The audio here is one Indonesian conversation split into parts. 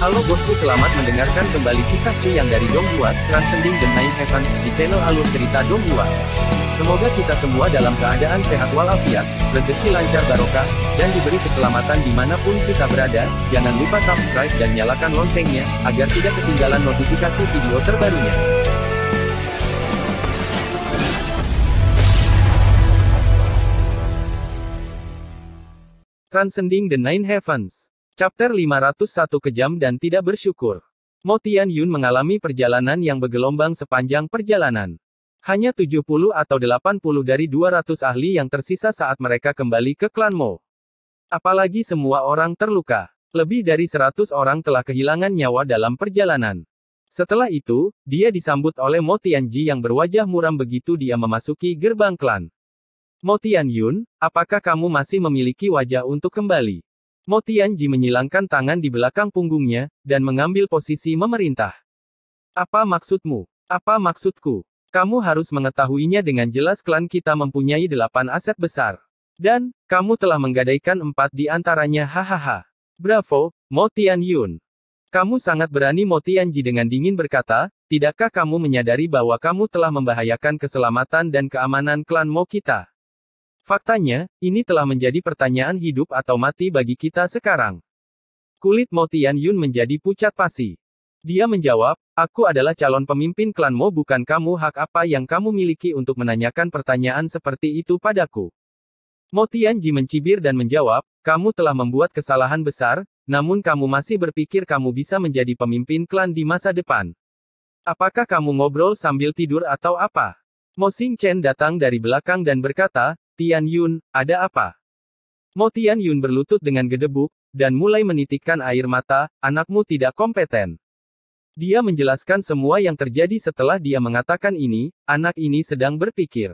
Halo bosku selamat mendengarkan kembali kisah Cu yang dari Dongguat, Transcending the Nine Heavens di channel alur cerita Dongguat. Semoga kita semua dalam keadaan sehat walafiat, rezeki lancar barokah, dan diberi keselamatan dimanapun kita berada, jangan lupa subscribe dan nyalakan loncengnya, agar tidak ketinggalan notifikasi video terbarunya. Transcending the Nine Heavens Chapter 501 Kejam dan Tidak Bersyukur. Mo Tian Yun mengalami perjalanan yang bergelombang sepanjang perjalanan. Hanya 70 atau 80 dari 200 ahli yang tersisa saat mereka kembali ke klan Mo. Apalagi semua orang terluka. Lebih dari 100 orang telah kehilangan nyawa dalam perjalanan. Setelah itu, dia disambut oleh Mo Ji yang berwajah muram begitu dia memasuki gerbang klan. Mo Tian Yun, apakah kamu masih memiliki wajah untuk kembali? Mo Tianji menyilangkan tangan di belakang punggungnya, dan mengambil posisi memerintah. Apa maksudmu? Apa maksudku? Kamu harus mengetahuinya dengan jelas klan kita mempunyai delapan aset besar. Dan, kamu telah menggadaikan empat di antaranya hahaha. Bravo, Mo Tian Yun. Kamu sangat berani Mo Tianji dengan dingin berkata, tidakkah kamu menyadari bahwa kamu telah membahayakan keselamatan dan keamanan klan Mo kita? Faktanya, ini telah menjadi pertanyaan hidup atau mati bagi kita sekarang. Kulit Mo Tian Yun menjadi pucat pasi. Dia menjawab, aku adalah calon pemimpin klan Mo, bukan kamu hak apa yang kamu miliki untuk menanyakan pertanyaan seperti itu padaku. Mo Ji mencibir dan menjawab, kamu telah membuat kesalahan besar, namun kamu masih berpikir kamu bisa menjadi pemimpin klan di masa depan. Apakah kamu ngobrol sambil tidur atau apa? Mo Xing Chen datang dari belakang dan berkata, Tian Yun, ada apa? Mo Tian Yun berlutut dengan gedebuk, dan mulai menitikkan air mata, anakmu tidak kompeten. Dia menjelaskan semua yang terjadi setelah dia mengatakan ini, anak ini sedang berpikir.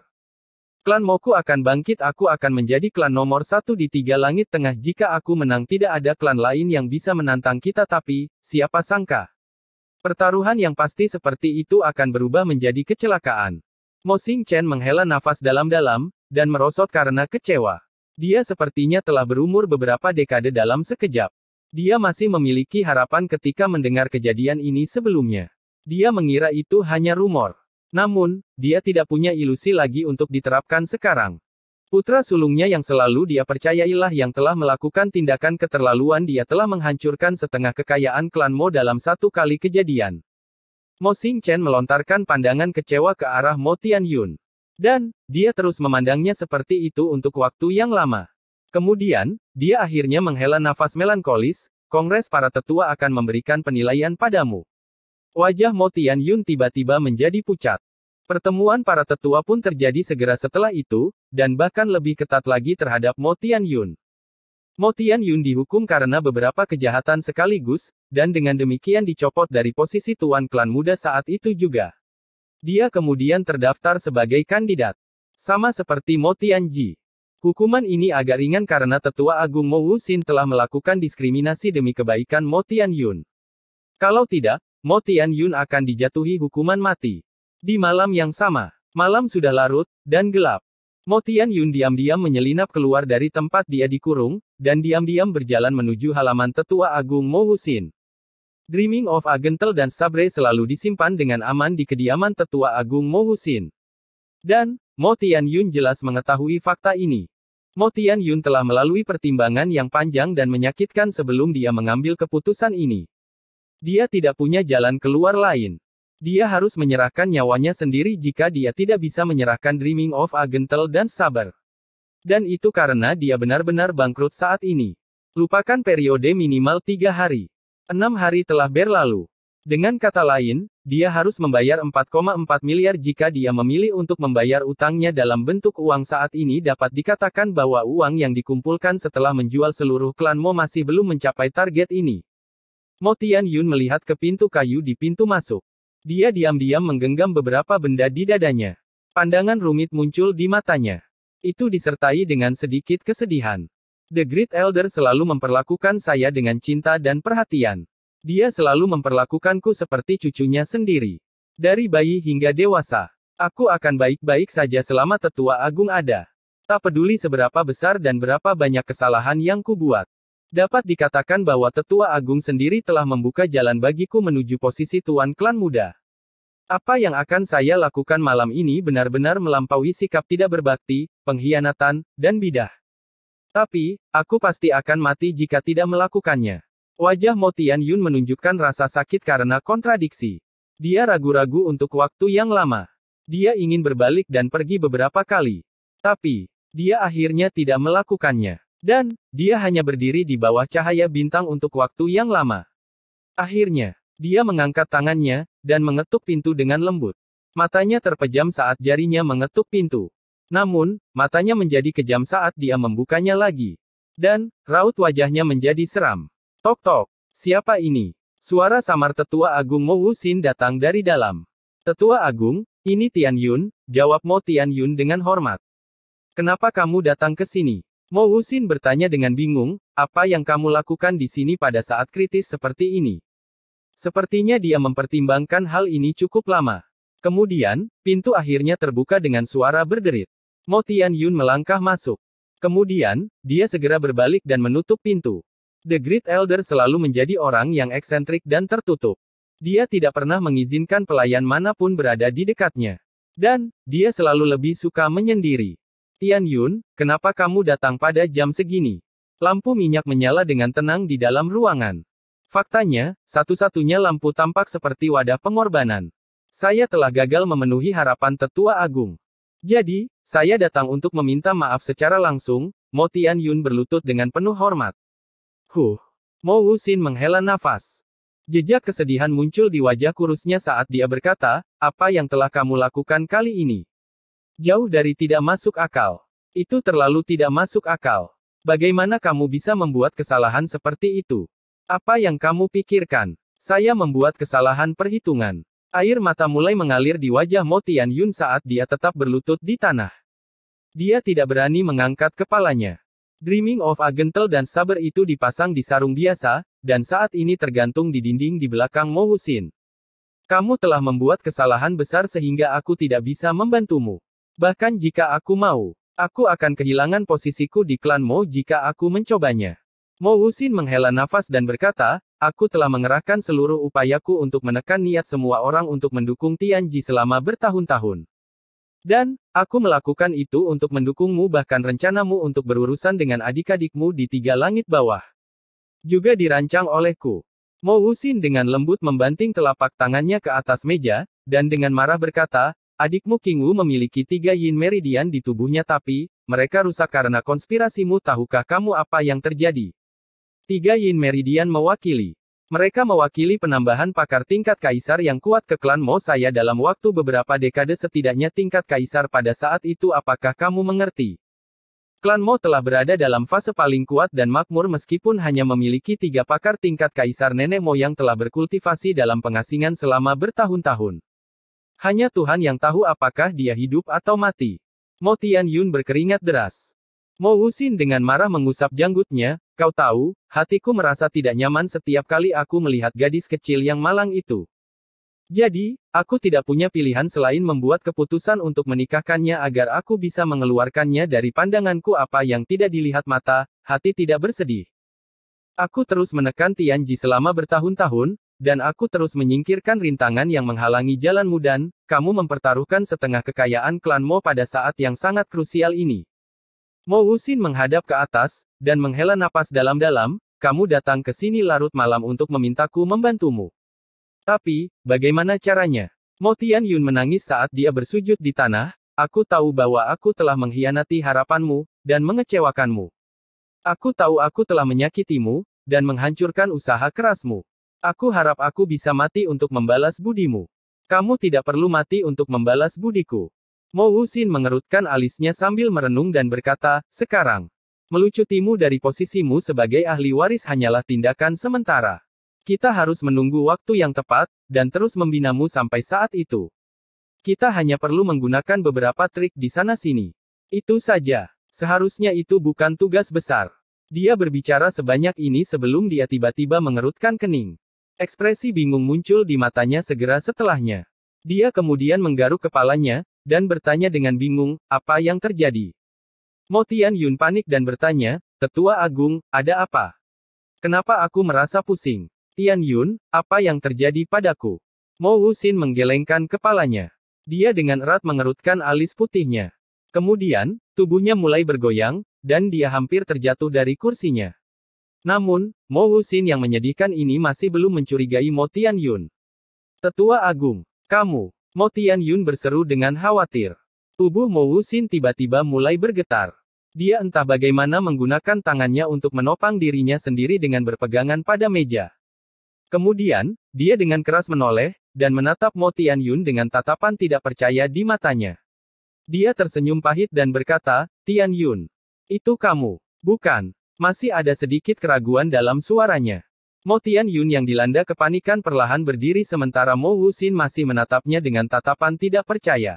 Klan Moku akan bangkit aku akan menjadi klan nomor satu di tiga langit tengah jika aku menang tidak ada klan lain yang bisa menantang kita tapi, siapa sangka. Pertaruhan yang pasti seperti itu akan berubah menjadi kecelakaan. Mo Sing Chen menghela nafas dalam-dalam, dan merosot karena kecewa. Dia sepertinya telah berumur beberapa dekade dalam sekejap. Dia masih memiliki harapan ketika mendengar kejadian ini sebelumnya. Dia mengira itu hanya rumor. Namun, dia tidak punya ilusi lagi untuk diterapkan sekarang. Putra sulungnya yang selalu dia percayailah yang telah melakukan tindakan keterlaluan dia telah menghancurkan setengah kekayaan klan Mo dalam satu kali kejadian. Mo Xing Chen melontarkan pandangan kecewa ke arah Mo Tian Yun. Dan, dia terus memandangnya seperti itu untuk waktu yang lama. Kemudian, dia akhirnya menghela nafas melankolis, Kongres para tetua akan memberikan penilaian padamu. Wajah Motian Yun tiba-tiba menjadi pucat. Pertemuan para tetua pun terjadi segera setelah itu, dan bahkan lebih ketat lagi terhadap Motian Yun. Motian Yun dihukum karena beberapa kejahatan sekaligus, dan dengan demikian dicopot dari posisi tuan klan muda saat itu juga. Dia kemudian terdaftar sebagai kandidat. Sama seperti Mo Tianji. Hukuman ini agak ringan karena Tetua Agung Mo Wuxin telah melakukan diskriminasi demi kebaikan Mo Tianyun. Kalau tidak, Mo Tianyun akan dijatuhi hukuman mati. Di malam yang sama, malam sudah larut, dan gelap. Mo Tianyun diam-diam menyelinap keluar dari tempat dia dikurung, dan diam-diam berjalan menuju halaman Tetua Agung Mo Wuxin. Dreaming of Agentel dan Sabre selalu disimpan dengan aman di kediaman tetua agung Mohusin. Dan, Mo Tian Yun jelas mengetahui fakta ini. Mo Tian Yun telah melalui pertimbangan yang panjang dan menyakitkan sebelum dia mengambil keputusan ini. Dia tidak punya jalan keluar lain. Dia harus menyerahkan nyawanya sendiri jika dia tidak bisa menyerahkan Dreaming of Agentel dan Saber. Dan itu karena dia benar-benar bangkrut saat ini. Lupakan periode minimal tiga hari. Enam hari telah berlalu. Dengan kata lain, dia harus membayar 4,4 miliar jika dia memilih untuk membayar utangnya dalam bentuk uang saat ini dapat dikatakan bahwa uang yang dikumpulkan setelah menjual seluruh klan Mo masih belum mencapai target ini. Mo Tian Yun melihat ke pintu kayu di pintu masuk. Dia diam-diam menggenggam beberapa benda di dadanya. Pandangan rumit muncul di matanya. Itu disertai dengan sedikit kesedihan. The Great Elder selalu memperlakukan saya dengan cinta dan perhatian. Dia selalu memperlakukanku seperti cucunya sendiri. Dari bayi hingga dewasa. Aku akan baik-baik saja selama tetua agung ada. Tak peduli seberapa besar dan berapa banyak kesalahan yang kubuat. Dapat dikatakan bahwa tetua agung sendiri telah membuka jalan bagiku menuju posisi tuan klan muda. Apa yang akan saya lakukan malam ini benar-benar melampaui sikap tidak berbakti, pengkhianatan, dan bidah. Tapi, aku pasti akan mati jika tidak melakukannya. Wajah Motian Yun menunjukkan rasa sakit karena kontradiksi. Dia ragu-ragu untuk waktu yang lama. Dia ingin berbalik dan pergi beberapa kali. Tapi, dia akhirnya tidak melakukannya. Dan, dia hanya berdiri di bawah cahaya bintang untuk waktu yang lama. Akhirnya, dia mengangkat tangannya, dan mengetuk pintu dengan lembut. Matanya terpejam saat jarinya mengetuk pintu. Namun, matanya menjadi kejam saat dia membukanya lagi. Dan, raut wajahnya menjadi seram. Tok-tok, siapa ini? Suara samar tetua agung Mo Wuxin datang dari dalam. Tetua agung, ini Tian Yun, jawab Mo Tian Yun dengan hormat. Kenapa kamu datang ke sini? Mo Wuxin bertanya dengan bingung, apa yang kamu lakukan di sini pada saat kritis seperti ini? Sepertinya dia mempertimbangkan hal ini cukup lama. Kemudian, pintu akhirnya terbuka dengan suara berderit. Mo Tian Yun melangkah masuk. Kemudian, dia segera berbalik dan menutup pintu. The Great Elder selalu menjadi orang yang eksentrik dan tertutup. Dia tidak pernah mengizinkan pelayan manapun berada di dekatnya. Dan, dia selalu lebih suka menyendiri. Tian Yun, kenapa kamu datang pada jam segini? Lampu minyak menyala dengan tenang di dalam ruangan. Faktanya, satu-satunya lampu tampak seperti wadah pengorbanan. Saya telah gagal memenuhi harapan tetua agung. Jadi, saya datang untuk meminta maaf secara langsung, Mo Tian Yun berlutut dengan penuh hormat. Huh. Mo Wu Xin menghela nafas. Jejak kesedihan muncul di wajah kurusnya saat dia berkata, apa yang telah kamu lakukan kali ini? Jauh dari tidak masuk akal. Itu terlalu tidak masuk akal. Bagaimana kamu bisa membuat kesalahan seperti itu? Apa yang kamu pikirkan? Saya membuat kesalahan perhitungan. Air mata mulai mengalir di wajah Mo Tian Yun saat dia tetap berlutut di tanah. Dia tidak berani mengangkat kepalanya. Dreaming of a gentle dan saber itu dipasang di sarung biasa, dan saat ini tergantung di dinding di belakang Mo Husin. Kamu telah membuat kesalahan besar sehingga aku tidak bisa membantumu. Bahkan jika aku mau, aku akan kehilangan posisiku di klan Mo jika aku mencobanya. Mo Husin menghela nafas dan berkata, Aku telah mengerahkan seluruh upayaku untuk menekan niat semua orang untuk mendukung Tianji selama bertahun-tahun. Dan, aku melakukan itu untuk mendukungmu bahkan rencanamu untuk berurusan dengan adik-adikmu di tiga langit bawah. Juga dirancang olehku. Mo Usin dengan lembut membanting telapak tangannya ke atas meja, dan dengan marah berkata, adikmu King Wu memiliki tiga yin meridian di tubuhnya tapi, mereka rusak karena konspirasimu tahukah kamu apa yang terjadi? Tiga Yin Meridian mewakili. Mereka mewakili penambahan pakar tingkat kaisar yang kuat ke klan Mo saya dalam waktu beberapa dekade setidaknya tingkat kaisar pada saat itu apakah kamu mengerti? Klan Mo telah berada dalam fase paling kuat dan makmur meskipun hanya memiliki tiga pakar tingkat kaisar nenek Mo yang telah berkultivasi dalam pengasingan selama bertahun-tahun. Hanya Tuhan yang tahu apakah dia hidup atau mati. Mo Tian Yun berkeringat deras. Mo dengan marah mengusap janggutnya, kau tahu, hatiku merasa tidak nyaman setiap kali aku melihat gadis kecil yang malang itu. Jadi, aku tidak punya pilihan selain membuat keputusan untuk menikahkannya agar aku bisa mengeluarkannya dari pandanganku apa yang tidak dilihat mata, hati tidak bersedih. Aku terus menekan Tianji selama bertahun-tahun, dan aku terus menyingkirkan rintangan yang menghalangi jalanmu dan, kamu mempertaruhkan setengah kekayaan klan Mo pada saat yang sangat krusial ini. Mo usin menghadap ke atas, dan menghela napas dalam-dalam, kamu datang ke sini larut malam untuk memintaku membantumu. Tapi, bagaimana caranya? Mo Tian Yun menangis saat dia bersujud di tanah, aku tahu bahwa aku telah mengkhianati harapanmu, dan mengecewakanmu. Aku tahu aku telah menyakitimu, dan menghancurkan usaha kerasmu. Aku harap aku bisa mati untuk membalas budimu. Kamu tidak perlu mati untuk membalas budiku. Mo Wuxin mengerutkan alisnya sambil merenung dan berkata, sekarang. Melucutimu dari posisimu sebagai ahli waris hanyalah tindakan sementara. Kita harus menunggu waktu yang tepat, dan terus membinamu sampai saat itu. Kita hanya perlu menggunakan beberapa trik di sana-sini. Itu saja. Seharusnya itu bukan tugas besar. Dia berbicara sebanyak ini sebelum dia tiba-tiba mengerutkan kening. Ekspresi bingung muncul di matanya segera setelahnya. Dia kemudian menggaruk kepalanya, dan bertanya dengan bingung, apa yang terjadi? Mo Tian Yun panik dan bertanya, Tetua Agung, ada apa? Kenapa aku merasa pusing? Tian Yun, apa yang terjadi padaku? Mo Wu Xin menggelengkan kepalanya. Dia dengan erat mengerutkan alis putihnya. Kemudian, tubuhnya mulai bergoyang, dan dia hampir terjatuh dari kursinya. Namun, Mo Wu Xin yang menyedihkan ini masih belum mencurigai Mo Yun. Tetua Agung, kamu, Mo Tian Yun berseru dengan khawatir. Tubuh Mo Wu Xin tiba-tiba mulai bergetar. Dia entah bagaimana menggunakan tangannya untuk menopang dirinya sendiri dengan berpegangan pada meja. Kemudian, dia dengan keras menoleh, dan menatap Mo Tian Yun dengan tatapan tidak percaya di matanya. Dia tersenyum pahit dan berkata, Tian Yun. Itu kamu. Bukan. Masih ada sedikit keraguan dalam suaranya. Mo Tian Yun yang dilanda kepanikan perlahan berdiri sementara Mo Wu Xin masih menatapnya dengan tatapan tidak percaya.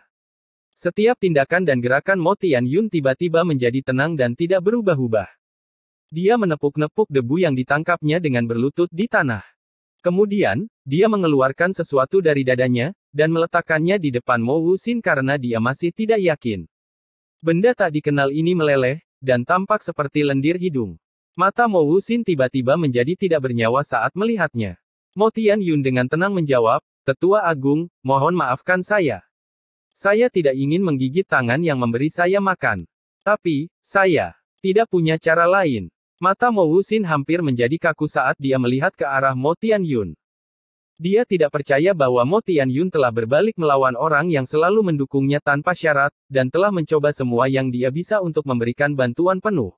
Setiap tindakan dan gerakan Mo Tian Yun tiba-tiba menjadi tenang dan tidak berubah-ubah. Dia menepuk-nepuk debu yang ditangkapnya dengan berlutut di tanah. Kemudian, dia mengeluarkan sesuatu dari dadanya, dan meletakkannya di depan Mo Wu Xin karena dia masih tidak yakin. Benda tak dikenal ini meleleh, dan tampak seperti lendir hidung. Mata Mo Wuxin tiba-tiba menjadi tidak bernyawa saat melihatnya. Mo Tian Yun dengan tenang menjawab, Tetua Agung, mohon maafkan saya. Saya tidak ingin menggigit tangan yang memberi saya makan. Tapi, saya tidak punya cara lain. Mata Mo Wuxin hampir menjadi kaku saat dia melihat ke arah Mo Yun. Dia tidak percaya bahwa Mo Yun telah berbalik melawan orang yang selalu mendukungnya tanpa syarat, dan telah mencoba semua yang dia bisa untuk memberikan bantuan penuh.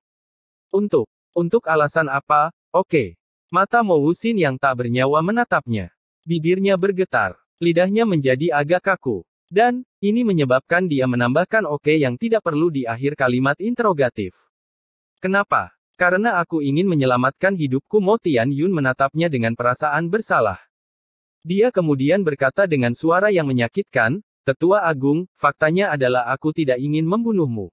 Untuk untuk alasan apa? Oke. Mata Mowusin yang tak bernyawa menatapnya. Bibirnya bergetar. Lidahnya menjadi agak kaku. Dan, ini menyebabkan dia menambahkan oke yang tidak perlu di akhir kalimat interrogatif. Kenapa? Karena aku ingin menyelamatkan hidupku Motian Yun menatapnya dengan perasaan bersalah. Dia kemudian berkata dengan suara yang menyakitkan, Tetua Agung, faktanya adalah aku tidak ingin membunuhmu.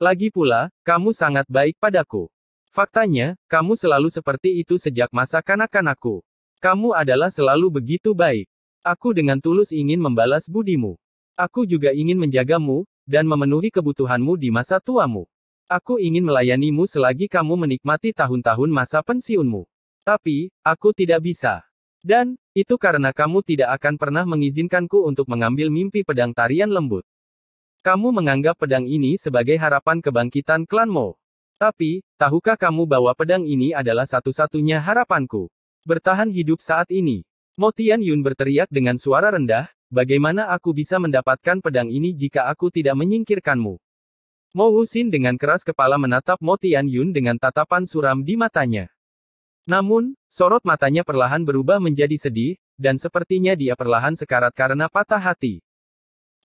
Lagi pula, kamu sangat baik padaku. Faktanya, kamu selalu seperti itu sejak masa kanak-kanakku. Kamu adalah selalu begitu baik. Aku dengan tulus ingin membalas budimu. Aku juga ingin menjagamu, dan memenuhi kebutuhanmu di masa tuamu. Aku ingin melayanimu selagi kamu menikmati tahun-tahun masa pensiunmu. Tapi, aku tidak bisa. Dan, itu karena kamu tidak akan pernah mengizinkanku untuk mengambil mimpi pedang tarian lembut. Kamu menganggap pedang ini sebagai harapan kebangkitan klanmu. Tapi, tahukah kamu bahwa pedang ini adalah satu-satunya harapanku? Bertahan hidup saat ini. Motian Yun berteriak dengan suara rendah, bagaimana aku bisa mendapatkan pedang ini jika aku tidak menyingkirkanmu? Mo Wuxin dengan keras kepala menatap Motian Yun dengan tatapan suram di matanya. Namun, sorot matanya perlahan berubah menjadi sedih, dan sepertinya dia perlahan sekarat karena patah hati.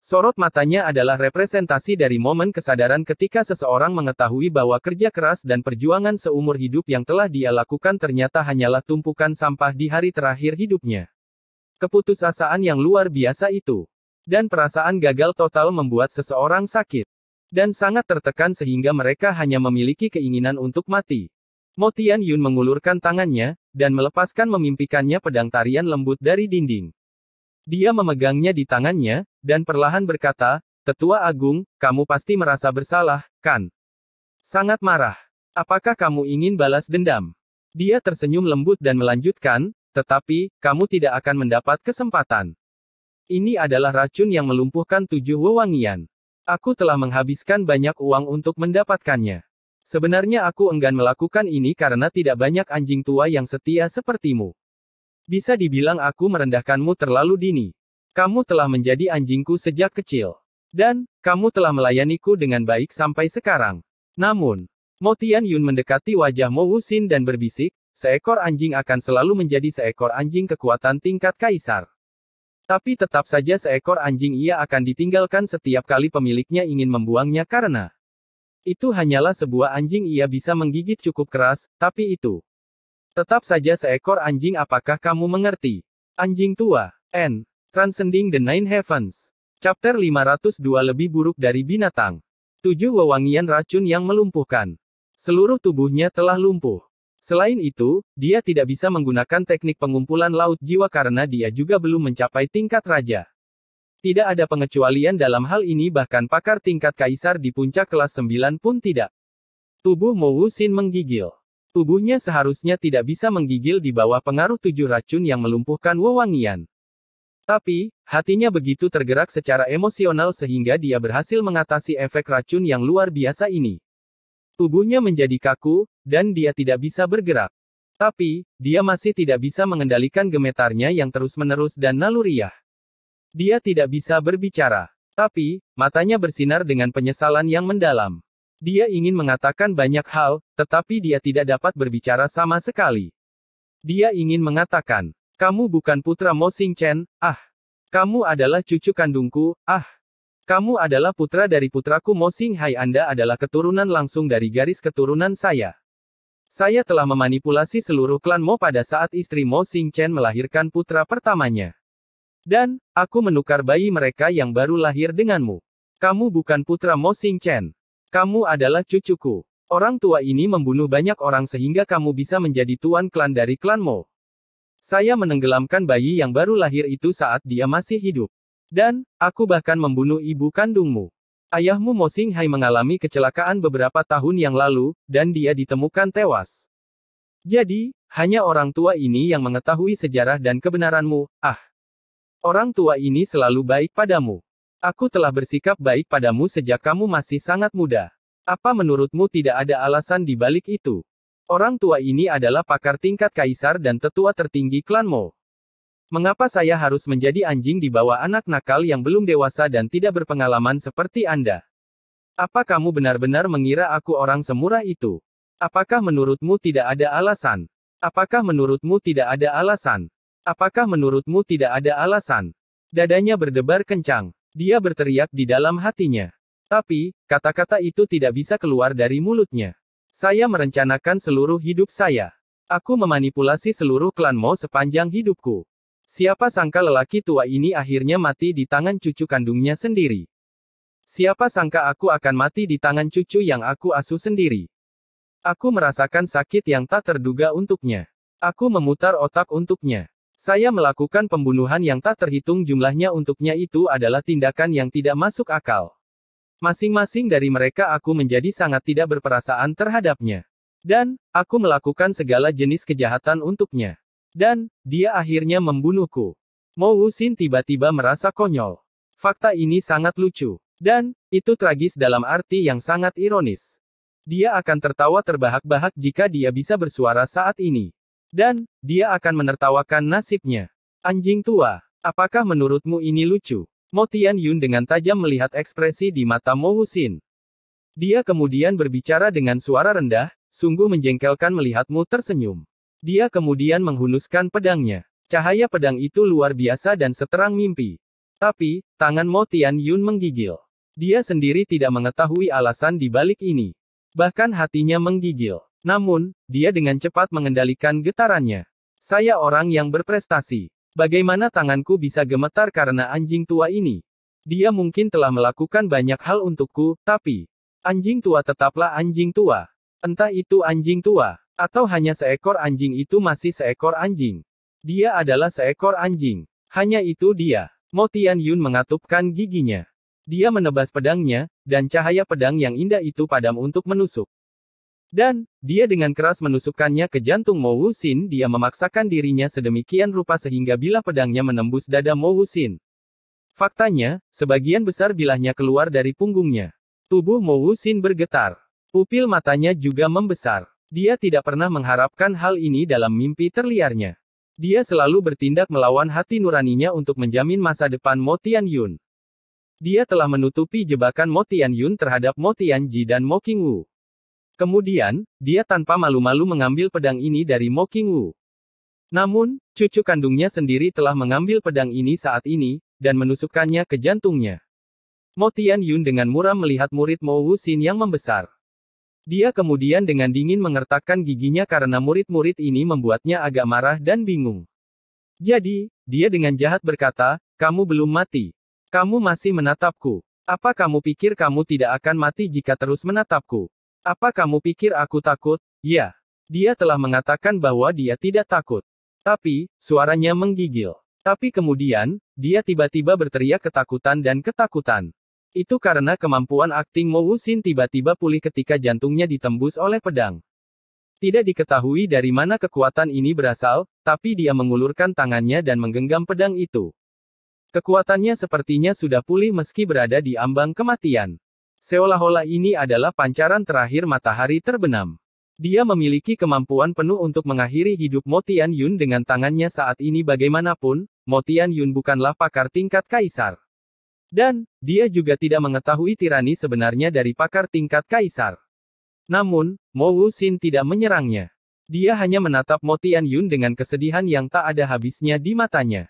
Sorot matanya adalah representasi dari momen kesadaran ketika seseorang mengetahui bahwa kerja keras dan perjuangan seumur hidup yang telah dia lakukan ternyata hanyalah tumpukan sampah di hari terakhir hidupnya. Keputusasaan yang luar biasa itu. Dan perasaan gagal total membuat seseorang sakit. Dan sangat tertekan sehingga mereka hanya memiliki keinginan untuk mati. Motian Yun mengulurkan tangannya, dan melepaskan memimpikannya pedang tarian lembut dari dinding. Dia memegangnya di tangannya, dan perlahan berkata, Tetua Agung, kamu pasti merasa bersalah, kan? Sangat marah. Apakah kamu ingin balas dendam? Dia tersenyum lembut dan melanjutkan, tetapi, kamu tidak akan mendapat kesempatan. Ini adalah racun yang melumpuhkan tujuh wewangian. Aku telah menghabiskan banyak uang untuk mendapatkannya. Sebenarnya aku enggan melakukan ini karena tidak banyak anjing tua yang setia sepertimu. Bisa dibilang aku merendahkanmu terlalu dini. Kamu telah menjadi anjingku sejak kecil. Dan, kamu telah melayaniku dengan baik sampai sekarang. Namun, Mo Tian Yun mendekati wajah Mo Xin dan berbisik, seekor anjing akan selalu menjadi seekor anjing kekuatan tingkat kaisar. Tapi tetap saja seekor anjing ia akan ditinggalkan setiap kali pemiliknya ingin membuangnya karena itu hanyalah sebuah anjing ia bisa menggigit cukup keras, tapi itu tetap saja seekor anjing apakah kamu mengerti? Anjing tua, N. Transcending the Nine Heavens. Chapter 502 lebih buruk dari binatang. Tujuh wewangian racun yang melumpuhkan. Seluruh tubuhnya telah lumpuh. Selain itu, dia tidak bisa menggunakan teknik pengumpulan laut jiwa karena dia juga belum mencapai tingkat raja. Tidak ada pengecualian dalam hal ini bahkan pakar tingkat kaisar di puncak kelas 9 pun tidak. Tubuh Mowu Sin menggigil. Tubuhnya seharusnya tidak bisa menggigil di bawah pengaruh tujuh racun yang melumpuhkan wewangian. Tapi, hatinya begitu tergerak secara emosional sehingga dia berhasil mengatasi efek racun yang luar biasa ini. Tubuhnya menjadi kaku, dan dia tidak bisa bergerak. Tapi, dia masih tidak bisa mengendalikan gemetarnya yang terus-menerus dan naluriah. Dia tidak bisa berbicara. Tapi, matanya bersinar dengan penyesalan yang mendalam. Dia ingin mengatakan banyak hal, tetapi dia tidak dapat berbicara sama sekali. Dia ingin mengatakan, kamu bukan putra Mo Sing Chen, ah. Kamu adalah cucu kandungku, ah. Kamu adalah putra dari putraku Mo Sing Hai Anda adalah keturunan langsung dari garis keturunan saya. Saya telah memanipulasi seluruh klan Mo pada saat istri Mo Sing Chen melahirkan putra pertamanya. Dan, aku menukar bayi mereka yang baru lahir denganmu. Kamu bukan putra Mo Sing Chen. Kamu adalah cucuku. Orang tua ini membunuh banyak orang sehingga kamu bisa menjadi tuan klan dari klan Mo. Saya menenggelamkan bayi yang baru lahir itu saat dia masih hidup. Dan, aku bahkan membunuh ibu kandungmu. Ayahmu Mo Hai mengalami kecelakaan beberapa tahun yang lalu, dan dia ditemukan tewas. Jadi, hanya orang tua ini yang mengetahui sejarah dan kebenaranmu, ah. Orang tua ini selalu baik padamu. Aku telah bersikap baik padamu sejak kamu masih sangat muda. Apa menurutmu tidak ada alasan di balik itu? Orang tua ini adalah pakar tingkat kaisar dan tetua tertinggi klan Mo. Mengapa saya harus menjadi anjing di bawah anak nakal yang belum dewasa dan tidak berpengalaman seperti Anda? Apa kamu benar-benar mengira aku orang semurah itu? Apakah menurutmu tidak ada alasan? Apakah menurutmu tidak ada alasan? Apakah menurutmu tidak ada alasan? Dadanya berdebar kencang. Dia berteriak di dalam hatinya. Tapi, kata-kata itu tidak bisa keluar dari mulutnya. Saya merencanakan seluruh hidup saya. Aku memanipulasi seluruh klan Mo sepanjang hidupku. Siapa sangka lelaki tua ini akhirnya mati di tangan cucu kandungnya sendiri. Siapa sangka aku akan mati di tangan cucu yang aku asuh sendiri. Aku merasakan sakit yang tak terduga untuknya. Aku memutar otak untuknya. Saya melakukan pembunuhan yang tak terhitung jumlahnya untuknya itu adalah tindakan yang tidak masuk akal. Masing-masing dari mereka aku menjadi sangat tidak berperasaan terhadapnya. Dan, aku melakukan segala jenis kejahatan untuknya. Dan, dia akhirnya membunuhku. Mo Wuxin tiba-tiba merasa konyol. Fakta ini sangat lucu. Dan, itu tragis dalam arti yang sangat ironis. Dia akan tertawa terbahak-bahak jika dia bisa bersuara saat ini. Dan, dia akan menertawakan nasibnya. Anjing tua, apakah menurutmu ini lucu? Mo Tian Yun dengan tajam melihat ekspresi di mata Mo Husin. Dia kemudian berbicara dengan suara rendah, sungguh menjengkelkan melihatmu tersenyum. Dia kemudian menghunuskan pedangnya. Cahaya pedang itu luar biasa dan seterang mimpi. Tapi, tangan Mo Tian Yun menggigil. Dia sendiri tidak mengetahui alasan di balik ini. Bahkan hatinya menggigil. Namun, dia dengan cepat mengendalikan getarannya. Saya orang yang berprestasi. Bagaimana tanganku bisa gemetar karena anjing tua ini? Dia mungkin telah melakukan banyak hal untukku, tapi anjing tua tetaplah anjing tua. Entah itu anjing tua atau hanya seekor anjing itu masih seekor anjing. Dia adalah seekor anjing. Hanya itu dia. Mo Tian Yun mengatupkan giginya. Dia menebas pedangnya, dan cahaya pedang yang indah itu padam untuk menusuk. Dan, dia dengan keras menusukkannya ke jantung Mo Wuxin dia memaksakan dirinya sedemikian rupa sehingga bilah pedangnya menembus dada Mo Wuxin. Faktanya, sebagian besar bilahnya keluar dari punggungnya. Tubuh Mo Wuxin bergetar. Pupil matanya juga membesar. Dia tidak pernah mengharapkan hal ini dalam mimpi terliarnya. Dia selalu bertindak melawan hati nuraninya untuk menjamin masa depan Mo Tian Yun. Dia telah menutupi jebakan Mo Tian Yun terhadap Mo Tian Ji dan Mo King Wu. Kemudian, dia tanpa malu-malu mengambil pedang ini dari Mo King Wu. Namun, cucu kandungnya sendiri telah mengambil pedang ini saat ini, dan menusukkannya ke jantungnya. Mo Tian Yun dengan muram melihat murid Mo Wu Xin yang membesar. Dia kemudian dengan dingin mengertakkan giginya karena murid-murid ini membuatnya agak marah dan bingung. Jadi, dia dengan jahat berkata, kamu belum mati. Kamu masih menatapku. Apa kamu pikir kamu tidak akan mati jika terus menatapku? Apa kamu pikir aku takut? Ya. Dia telah mengatakan bahwa dia tidak takut. Tapi, suaranya menggigil. Tapi kemudian, dia tiba-tiba berteriak ketakutan dan ketakutan. Itu karena kemampuan akting Mo Wuxin tiba-tiba pulih ketika jantungnya ditembus oleh pedang. Tidak diketahui dari mana kekuatan ini berasal, tapi dia mengulurkan tangannya dan menggenggam pedang itu. Kekuatannya sepertinya sudah pulih meski berada di ambang kematian. Seolah-olah ini adalah pancaran terakhir matahari terbenam. Dia memiliki kemampuan penuh untuk mengakhiri hidup Motian Yun dengan tangannya saat ini bagaimanapun, Motian Yun bukanlah pakar tingkat kaisar. Dan, dia juga tidak mengetahui tirani sebenarnya dari pakar tingkat kaisar. Namun, Mo Wu Xin tidak menyerangnya. Dia hanya menatap Motian Yun dengan kesedihan yang tak ada habisnya di matanya.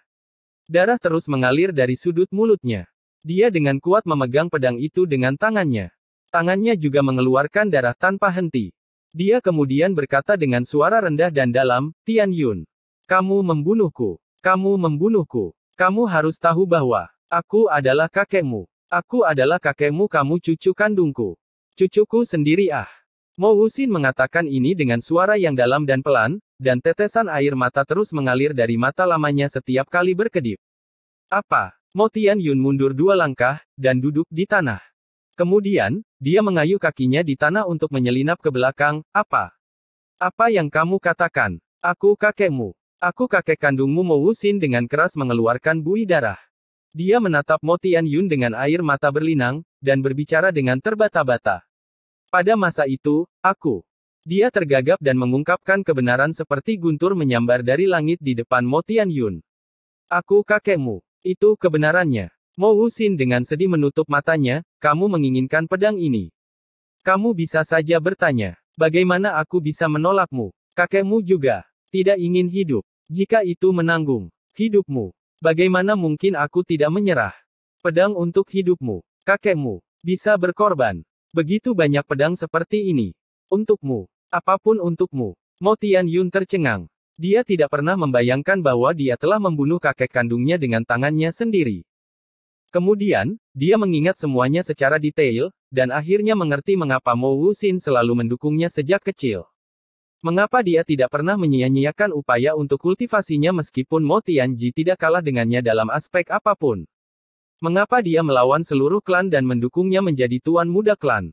Darah terus mengalir dari sudut mulutnya. Dia dengan kuat memegang pedang itu dengan tangannya. Tangannya juga mengeluarkan darah tanpa henti. Dia kemudian berkata dengan suara rendah dan dalam, Tian Yun. Kamu membunuhku. Kamu membunuhku. Kamu harus tahu bahwa, aku adalah kakekmu. Aku adalah kakekmu kamu cucu kandungku. Cucuku sendiri ah. Mo Wuxin mengatakan ini dengan suara yang dalam dan pelan, dan tetesan air mata terus mengalir dari mata lamanya setiap kali berkedip. Apa? Mo Tian Yun mundur dua langkah, dan duduk di tanah. Kemudian, dia mengayuh kakinya di tanah untuk menyelinap ke belakang, apa? Apa yang kamu katakan? Aku kakekmu. Aku kakek kandungmu Mo Wusin dengan keras mengeluarkan buih darah. Dia menatap Mo Tian Yun dengan air mata berlinang, dan berbicara dengan terbata-bata. Pada masa itu, aku. Dia tergagap dan mengungkapkan kebenaran seperti guntur menyambar dari langit di depan Mo Tian Yun. Aku kakekmu. Itu kebenarannya. Mo Wuxin dengan sedih menutup matanya, kamu menginginkan pedang ini. Kamu bisa saja bertanya, bagaimana aku bisa menolakmu? Kakekmu juga tidak ingin hidup. Jika itu menanggung hidupmu, bagaimana mungkin aku tidak menyerah? Pedang untuk hidupmu, kakekmu bisa berkorban. Begitu banyak pedang seperti ini untukmu, apapun untukmu. Mo Tian Yun tercengang. Dia tidak pernah membayangkan bahwa dia telah membunuh kakek kandungnya dengan tangannya sendiri. Kemudian, dia mengingat semuanya secara detail, dan akhirnya mengerti mengapa Mo Wu Xin selalu mendukungnya sejak kecil. Mengapa dia tidak pernah menyia-nyiakan upaya untuk kultivasinya meskipun Mo Tianji tidak kalah dengannya dalam aspek apapun. Mengapa dia melawan seluruh klan dan mendukungnya menjadi tuan muda klan?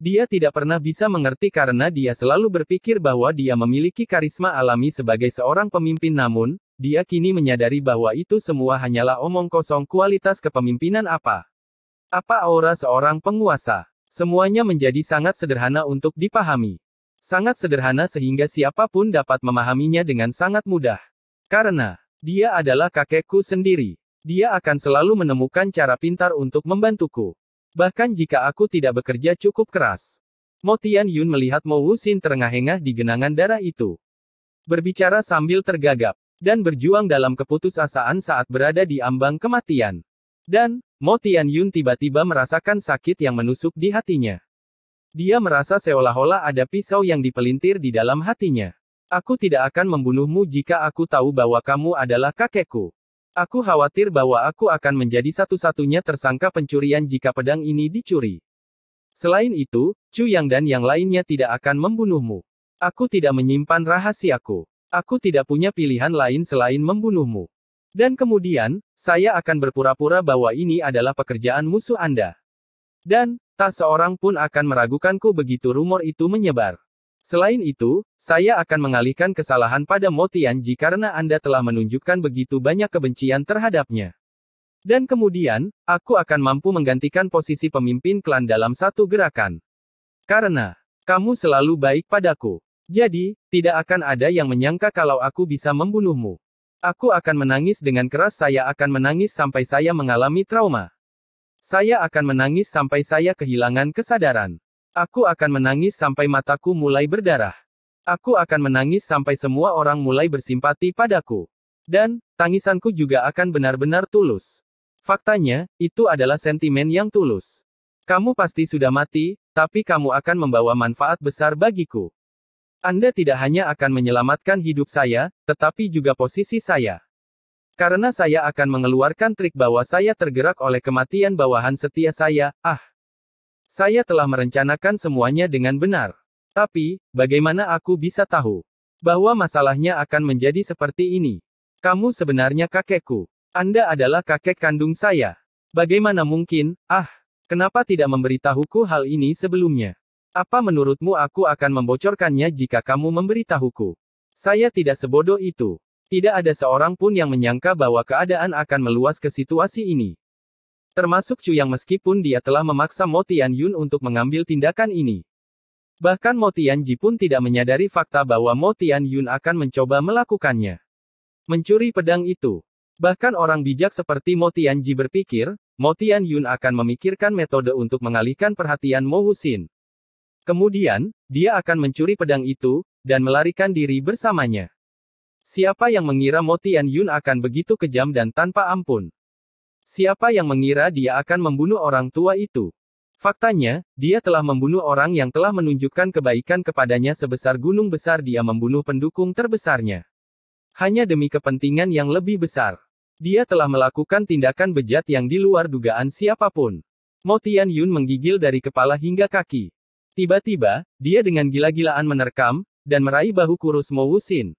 Dia tidak pernah bisa mengerti karena dia selalu berpikir bahwa dia memiliki karisma alami sebagai seorang pemimpin namun, dia kini menyadari bahwa itu semua hanyalah omong kosong kualitas kepemimpinan apa. Apa aura seorang penguasa? Semuanya menjadi sangat sederhana untuk dipahami. Sangat sederhana sehingga siapapun dapat memahaminya dengan sangat mudah. Karena, dia adalah kakekku sendiri. Dia akan selalu menemukan cara pintar untuk membantuku. Bahkan jika aku tidak bekerja cukup keras. Mo Tian Yun melihat Mo Wu Xin terengah-engah di genangan darah itu. Berbicara sambil tergagap, dan berjuang dalam keputusasaan saat berada di ambang kematian. Dan, Mo Tian Yun tiba-tiba merasakan sakit yang menusuk di hatinya. Dia merasa seolah-olah ada pisau yang dipelintir di dalam hatinya. Aku tidak akan membunuhmu jika aku tahu bahwa kamu adalah kakekku. Aku khawatir bahwa aku akan menjadi satu-satunya tersangka pencurian jika pedang ini dicuri. Selain itu, Chu Yang dan yang lainnya tidak akan membunuhmu. Aku tidak menyimpan rahasiaku. Aku tidak punya pilihan lain selain membunuhmu. Dan kemudian, saya akan berpura-pura bahwa ini adalah pekerjaan musuh Anda. Dan, tak seorang pun akan meragukanku begitu rumor itu menyebar. Selain itu, saya akan mengalihkan kesalahan pada Motianji karena Anda telah menunjukkan begitu banyak kebencian terhadapnya. Dan kemudian, aku akan mampu menggantikan posisi pemimpin klan dalam satu gerakan. Karena, kamu selalu baik padaku. Jadi, tidak akan ada yang menyangka kalau aku bisa membunuhmu. Aku akan menangis dengan keras saya akan menangis sampai saya mengalami trauma. Saya akan menangis sampai saya kehilangan kesadaran. Aku akan menangis sampai mataku mulai berdarah. Aku akan menangis sampai semua orang mulai bersimpati padaku. Dan, tangisanku juga akan benar-benar tulus. Faktanya, itu adalah sentimen yang tulus. Kamu pasti sudah mati, tapi kamu akan membawa manfaat besar bagiku. Anda tidak hanya akan menyelamatkan hidup saya, tetapi juga posisi saya. Karena saya akan mengeluarkan trik bahwa saya tergerak oleh kematian bawahan setia saya, ah. Saya telah merencanakan semuanya dengan benar. Tapi, bagaimana aku bisa tahu bahwa masalahnya akan menjadi seperti ini? Kamu sebenarnya kakekku. Anda adalah kakek kandung saya. Bagaimana mungkin, ah, kenapa tidak memberitahuku hal ini sebelumnya? Apa menurutmu aku akan membocorkannya jika kamu memberitahuku? Saya tidak sebodoh itu. Tidak ada seorang pun yang menyangka bahwa keadaan akan meluas ke situasi ini. Termasuk Chu yang meskipun dia telah memaksa Mo Tian Yun untuk mengambil tindakan ini. Bahkan Mo Tian Ji pun tidak menyadari fakta bahwa Mo Tian Yun akan mencoba melakukannya. Mencuri pedang itu. Bahkan orang bijak seperti Mo Tian Ji berpikir, Mo Tian Yun akan memikirkan metode untuk mengalihkan perhatian Mo Husin. Kemudian, dia akan mencuri pedang itu, dan melarikan diri bersamanya. Siapa yang mengira Mo Tian Yun akan begitu kejam dan tanpa ampun? Siapa yang mengira dia akan membunuh orang tua itu? Faktanya, dia telah membunuh orang yang telah menunjukkan kebaikan kepadanya sebesar gunung besar dia membunuh pendukung terbesarnya. Hanya demi kepentingan yang lebih besar. Dia telah melakukan tindakan bejat yang di luar dugaan siapapun. Mo Tian Yun menggigil dari kepala hingga kaki. Tiba-tiba, dia dengan gila-gilaan menerkam, dan meraih bahu kurus Mo Wuxin.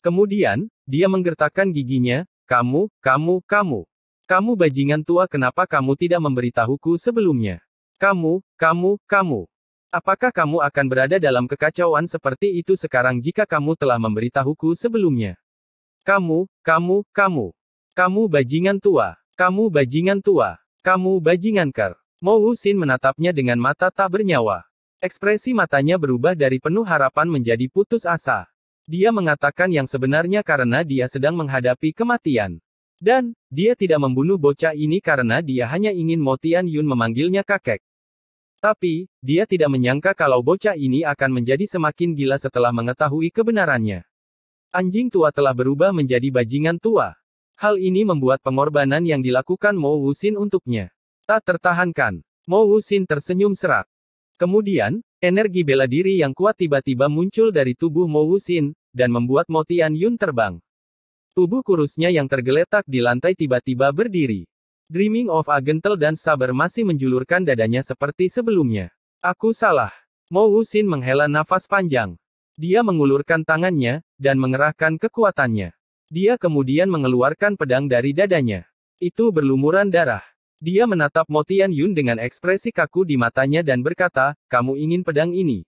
Kemudian, dia menggertakkan giginya, kamu, kamu, kamu. Kamu bajingan tua kenapa kamu tidak memberitahuku sebelumnya? Kamu, kamu, kamu. Apakah kamu akan berada dalam kekacauan seperti itu sekarang jika kamu telah memberitahuku sebelumnya? Kamu, kamu, kamu. Kamu bajingan tua. Kamu bajingan tua. Kamu bajingan ker. Mo Usin menatapnya dengan mata tak bernyawa. Ekspresi matanya berubah dari penuh harapan menjadi putus asa. Dia mengatakan yang sebenarnya karena dia sedang menghadapi kematian. Dan, dia tidak membunuh bocah ini karena dia hanya ingin Mo Tian Yun memanggilnya kakek. Tapi, dia tidak menyangka kalau bocah ini akan menjadi semakin gila setelah mengetahui kebenarannya. Anjing tua telah berubah menjadi bajingan tua. Hal ini membuat pengorbanan yang dilakukan Mo Wuxin untuknya. Tak tertahankan. Mo Wuxin tersenyum serak. Kemudian, energi bela diri yang kuat tiba-tiba muncul dari tubuh Mo Wuxin, dan membuat Mo Tian Yun terbang. Tubuh kurusnya yang tergeletak di lantai tiba-tiba berdiri. Dreaming of Agentel dan Saber masih menjulurkan dadanya seperti sebelumnya. Aku salah. Mo Usin menghela nafas panjang. Dia mengulurkan tangannya, dan mengerahkan kekuatannya. Dia kemudian mengeluarkan pedang dari dadanya. Itu berlumuran darah. Dia menatap Motian Yun dengan ekspresi kaku di matanya dan berkata, kamu ingin pedang ini.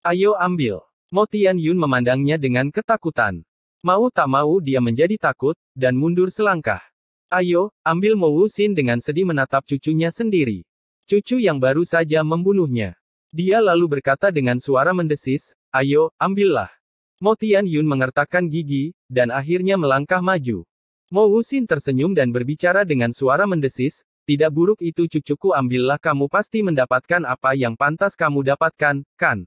Ayo ambil. Motian Yun memandangnya dengan ketakutan. Mau tak mau dia menjadi takut, dan mundur selangkah. Ayo, ambil Mo Wuxin dengan sedih menatap cucunya sendiri. Cucu yang baru saja membunuhnya. Dia lalu berkata dengan suara mendesis, ayo, ambillah. Mo Tian Yun mengertakkan gigi, dan akhirnya melangkah maju. Mo Wuxin tersenyum dan berbicara dengan suara mendesis, tidak buruk itu cucuku ambillah kamu pasti mendapatkan apa yang pantas kamu dapatkan, kan?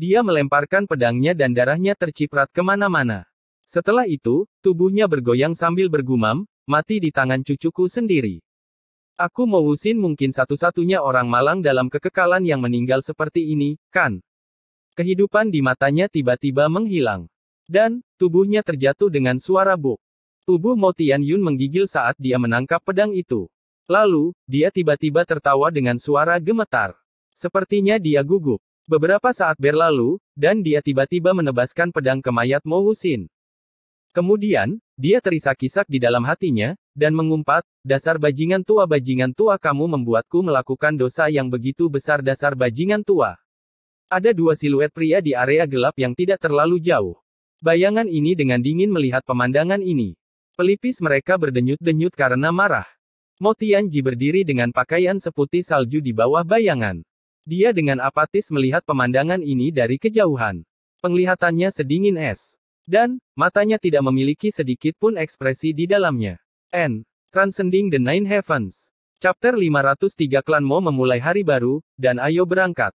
Dia melemparkan pedangnya dan darahnya terciprat kemana-mana. Setelah itu, tubuhnya bergoyang sambil bergumam, mati di tangan cucuku sendiri. Aku mau Usin mungkin satu-satunya orang malang dalam kekekalan yang meninggal seperti ini, kan? Kehidupan di matanya tiba-tiba menghilang. Dan, tubuhnya terjatuh dengan suara buk. Tubuh Mo Tian Yun menggigil saat dia menangkap pedang itu. Lalu, dia tiba-tiba tertawa dengan suara gemetar. Sepertinya dia gugup. Beberapa saat berlalu, dan dia tiba-tiba menebaskan pedang ke mayat Mo Husin. Kemudian, dia terisak-isak di dalam hatinya, dan mengumpat, dasar bajingan tua bajingan tua kamu membuatku melakukan dosa yang begitu besar dasar bajingan tua. Ada dua siluet pria di area gelap yang tidak terlalu jauh. Bayangan ini dengan dingin melihat pemandangan ini. Pelipis mereka berdenyut-denyut karena marah. Motianji berdiri dengan pakaian seputih salju di bawah bayangan. Dia dengan apatis melihat pemandangan ini dari kejauhan. Penglihatannya sedingin es. Dan, matanya tidak memiliki sedikit pun ekspresi di dalamnya. N. Transcending the Nine Heavens. Chapter 503 Klan Mo memulai hari baru, dan ayo berangkat.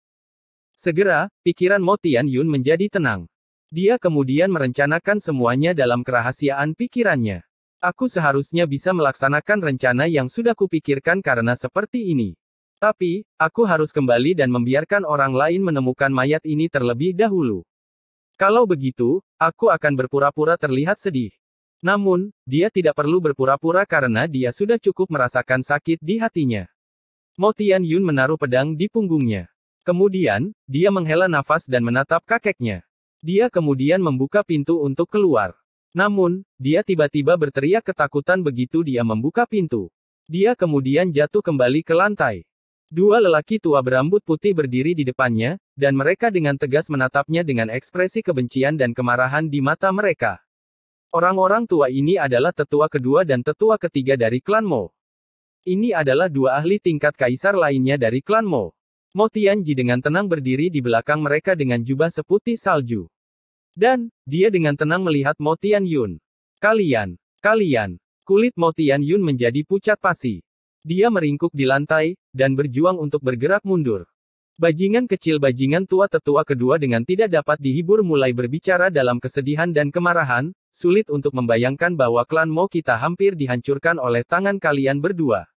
Segera, pikiran Mo Tian Yun menjadi tenang. Dia kemudian merencanakan semuanya dalam kerahasiaan pikirannya. Aku seharusnya bisa melaksanakan rencana yang sudah kupikirkan karena seperti ini. Tapi, aku harus kembali dan membiarkan orang lain menemukan mayat ini terlebih dahulu. Kalau begitu, aku akan berpura-pura terlihat sedih. Namun, dia tidak perlu berpura-pura karena dia sudah cukup merasakan sakit di hatinya. Mo Tian Yun menaruh pedang di punggungnya. Kemudian, dia menghela nafas dan menatap kakeknya. Dia kemudian membuka pintu untuk keluar. Namun, dia tiba-tiba berteriak ketakutan begitu dia membuka pintu. Dia kemudian jatuh kembali ke lantai. Dua lelaki tua berambut putih berdiri di depannya, dan mereka dengan tegas menatapnya dengan ekspresi kebencian dan kemarahan di mata mereka. Orang-orang tua ini adalah tetua kedua dan tetua ketiga dari klan Mo. Ini adalah dua ahli tingkat kaisar lainnya dari klan Mo. Mo Tianji dengan tenang berdiri di belakang mereka dengan jubah seputih salju. Dan, dia dengan tenang melihat Mo Tian Yun. Kalian, kalian, kulit Mo Tian Yun menjadi pucat pasi. Dia meringkuk di lantai, dan berjuang untuk bergerak mundur. Bajingan kecil bajingan tua tetua kedua dengan tidak dapat dihibur mulai berbicara dalam kesedihan dan kemarahan, sulit untuk membayangkan bahwa klan Mo kita hampir dihancurkan oleh tangan kalian berdua.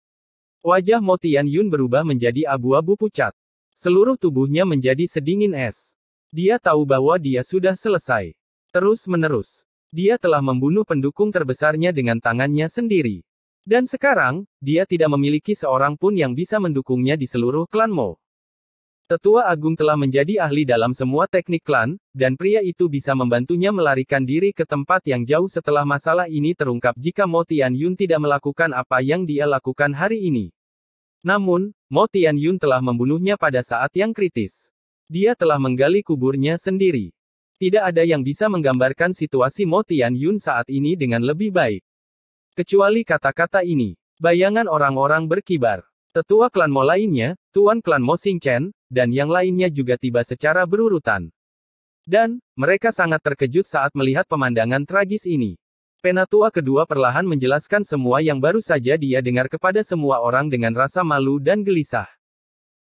Wajah Mo Tian Yun berubah menjadi abu-abu pucat. Seluruh tubuhnya menjadi sedingin es. Dia tahu bahwa dia sudah selesai. Terus menerus. Dia telah membunuh pendukung terbesarnya dengan tangannya sendiri. Dan sekarang, dia tidak memiliki seorang pun yang bisa mendukungnya di seluruh klan Mo. Tetua Agung telah menjadi ahli dalam semua teknik klan, dan pria itu bisa membantunya melarikan diri ke tempat yang jauh setelah masalah ini terungkap jika Mo Tian Yun tidak melakukan apa yang dia lakukan hari ini. Namun, Mo Tian Yun telah membunuhnya pada saat yang kritis. Dia telah menggali kuburnya sendiri. Tidak ada yang bisa menggambarkan situasi Mo Tian Yun saat ini dengan lebih baik. Kecuali kata-kata ini, bayangan orang-orang berkibar. Tetua klan Mo lainnya, Tuan klan Mo Sing Chen, dan yang lainnya juga tiba secara berurutan. Dan, mereka sangat terkejut saat melihat pemandangan tragis ini. Penatua kedua perlahan menjelaskan semua yang baru saja dia dengar kepada semua orang dengan rasa malu dan gelisah.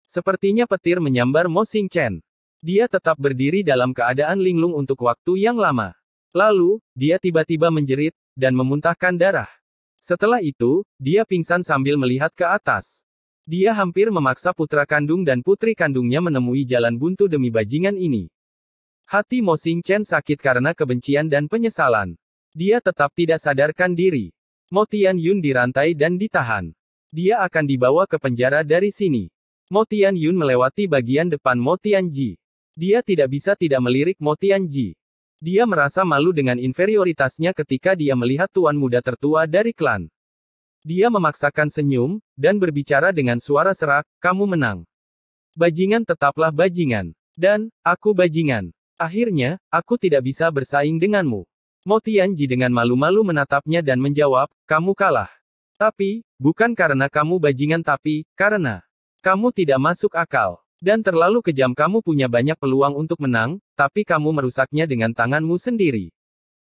Sepertinya petir menyambar Mo Sing Chen. Dia tetap berdiri dalam keadaan linglung untuk waktu yang lama. Lalu, dia tiba-tiba menjerit, dan memuntahkan darah. Setelah itu, dia pingsan sambil melihat ke atas. Dia hampir memaksa putra kandung dan putri kandungnya menemui jalan buntu demi bajingan ini. Hati Mo Sing Chen sakit karena kebencian dan penyesalan. Dia tetap tidak sadarkan diri. Mo Tian Yun dirantai dan ditahan. Dia akan dibawa ke penjara dari sini. Mo Tian Yun melewati bagian depan Mo Tian Ji. Dia tidak bisa tidak melirik Mo Tian Ji. Dia merasa malu dengan inferioritasnya ketika dia melihat tuan muda tertua dari klan. Dia memaksakan senyum, dan berbicara dengan suara serak, kamu menang. Bajingan tetaplah bajingan. Dan, aku bajingan. Akhirnya, aku tidak bisa bersaing denganmu. Motianji dengan malu-malu menatapnya dan menjawab, kamu kalah. Tapi, bukan karena kamu bajingan tapi, karena kamu tidak masuk akal. Dan terlalu kejam kamu punya banyak peluang untuk menang, tapi kamu merusaknya dengan tanganmu sendiri.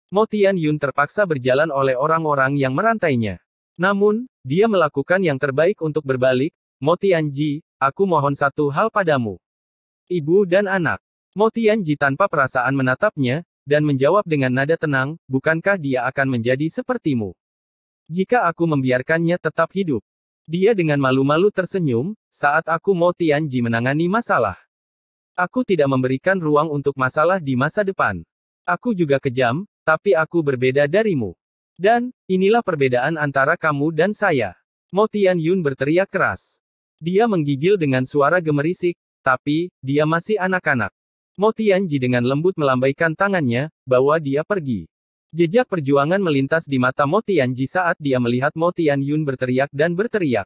Mo Tian Yun terpaksa berjalan oleh orang-orang yang merantainya. Namun, dia melakukan yang terbaik untuk berbalik, Mo Ji, aku mohon satu hal padamu. Ibu dan anak. Mo Ji tanpa perasaan menatapnya, dan menjawab dengan nada tenang, bukankah dia akan menjadi sepertimu? Jika aku membiarkannya tetap hidup. Dia dengan malu-malu tersenyum, saat aku mau Tianji menangani masalah. Aku tidak memberikan ruang untuk masalah di masa depan. Aku juga kejam, tapi aku berbeda darimu. Dan, inilah perbedaan antara kamu dan saya. Mo Tian Yun berteriak keras. Dia menggigil dengan suara gemerisik, tapi, dia masih anak-anak. Mo Tian Ji dengan lembut melambaikan tangannya, bahwa dia pergi. Jejak perjuangan melintas di mata Mo Tian Ji saat dia melihat Mo Tian Yun berteriak dan berteriak.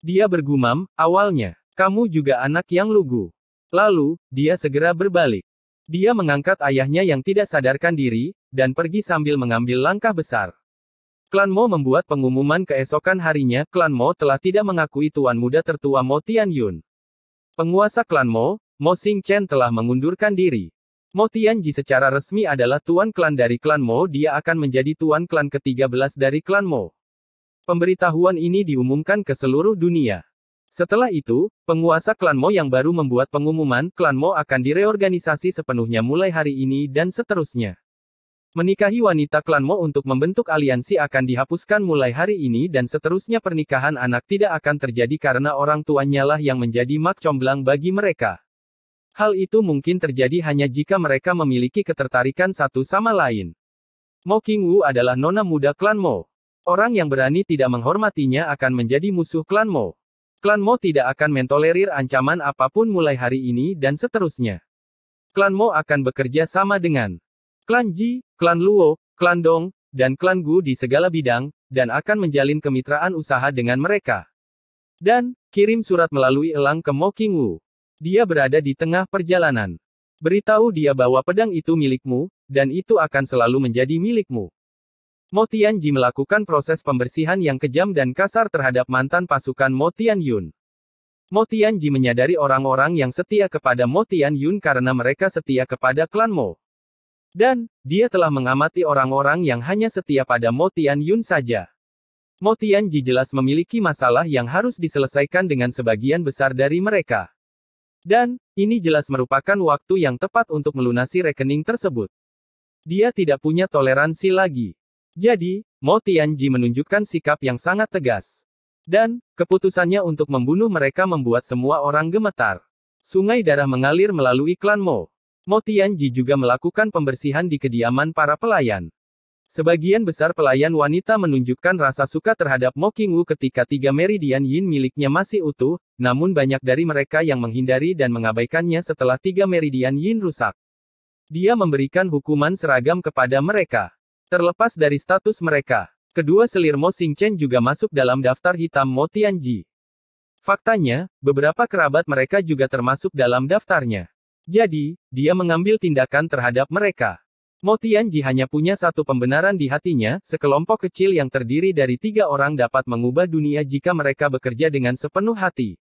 Dia bergumam, awalnya, kamu juga anak yang lugu. Lalu, dia segera berbalik. Dia mengangkat ayahnya yang tidak sadarkan diri, dan pergi sambil mengambil langkah besar. Klan Mo membuat pengumuman keesokan harinya, Klan Mo telah tidak mengakui tuan muda tertua Mo Tian Yun. Penguasa Klan Mo, Mo Sing Chen telah mengundurkan diri. Mo Tian Ji secara resmi adalah tuan klan dari Klan Mo dia akan menjadi tuan klan ke-13 dari Klan Mo. Pemberitahuan ini diumumkan ke seluruh dunia. Setelah itu, penguasa klan Mo yang baru membuat pengumuman, klan Mo akan direorganisasi sepenuhnya mulai hari ini dan seterusnya. Menikahi wanita klan Mo untuk membentuk aliansi akan dihapuskan mulai hari ini dan seterusnya pernikahan anak tidak akan terjadi karena orang tuanya lah yang menjadi mak comblang bagi mereka. Hal itu mungkin terjadi hanya jika mereka memiliki ketertarikan satu sama lain. Mo King Wu adalah nona muda klan Mo. Orang yang berani tidak menghormatinya akan menjadi musuh klan Mo. Klan Mo tidak akan mentolerir ancaman apapun mulai hari ini dan seterusnya. Klan Mo akan bekerja sama dengan klan Ji, klan Luo, klan Dong, dan klan Gu di segala bidang, dan akan menjalin kemitraan usaha dengan mereka. Dan, kirim surat melalui elang ke Mo King Wu. Dia berada di tengah perjalanan. Beritahu dia bahwa pedang itu milikmu, dan itu akan selalu menjadi milikmu. Mo melakukan proses pembersihan yang kejam dan kasar terhadap mantan pasukan Mo Tian Yun. Mo menyadari orang-orang yang setia kepada Mo Yun karena mereka setia kepada klan Mo. Dan, dia telah mengamati orang-orang yang hanya setia pada Mo Yun saja. Mo jelas memiliki masalah yang harus diselesaikan dengan sebagian besar dari mereka. Dan, ini jelas merupakan waktu yang tepat untuk melunasi rekening tersebut. Dia tidak punya toleransi lagi. Jadi, Mo Tianji menunjukkan sikap yang sangat tegas. Dan, keputusannya untuk membunuh mereka membuat semua orang gemetar. Sungai darah mengalir melalui klan Mo. Mo Tianji juga melakukan pembersihan di kediaman para pelayan. Sebagian besar pelayan wanita menunjukkan rasa suka terhadap Mo Qingwu ketika tiga meridian yin miliknya masih utuh, namun banyak dari mereka yang menghindari dan mengabaikannya setelah tiga meridian yin rusak. Dia memberikan hukuman seragam kepada mereka. Terlepas dari status mereka, kedua selir Mo Sing Chen juga masuk dalam daftar hitam Mo Tianji. Faktanya, beberapa kerabat mereka juga termasuk dalam daftarnya. Jadi, dia mengambil tindakan terhadap mereka. Mo Tianji hanya punya satu pembenaran di hatinya, sekelompok kecil yang terdiri dari tiga orang dapat mengubah dunia jika mereka bekerja dengan sepenuh hati.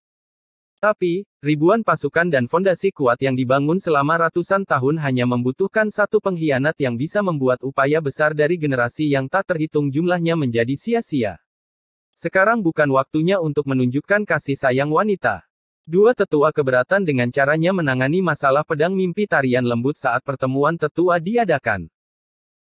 Tapi, ribuan pasukan dan fondasi kuat yang dibangun selama ratusan tahun hanya membutuhkan satu pengkhianat yang bisa membuat upaya besar dari generasi yang tak terhitung jumlahnya menjadi sia-sia. Sekarang bukan waktunya untuk menunjukkan kasih sayang wanita. Dua tetua keberatan dengan caranya menangani masalah pedang mimpi tarian lembut saat pertemuan tetua diadakan.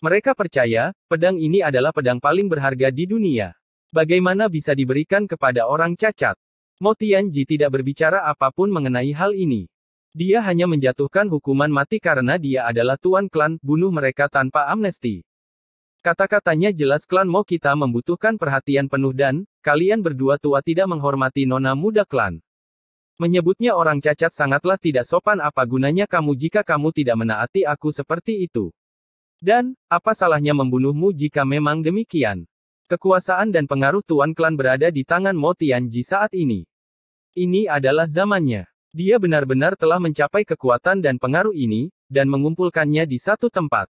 Mereka percaya, pedang ini adalah pedang paling berharga di dunia. Bagaimana bisa diberikan kepada orang cacat? Mo Tianji tidak berbicara apapun mengenai hal ini. Dia hanya menjatuhkan hukuman mati karena dia adalah tuan klan, bunuh mereka tanpa amnesti. Kata-katanya jelas klan Mo kita membutuhkan perhatian penuh dan, kalian berdua tua tidak menghormati nona muda klan. Menyebutnya orang cacat sangatlah tidak sopan apa gunanya kamu jika kamu tidak menaati aku seperti itu. Dan, apa salahnya membunuhmu jika memang demikian? Kekuasaan dan pengaruh Tuan Klan berada di tangan Mo Tianji saat ini. Ini adalah zamannya. Dia benar-benar telah mencapai kekuatan dan pengaruh ini, dan mengumpulkannya di satu tempat.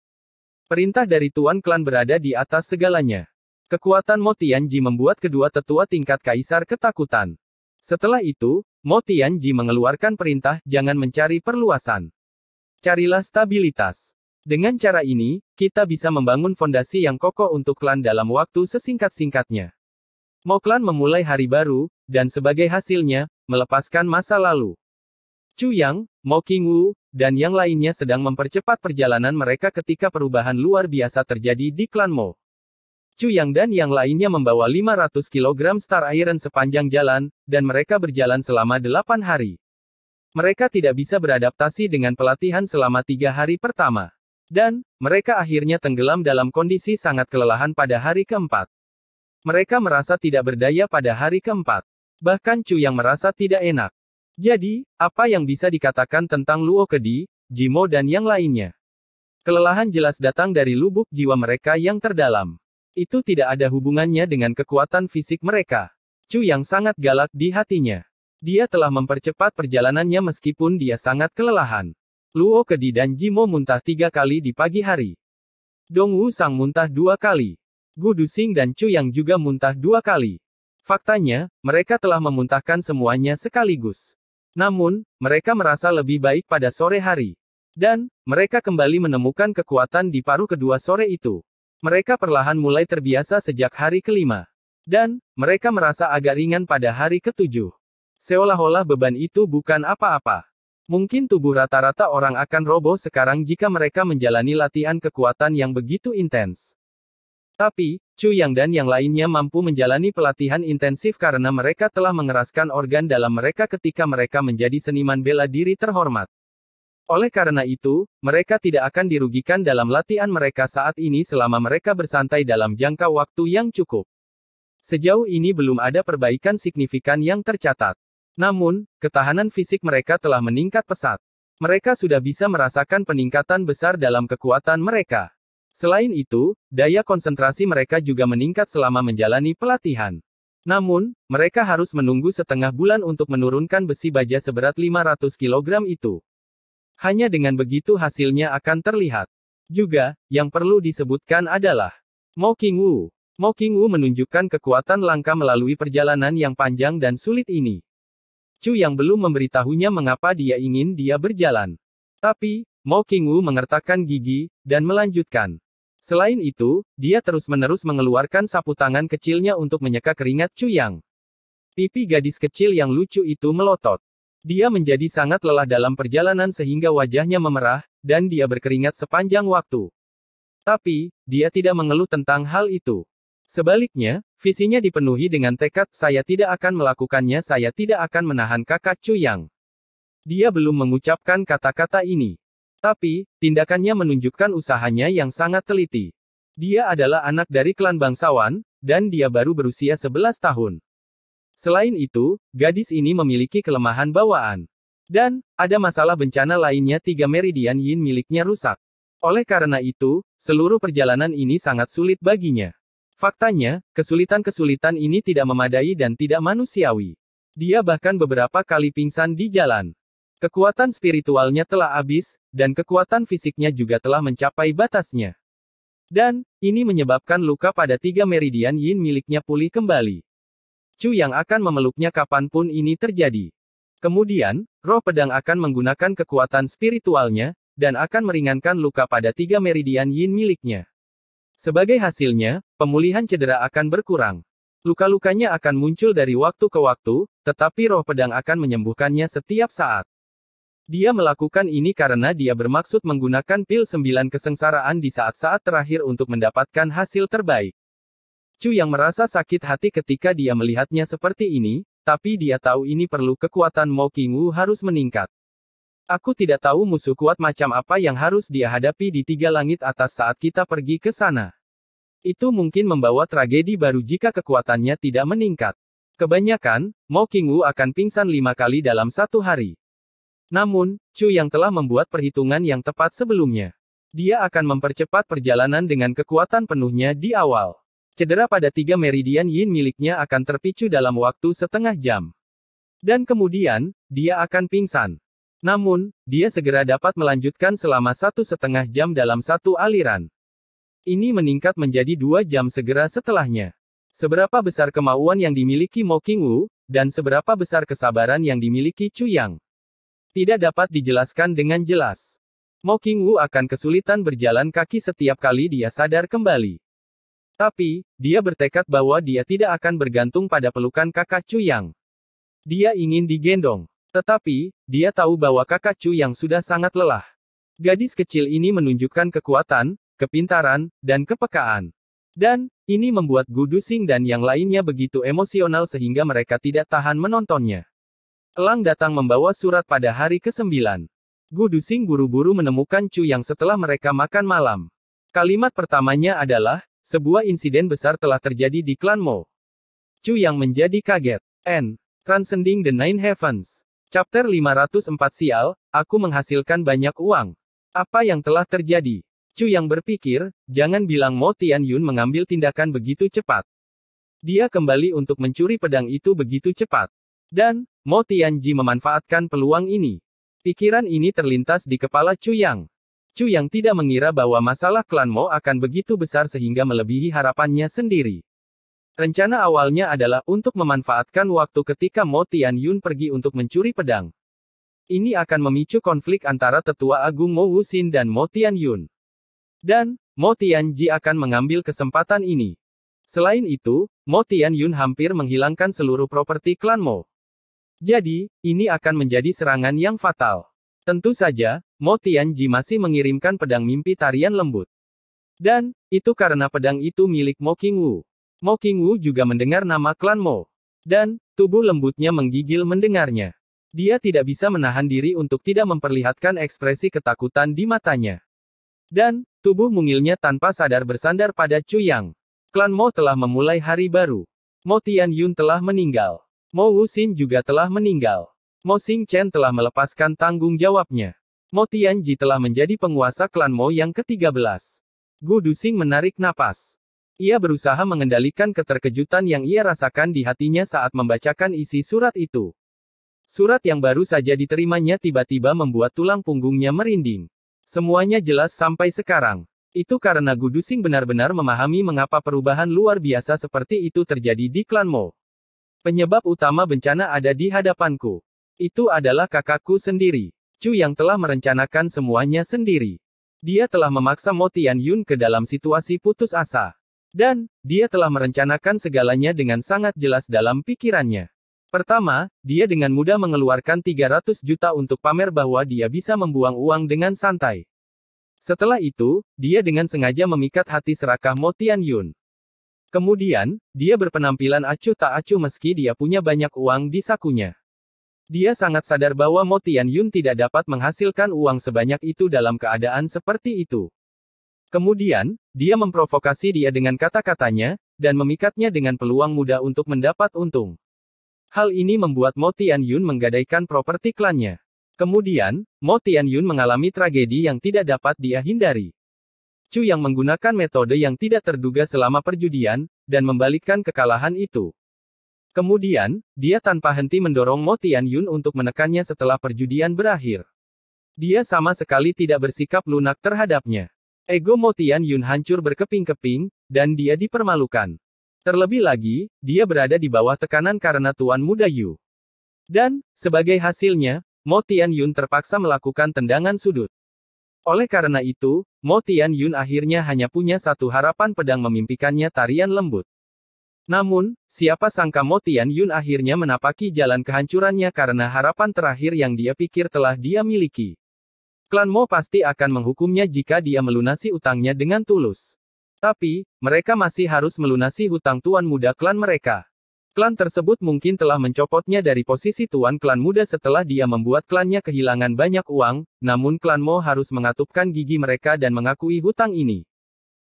Perintah dari Tuan Klan berada di atas segalanya. Kekuatan Mo Tianji membuat kedua tetua tingkat kaisar ketakutan. Setelah itu, Mo Tianji mengeluarkan perintah, jangan mencari perluasan. Carilah stabilitas. Dengan cara ini, kita bisa membangun fondasi yang kokoh untuk klan dalam waktu sesingkat-singkatnya. Mau klan memulai hari baru, dan sebagai hasilnya, melepaskan masa lalu. Chu Yang, Mo King Wu, dan yang lainnya sedang mempercepat perjalanan mereka ketika perubahan luar biasa terjadi di klan Mo. Chu Yang dan yang lainnya membawa 500 kg Star Iron sepanjang jalan, dan mereka berjalan selama 8 hari. Mereka tidak bisa beradaptasi dengan pelatihan selama tiga hari pertama. Dan, mereka akhirnya tenggelam dalam kondisi sangat kelelahan pada hari keempat. Mereka merasa tidak berdaya pada hari keempat. Bahkan Chu yang merasa tidak enak. Jadi, apa yang bisa dikatakan tentang Luo Kedi, Jimo dan yang lainnya? Kelelahan jelas datang dari lubuk jiwa mereka yang terdalam. Itu tidak ada hubungannya dengan kekuatan fisik mereka. Chu yang sangat galak di hatinya. Dia telah mempercepat perjalanannya meskipun dia sangat kelelahan. Luo Kedi dan Jimo muntah tiga kali di pagi hari. Dong Wu Sang muntah dua kali. Gu Dusing dan Chu Yang juga muntah dua kali. Faktanya, mereka telah memuntahkan semuanya sekaligus. Namun, mereka merasa lebih baik pada sore hari. Dan, mereka kembali menemukan kekuatan di paruh kedua sore itu. Mereka perlahan mulai terbiasa sejak hari kelima. Dan, mereka merasa agak ringan pada hari ketujuh. Seolah-olah beban itu bukan apa-apa. Mungkin tubuh rata-rata orang akan roboh sekarang jika mereka menjalani latihan kekuatan yang begitu intens. Tapi, Chu Yang dan yang lainnya mampu menjalani pelatihan intensif karena mereka telah mengeraskan organ dalam mereka ketika mereka menjadi seniman bela diri terhormat. Oleh karena itu, mereka tidak akan dirugikan dalam latihan mereka saat ini selama mereka bersantai dalam jangka waktu yang cukup. Sejauh ini belum ada perbaikan signifikan yang tercatat. Namun, ketahanan fisik mereka telah meningkat pesat. Mereka sudah bisa merasakan peningkatan besar dalam kekuatan mereka. Selain itu, daya konsentrasi mereka juga meningkat selama menjalani pelatihan. Namun, mereka harus menunggu setengah bulan untuk menurunkan besi baja seberat 500 kg itu. Hanya dengan begitu hasilnya akan terlihat. Juga, yang perlu disebutkan adalah Mo King Wu. Mo King Wu menunjukkan kekuatan langka melalui perjalanan yang panjang dan sulit ini. Chu yang belum memberitahunya mengapa dia ingin dia berjalan. Tapi, Mo Wu mengertakkan gigi, dan melanjutkan. Selain itu, dia terus-menerus mengeluarkan sapu tangan kecilnya untuk menyeka keringat Chu Yang. Pipi gadis kecil yang lucu itu melotot. Dia menjadi sangat lelah dalam perjalanan sehingga wajahnya memerah, dan dia berkeringat sepanjang waktu. Tapi, dia tidak mengeluh tentang hal itu. Sebaliknya, visinya dipenuhi dengan tekad, saya tidak akan melakukannya, saya tidak akan menahan kakak Cuyang. Dia belum mengucapkan kata-kata ini. Tapi, tindakannya menunjukkan usahanya yang sangat teliti. Dia adalah anak dari klan bangsawan, dan dia baru berusia 11 tahun. Selain itu, gadis ini memiliki kelemahan bawaan. Dan, ada masalah bencana lainnya tiga meridian yin miliknya rusak. Oleh karena itu, seluruh perjalanan ini sangat sulit baginya. Faktanya, kesulitan-kesulitan ini tidak memadai dan tidak manusiawi. Dia bahkan beberapa kali pingsan di jalan. Kekuatan spiritualnya telah habis, dan kekuatan fisiknya juga telah mencapai batasnya. Dan, ini menyebabkan luka pada tiga meridian yin miliknya pulih kembali. Chu yang akan memeluknya kapanpun ini terjadi. Kemudian, roh pedang akan menggunakan kekuatan spiritualnya, dan akan meringankan luka pada tiga meridian yin miliknya. Sebagai hasilnya, pemulihan cedera akan berkurang. Luka-lukanya akan muncul dari waktu ke waktu, tetapi roh pedang akan menyembuhkannya setiap saat. Dia melakukan ini karena dia bermaksud menggunakan pil sembilan kesengsaraan di saat-saat terakhir untuk mendapatkan hasil terbaik. Chu yang merasa sakit hati ketika dia melihatnya seperti ini, tapi dia tahu ini perlu kekuatan Mo Wu harus meningkat. Aku tidak tahu musuh kuat macam apa yang harus dia hadapi di tiga langit atas saat kita pergi ke sana. Itu mungkin membawa tragedi baru jika kekuatannya tidak meningkat. Kebanyakan, Mo King Wu akan pingsan lima kali dalam satu hari. Namun, Chu yang telah membuat perhitungan yang tepat sebelumnya. Dia akan mempercepat perjalanan dengan kekuatan penuhnya di awal. Cedera pada tiga meridian yin miliknya akan terpicu dalam waktu setengah jam. Dan kemudian, dia akan pingsan. Namun, dia segera dapat melanjutkan selama satu setengah jam dalam satu aliran. Ini meningkat menjadi dua jam segera setelahnya. Seberapa besar kemauan yang dimiliki Mo Wu dan seberapa besar kesabaran yang dimiliki Chu Yang. Tidak dapat dijelaskan dengan jelas. Mo Wu akan kesulitan berjalan kaki setiap kali dia sadar kembali. Tapi, dia bertekad bahwa dia tidak akan bergantung pada pelukan kakak Chu Yang. Dia ingin digendong. Tetapi, dia tahu bahwa kakak Chu yang sudah sangat lelah. Gadis kecil ini menunjukkan kekuatan, kepintaran, dan kepekaan. Dan, ini membuat Gu Dusing dan yang lainnya begitu emosional sehingga mereka tidak tahan menontonnya. Elang datang membawa surat pada hari ke-9. Gu Dusing buru-buru menemukan Chu yang setelah mereka makan malam. Kalimat pertamanya adalah, sebuah insiden besar telah terjadi di klan Mo. Chu yang menjadi kaget. N. Transcending the Nine Heavens. Chapter 504 Sial, aku menghasilkan banyak uang. Apa yang telah terjadi? Chu yang berpikir, jangan bilang Mo Tian Yun mengambil tindakan begitu cepat. Dia kembali untuk mencuri pedang itu begitu cepat. Dan, Mo Tianji memanfaatkan peluang ini. Pikiran ini terlintas di kepala Chu Yang. Chu Yang tidak mengira bahwa masalah klan Mo akan begitu besar sehingga melebihi harapannya sendiri. Rencana awalnya adalah untuk memanfaatkan waktu ketika Mo Tian Yun pergi untuk mencuri pedang. Ini akan memicu konflik antara tetua agung Mo Wuxin dan Mo Tian Yun. Dan, Mo Ji akan mengambil kesempatan ini. Selain itu, Mo Tian Yun hampir menghilangkan seluruh properti klan Mo. Jadi, ini akan menjadi serangan yang fatal. Tentu saja, Mo Ji masih mengirimkan pedang mimpi tarian lembut. Dan, itu karena pedang itu milik Mo King Wu. Mo Wu juga mendengar nama klan Mo. Dan, tubuh lembutnya menggigil mendengarnya. Dia tidak bisa menahan diri untuk tidak memperlihatkan ekspresi ketakutan di matanya. Dan, tubuh mungilnya tanpa sadar bersandar pada Chu Yang. Klan Mo telah memulai hari baru. Mo Tian Yun telah meninggal. Mo Wu Xin juga telah meninggal. Mo Xing Chen telah melepaskan tanggung jawabnya. Mo Ji telah menjadi penguasa klan Mo yang ke-13. Gu Duxing menarik napas. Ia berusaha mengendalikan keterkejutan yang ia rasakan di hatinya saat membacakan isi surat itu. Surat yang baru saja diterimanya tiba-tiba membuat tulang punggungnya merinding. Semuanya jelas sampai sekarang. Itu karena Gudusing benar-benar memahami mengapa perubahan luar biasa seperti itu terjadi di klan Mo. Penyebab utama bencana ada di hadapanku. Itu adalah kakakku sendiri. Chu yang telah merencanakan semuanya sendiri. Dia telah memaksa Mo Tian Yun ke dalam situasi putus asa. Dan, dia telah merencanakan segalanya dengan sangat jelas dalam pikirannya. Pertama, dia dengan mudah mengeluarkan 300 juta untuk pamer bahwa dia bisa membuang uang dengan santai. Setelah itu, dia dengan sengaja memikat hati serakah Mo Tian Yun. Kemudian, dia berpenampilan acuh tak acuh meski dia punya banyak uang di sakunya. Dia sangat sadar bahwa Mo Tian Yun tidak dapat menghasilkan uang sebanyak itu dalam keadaan seperti itu. Kemudian, dia memprovokasi dia dengan kata-katanya, dan memikatnya dengan peluang mudah untuk mendapat untung. Hal ini membuat Mo Tianyun menggadaikan properti klannya. Kemudian, Mo Tianyun mengalami tragedi yang tidak dapat dia hindari. Chu yang menggunakan metode yang tidak terduga selama perjudian, dan membalikkan kekalahan itu. Kemudian, dia tanpa henti mendorong Mo Tianyun untuk menekannya setelah perjudian berakhir. Dia sama sekali tidak bersikap lunak terhadapnya. Ego Motian Yun hancur berkeping-keping, dan dia dipermalukan. Terlebih lagi, dia berada di bawah tekanan karena Tuan Muda Yu. Dan, sebagai hasilnya, Motian Yun terpaksa melakukan tendangan sudut. Oleh karena itu, Motian Yun akhirnya hanya punya satu harapan pedang memimpikannya tarian lembut. Namun, siapa sangka Motian Yun akhirnya menapaki jalan kehancurannya karena harapan terakhir yang dia pikir telah dia miliki. Klan Mo pasti akan menghukumnya jika dia melunasi utangnya dengan tulus. Tapi, mereka masih harus melunasi hutang tuan muda klan mereka. Klan tersebut mungkin telah mencopotnya dari posisi tuan klan muda setelah dia membuat klannya kehilangan banyak uang, namun klan Mo harus mengatupkan gigi mereka dan mengakui hutang ini.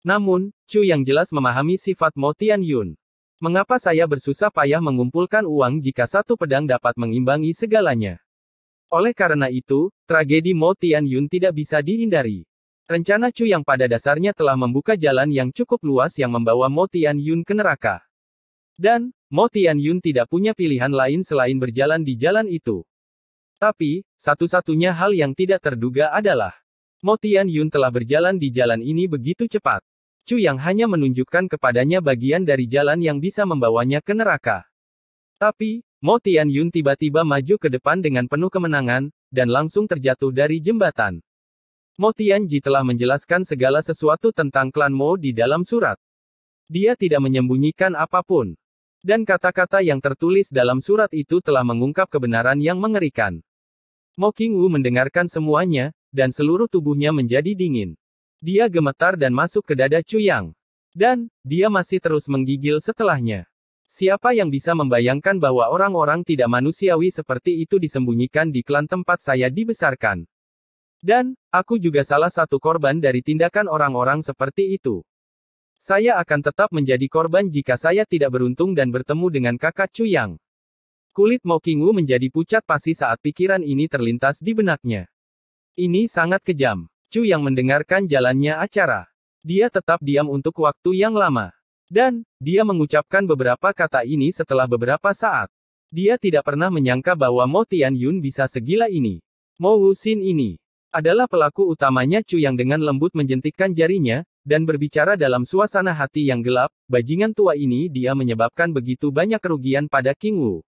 Namun, Chu yang jelas memahami sifat Mo Tian Yun. Mengapa saya bersusah payah mengumpulkan uang jika satu pedang dapat mengimbangi segalanya? Oleh karena itu, tragedi Mo Tian Yun tidak bisa dihindari. Rencana Chu yang pada dasarnya telah membuka jalan yang cukup luas yang membawa Mo Tian Yun ke neraka. Dan, Mo Tian Yun tidak punya pilihan lain selain berjalan di jalan itu. Tapi, satu-satunya hal yang tidak terduga adalah, Mo Tian Yun telah berjalan di jalan ini begitu cepat. Chu yang hanya menunjukkan kepadanya bagian dari jalan yang bisa membawanya ke neraka. Tapi, Mo Tian Yun tiba-tiba maju ke depan dengan penuh kemenangan, dan langsung terjatuh dari jembatan. Mo Ji telah menjelaskan segala sesuatu tentang klan Mo di dalam surat. Dia tidak menyembunyikan apapun. Dan kata-kata yang tertulis dalam surat itu telah mengungkap kebenaran yang mengerikan. Mo King Wu mendengarkan semuanya, dan seluruh tubuhnya menjadi dingin. Dia gemetar dan masuk ke dada Chu Yang. Dan, dia masih terus menggigil setelahnya. Siapa yang bisa membayangkan bahwa orang-orang tidak manusiawi seperti itu disembunyikan di klan tempat saya dibesarkan? Dan, aku juga salah satu korban dari tindakan orang-orang seperti itu. Saya akan tetap menjadi korban jika saya tidak beruntung dan bertemu dengan kakak Chu Yang. Kulit Wu menjadi pucat pasi saat pikiran ini terlintas di benaknya. Ini sangat kejam. Chu yang mendengarkan jalannya acara. Dia tetap diam untuk waktu yang lama. Dan, dia mengucapkan beberapa kata ini setelah beberapa saat. Dia tidak pernah menyangka bahwa Mo Yun bisa segila ini. Mo Xin ini adalah pelaku utamanya Chu yang dengan lembut menjentikkan jarinya, dan berbicara dalam suasana hati yang gelap, bajingan tua ini dia menyebabkan begitu banyak kerugian pada King Wu.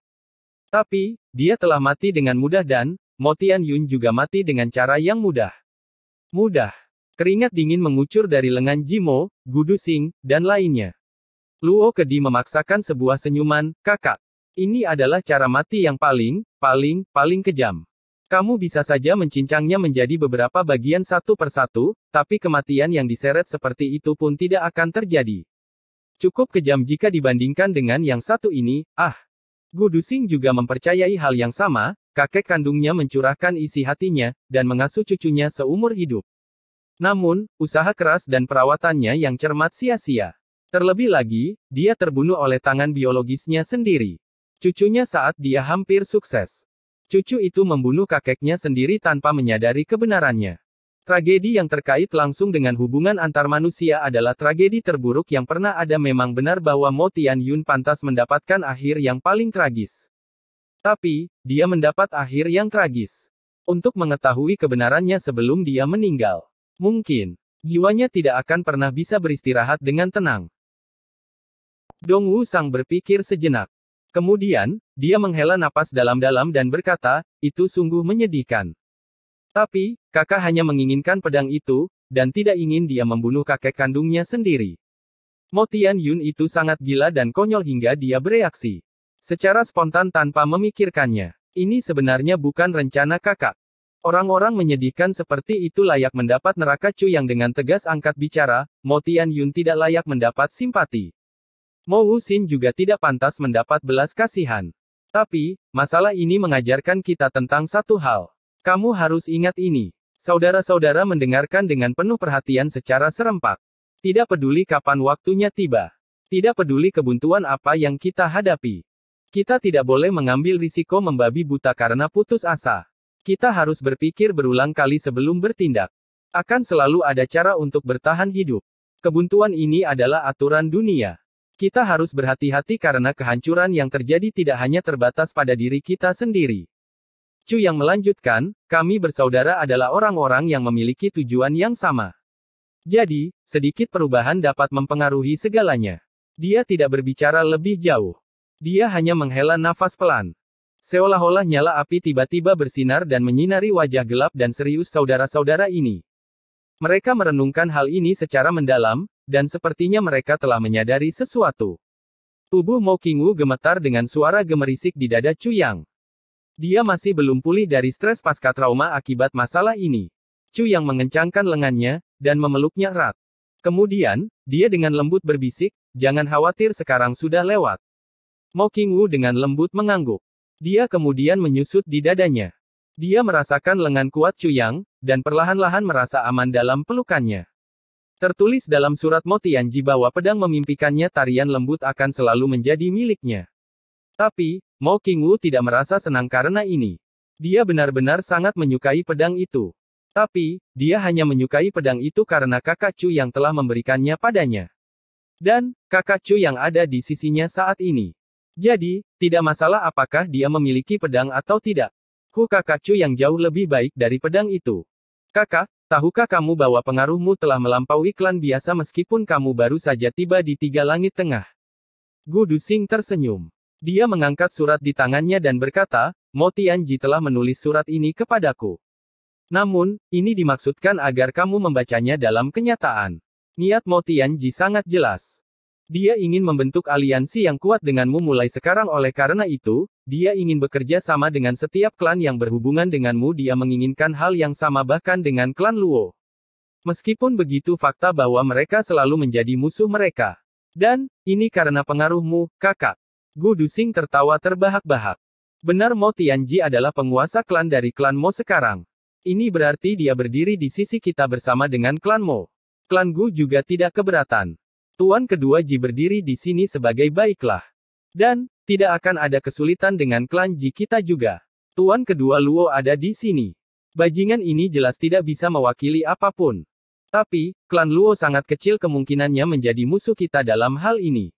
Tapi, dia telah mati dengan mudah dan, Mo Yun juga mati dengan cara yang mudah. Mudah. Keringat dingin mengucur dari lengan Jimo, Gudu Sing, dan lainnya. Luo Kedi memaksakan sebuah senyuman, kakak. Ini adalah cara mati yang paling, paling, paling kejam. Kamu bisa saja mencincangnya menjadi beberapa bagian satu persatu, tapi kematian yang diseret seperti itu pun tidak akan terjadi. Cukup kejam jika dibandingkan dengan yang satu ini, ah. Gu Dusing juga mempercayai hal yang sama, kakek kandungnya mencurahkan isi hatinya, dan mengasuh cucunya seumur hidup. Namun, usaha keras dan perawatannya yang cermat sia-sia. Terlebih lagi, dia terbunuh oleh tangan biologisnya sendiri. Cucunya saat dia hampir sukses. Cucu itu membunuh kakeknya sendiri tanpa menyadari kebenarannya. Tragedi yang terkait langsung dengan hubungan antar manusia adalah tragedi terburuk yang pernah ada memang benar bahwa Mo Tian Yun pantas mendapatkan akhir yang paling tragis. Tapi, dia mendapat akhir yang tragis. Untuk mengetahui kebenarannya sebelum dia meninggal. Mungkin, jiwanya tidak akan pernah bisa beristirahat dengan tenang. Dong Wu Sang berpikir sejenak. Kemudian, dia menghela napas dalam-dalam dan berkata, itu sungguh menyedihkan. Tapi, kakak hanya menginginkan pedang itu, dan tidak ingin dia membunuh kakek kandungnya sendiri. Motian Yun itu sangat gila dan konyol hingga dia bereaksi. Secara spontan tanpa memikirkannya. Ini sebenarnya bukan rencana kakak. Orang-orang menyedihkan seperti itu layak mendapat neraka Cu yang dengan tegas angkat bicara, Motian Yun tidak layak mendapat simpati. Mou Wuxin juga tidak pantas mendapat belas kasihan. Tapi, masalah ini mengajarkan kita tentang satu hal. Kamu harus ingat ini. Saudara-saudara mendengarkan dengan penuh perhatian secara serempak. Tidak peduli kapan waktunya tiba. Tidak peduli kebuntuan apa yang kita hadapi. Kita tidak boleh mengambil risiko membabi buta karena putus asa. Kita harus berpikir berulang kali sebelum bertindak. Akan selalu ada cara untuk bertahan hidup. Kebuntuan ini adalah aturan dunia. Kita harus berhati-hati karena kehancuran yang terjadi tidak hanya terbatas pada diri kita sendiri. Chu yang melanjutkan, kami bersaudara adalah orang-orang yang memiliki tujuan yang sama. Jadi, sedikit perubahan dapat mempengaruhi segalanya. Dia tidak berbicara lebih jauh. Dia hanya menghela nafas pelan. Seolah-olah nyala api tiba-tiba bersinar dan menyinari wajah gelap dan serius saudara-saudara ini. Mereka merenungkan hal ini secara mendalam, dan sepertinya mereka telah menyadari sesuatu. Tubuh Mo Qingwu gemetar dengan suara gemerisik di dada Chu Yang. Dia masih belum pulih dari stres pasca trauma akibat masalah ini. Chu Yang mengencangkan lengannya, dan memeluknya erat. Kemudian, dia dengan lembut berbisik, jangan khawatir sekarang sudah lewat. Mo Qingwu dengan lembut mengangguk. Dia kemudian menyusut di dadanya. Dia merasakan lengan kuat Chu Yang dan perlahan-lahan merasa aman dalam pelukannya. Tertulis dalam surat Motianji bahwa pedang memimpikannya tarian lembut akan selalu menjadi miliknya. Tapi, Mo Wu tidak merasa senang karena ini. Dia benar-benar sangat menyukai pedang itu. Tapi, dia hanya menyukai pedang itu karena kakak Chu yang telah memberikannya padanya. Dan, kakak Chu yang ada di sisinya saat ini. Jadi, tidak masalah apakah dia memiliki pedang atau tidak. Hu kakak Chu yang jauh lebih baik dari pedang itu. Kakak, Tahukah kamu bahwa pengaruhmu telah melampaui klan biasa meskipun kamu baru saja tiba di tiga langit tengah? Gu Dusing tersenyum. Dia mengangkat surat di tangannya dan berkata, Mo Tianji telah menulis surat ini kepadaku. Namun, ini dimaksudkan agar kamu membacanya dalam kenyataan. Niat Mo Tianji sangat jelas. Dia ingin membentuk aliansi yang kuat denganmu mulai sekarang oleh karena itu, dia ingin bekerja sama dengan setiap klan yang berhubungan denganmu dia menginginkan hal yang sama bahkan dengan klan Luo. Meskipun begitu fakta bahwa mereka selalu menjadi musuh mereka. Dan, ini karena pengaruhmu, kakak. Gu Dusing tertawa terbahak-bahak. Benar Mo Tianji adalah penguasa klan dari klan Mo sekarang. Ini berarti dia berdiri di sisi kita bersama dengan klan Mo. Klan Gu juga tidak keberatan. Tuan kedua Ji berdiri di sini sebagai baiklah. Dan, tidak akan ada kesulitan dengan klan Ji kita juga. Tuan kedua Luo ada di sini. Bajingan ini jelas tidak bisa mewakili apapun. Tapi, klan Luo sangat kecil kemungkinannya menjadi musuh kita dalam hal ini.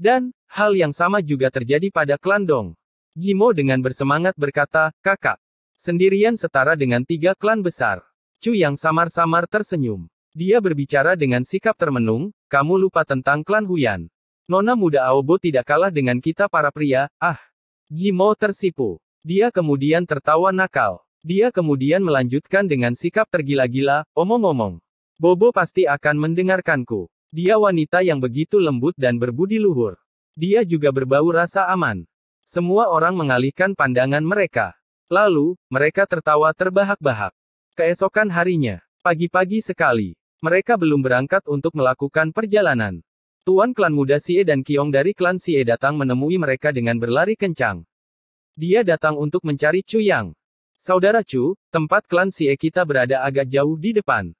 Dan, hal yang sama juga terjadi pada klan Dong. Jimo dengan bersemangat berkata, kakak. Sendirian setara dengan tiga klan besar. Chu yang samar-samar tersenyum. Dia berbicara dengan sikap termenung, kamu lupa tentang klan Huyan. Nona muda Aobo tidak kalah dengan kita para pria, ah. Jimo tersipu. Dia kemudian tertawa nakal. Dia kemudian melanjutkan dengan sikap tergila-gila, omong-omong. Bobo pasti akan mendengarkanku. Dia wanita yang begitu lembut dan berbudi luhur. Dia juga berbau rasa aman. Semua orang mengalihkan pandangan mereka. Lalu, mereka tertawa terbahak-bahak. Keesokan harinya, pagi-pagi sekali, mereka belum berangkat untuk melakukan perjalanan. Tuan klan muda Sie dan Kiong dari klan Sie datang menemui mereka dengan berlari kencang. Dia datang untuk mencari Chu Yang. Saudara Chu, tempat klan Sie kita berada agak jauh di depan.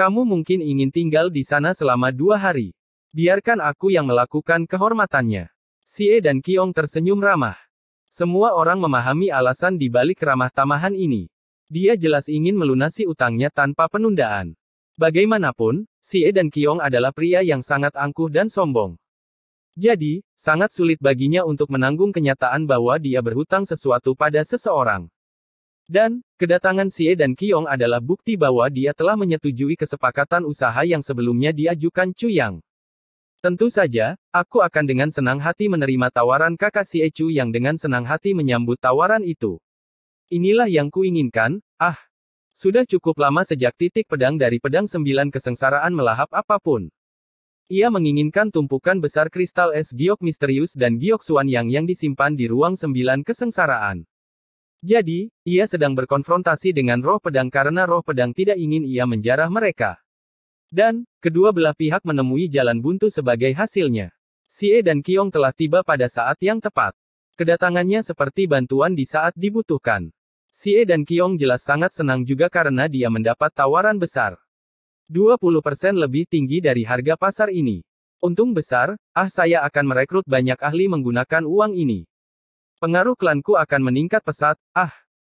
Kamu mungkin ingin tinggal di sana selama dua hari. Biarkan aku yang melakukan kehormatannya. Sie dan Kiong tersenyum ramah. Semua orang memahami alasan di balik ramah tamahan ini. Dia jelas ingin melunasi utangnya tanpa penundaan. Bagaimanapun, Xie dan Kiong adalah pria yang sangat angkuh dan sombong. Jadi, sangat sulit baginya untuk menanggung kenyataan bahwa dia berhutang sesuatu pada seseorang. Dan, kedatangan Xie dan Kiong adalah bukti bahwa dia telah menyetujui kesepakatan usaha yang sebelumnya diajukan Chu Yang. Tentu saja, aku akan dengan senang hati menerima tawaran kakak Xie Chu yang dengan senang hati menyambut tawaran itu. Inilah yang kuinginkan, ah, sudah cukup lama sejak titik pedang dari pedang sembilan kesengsaraan melahap apapun. Ia menginginkan tumpukan besar kristal es giok misterius dan giok suan yang yang disimpan di ruang sembilan kesengsaraan. Jadi, ia sedang berkonfrontasi dengan roh pedang karena roh pedang tidak ingin ia menjarah mereka. Dan, kedua belah pihak menemui jalan buntu sebagai hasilnya. Sie dan Kiong telah tiba pada saat yang tepat. Kedatangannya seperti bantuan di saat dibutuhkan. Xie dan Kiong jelas sangat senang juga karena dia mendapat tawaran besar. 20% lebih tinggi dari harga pasar ini. Untung besar, ah saya akan merekrut banyak ahli menggunakan uang ini. Pengaruh klanku akan meningkat pesat, ah.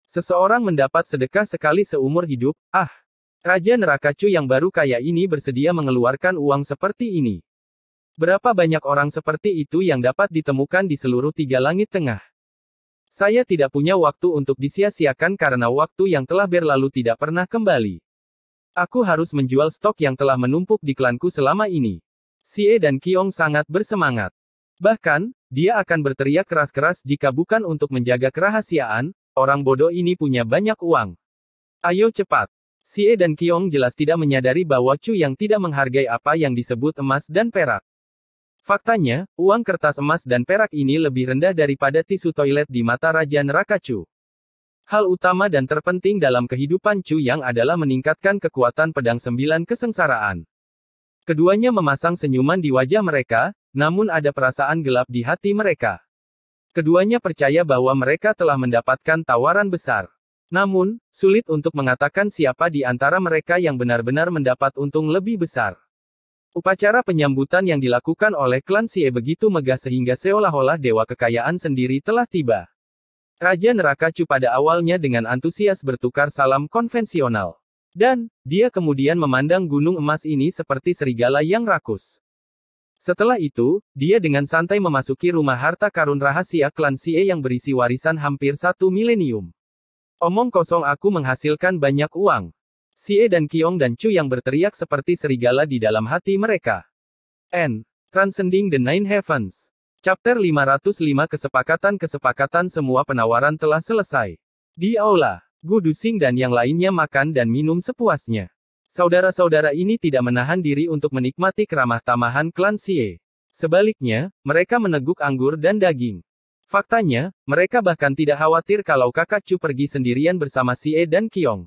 Seseorang mendapat sedekah sekali seumur hidup, ah. Raja neraka Chu yang baru kaya ini bersedia mengeluarkan uang seperti ini. Berapa banyak orang seperti itu yang dapat ditemukan di seluruh tiga langit tengah? Saya tidak punya waktu untuk disia-siakan karena waktu yang telah berlalu tidak pernah kembali. Aku harus menjual stok yang telah menumpuk di klanku selama ini. Xie dan Kiong sangat bersemangat. Bahkan, dia akan berteriak keras-keras jika bukan untuk menjaga kerahasiaan, orang bodoh ini punya banyak uang. Ayo cepat. Xie dan Kiong jelas tidak menyadari bahwa Chu yang tidak menghargai apa yang disebut emas dan perak. Faktanya, uang kertas emas dan perak ini lebih rendah daripada tisu toilet di mata Raja Neraka Chu. Hal utama dan terpenting dalam kehidupan Chu yang adalah meningkatkan kekuatan pedang sembilan kesengsaraan. Keduanya memasang senyuman di wajah mereka, namun ada perasaan gelap di hati mereka. Keduanya percaya bahwa mereka telah mendapatkan tawaran besar. Namun, sulit untuk mengatakan siapa di antara mereka yang benar-benar mendapat untung lebih besar. Upacara penyambutan yang dilakukan oleh klan Xie begitu megah sehingga seolah-olah dewa kekayaan sendiri telah tiba. Raja Neraka Chu pada awalnya dengan antusias bertukar salam konvensional. Dan, dia kemudian memandang gunung emas ini seperti serigala yang rakus. Setelah itu, dia dengan santai memasuki rumah harta karun rahasia klan Xie yang berisi warisan hampir satu milenium. Omong kosong aku menghasilkan banyak uang. Xie dan Kiong dan Chu yang berteriak seperti serigala di dalam hati mereka. N. Transcending the Nine Heavens. Chapter 505 Kesepakatan-kesepakatan semua penawaran telah selesai. Di aula, Gu Dusing dan yang lainnya makan dan minum sepuasnya. Saudara-saudara ini tidak menahan diri untuk menikmati keramah tamahan klan Xie. Sebaliknya, mereka meneguk anggur dan daging. Faktanya, mereka bahkan tidak khawatir kalau kakak Chu pergi sendirian bersama Xie dan Kiong.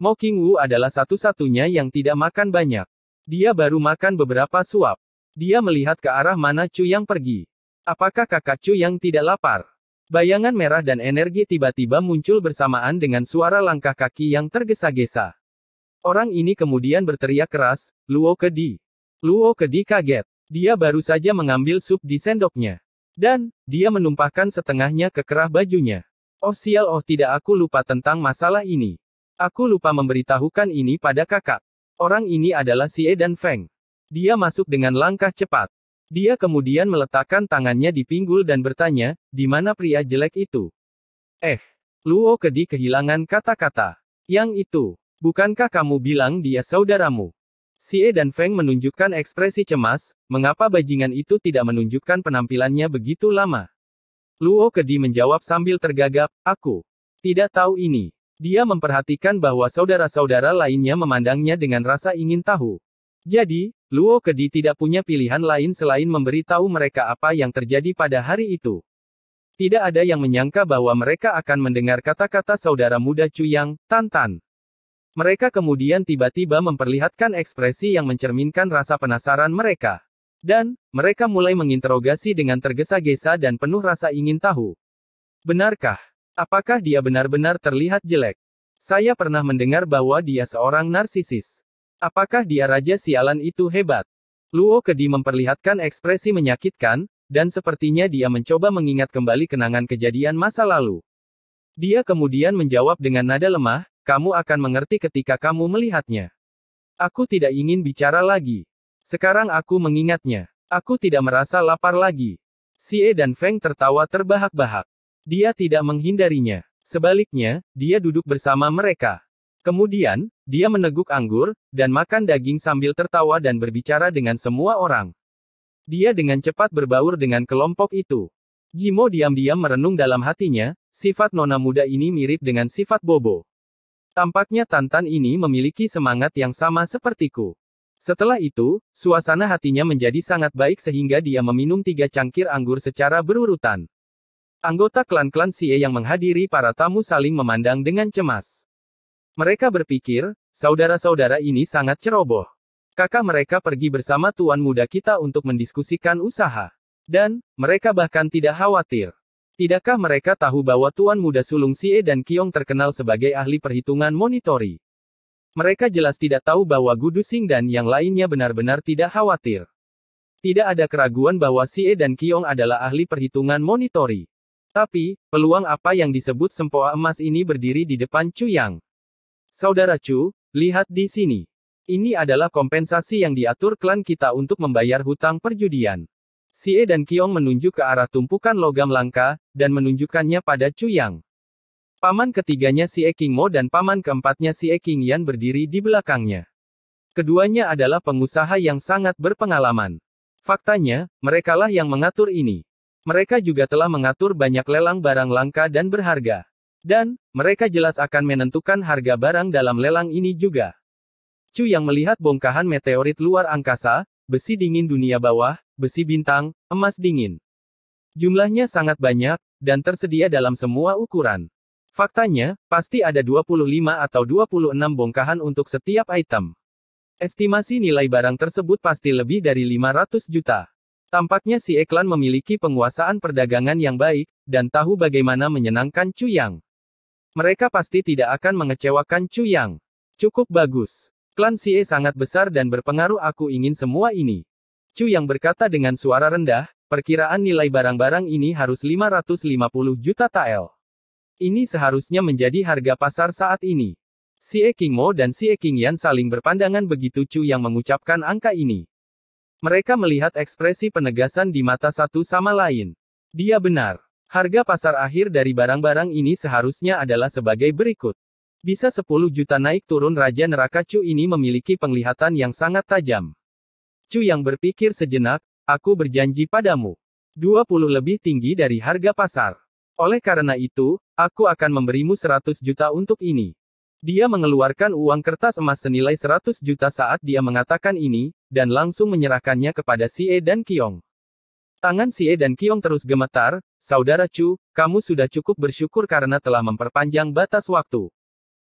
Mo King Wu adalah satu-satunya yang tidak makan banyak. Dia baru makan beberapa suap. Dia melihat ke arah mana Chu yang pergi. Apakah kakak Chu yang tidak lapar? Bayangan merah dan energi tiba-tiba muncul bersamaan dengan suara langkah kaki yang tergesa-gesa. Orang ini kemudian berteriak keras, Luo Kedi. Luo Kedi kaget. Dia baru saja mengambil sup di sendoknya. Dan, dia menumpahkan setengahnya ke kerah bajunya. Oh sial oh tidak aku lupa tentang masalah ini. Aku lupa memberitahukan ini pada kakak. Orang ini adalah Xie dan Feng. Dia masuk dengan langkah cepat. Dia kemudian meletakkan tangannya di pinggul dan bertanya, di mana pria jelek itu? Eh, Luo Kedi kehilangan kata-kata. Yang itu, bukankah kamu bilang dia saudaramu? Xie dan Feng menunjukkan ekspresi cemas, mengapa bajingan itu tidak menunjukkan penampilannya begitu lama. Luo Kedi menjawab sambil tergagap, aku tidak tahu ini. Dia memperhatikan bahwa saudara-saudara lainnya memandangnya dengan rasa ingin tahu. Jadi, Luo Kedi tidak punya pilihan lain selain memberi tahu mereka apa yang terjadi pada hari itu. Tidak ada yang menyangka bahwa mereka akan mendengar kata-kata saudara muda Cuyang, Tantan. Mereka kemudian tiba-tiba memperlihatkan ekspresi yang mencerminkan rasa penasaran mereka. Dan, mereka mulai menginterogasi dengan tergesa-gesa dan penuh rasa ingin tahu. Benarkah? Apakah dia benar-benar terlihat jelek? Saya pernah mendengar bahwa dia seorang narsisis. Apakah dia raja sialan itu hebat? Luo Kedi memperlihatkan ekspresi menyakitkan, dan sepertinya dia mencoba mengingat kembali kenangan kejadian masa lalu. Dia kemudian menjawab dengan nada lemah, kamu akan mengerti ketika kamu melihatnya. Aku tidak ingin bicara lagi. Sekarang aku mengingatnya. Aku tidak merasa lapar lagi. Xie dan Feng tertawa terbahak-bahak. Dia tidak menghindarinya. Sebaliknya, dia duduk bersama mereka. Kemudian, dia meneguk anggur, dan makan daging sambil tertawa dan berbicara dengan semua orang. Dia dengan cepat berbaur dengan kelompok itu. Jimo diam-diam merenung dalam hatinya, sifat nona muda ini mirip dengan sifat Bobo. Tampaknya Tantan ini memiliki semangat yang sama sepertiku. Setelah itu, suasana hatinya menjadi sangat baik sehingga dia meminum tiga cangkir anggur secara berurutan. Anggota klan-klan Xie yang menghadiri para tamu saling memandang dengan cemas. Mereka berpikir, saudara-saudara ini sangat ceroboh. Kakak mereka pergi bersama tuan muda kita untuk mendiskusikan usaha. Dan, mereka bahkan tidak khawatir. Tidakkah mereka tahu bahwa tuan muda sulung Xie dan Kiong terkenal sebagai ahli perhitungan monitori? Mereka jelas tidak tahu bahwa Gudu Sing dan yang lainnya benar-benar tidak khawatir. Tidak ada keraguan bahwa Xie dan Kiong adalah ahli perhitungan monitori. Tapi, peluang apa yang disebut sempoa emas ini berdiri di depan Chu Yang. Saudara Chu, lihat di sini. Ini adalah kompensasi yang diatur klan kita untuk membayar hutang perjudian. Si E dan Kiong menunjuk ke arah tumpukan logam langka, dan menunjukkannya pada Chu Yang. Paman ketiganya Si King Mo dan paman keempatnya Si King Yan berdiri di belakangnya. Keduanya adalah pengusaha yang sangat berpengalaman. Faktanya, merekalah yang mengatur ini. Mereka juga telah mengatur banyak lelang barang langka dan berharga. Dan, mereka jelas akan menentukan harga barang dalam lelang ini juga. Chu yang melihat bongkahan meteorit luar angkasa, besi dingin dunia bawah, besi bintang, emas dingin. Jumlahnya sangat banyak, dan tersedia dalam semua ukuran. Faktanya, pasti ada 25 atau 26 bongkahan untuk setiap item. Estimasi nilai barang tersebut pasti lebih dari 500 juta. Tampaknya si Eklan memiliki penguasaan perdagangan yang baik, dan tahu bagaimana menyenangkan Chu Yang. Mereka pasti tidak akan mengecewakan Chu Yang. Cukup bagus. Klan Si E sangat besar dan berpengaruh aku ingin semua ini. Chu Yang berkata dengan suara rendah, perkiraan nilai barang-barang ini harus 550 juta tael. Ini seharusnya menjadi harga pasar saat ini. Si E King Mo dan Si E King Yan saling berpandangan begitu Chu Yang mengucapkan angka ini. Mereka melihat ekspresi penegasan di mata satu sama lain. Dia benar. Harga pasar akhir dari barang-barang ini seharusnya adalah sebagai berikut. Bisa 10 juta naik turun Raja Neraka Chu ini memiliki penglihatan yang sangat tajam. Chu yang berpikir sejenak, aku berjanji padamu. 20 lebih tinggi dari harga pasar. Oleh karena itu, aku akan memberimu 100 juta untuk ini. Dia mengeluarkan uang kertas emas senilai 100 juta saat dia mengatakan ini, dan langsung menyerahkannya kepada Si E dan Kiong. Tangan Si E dan Kiong terus gemetar, Saudara Chu, kamu sudah cukup bersyukur karena telah memperpanjang batas waktu.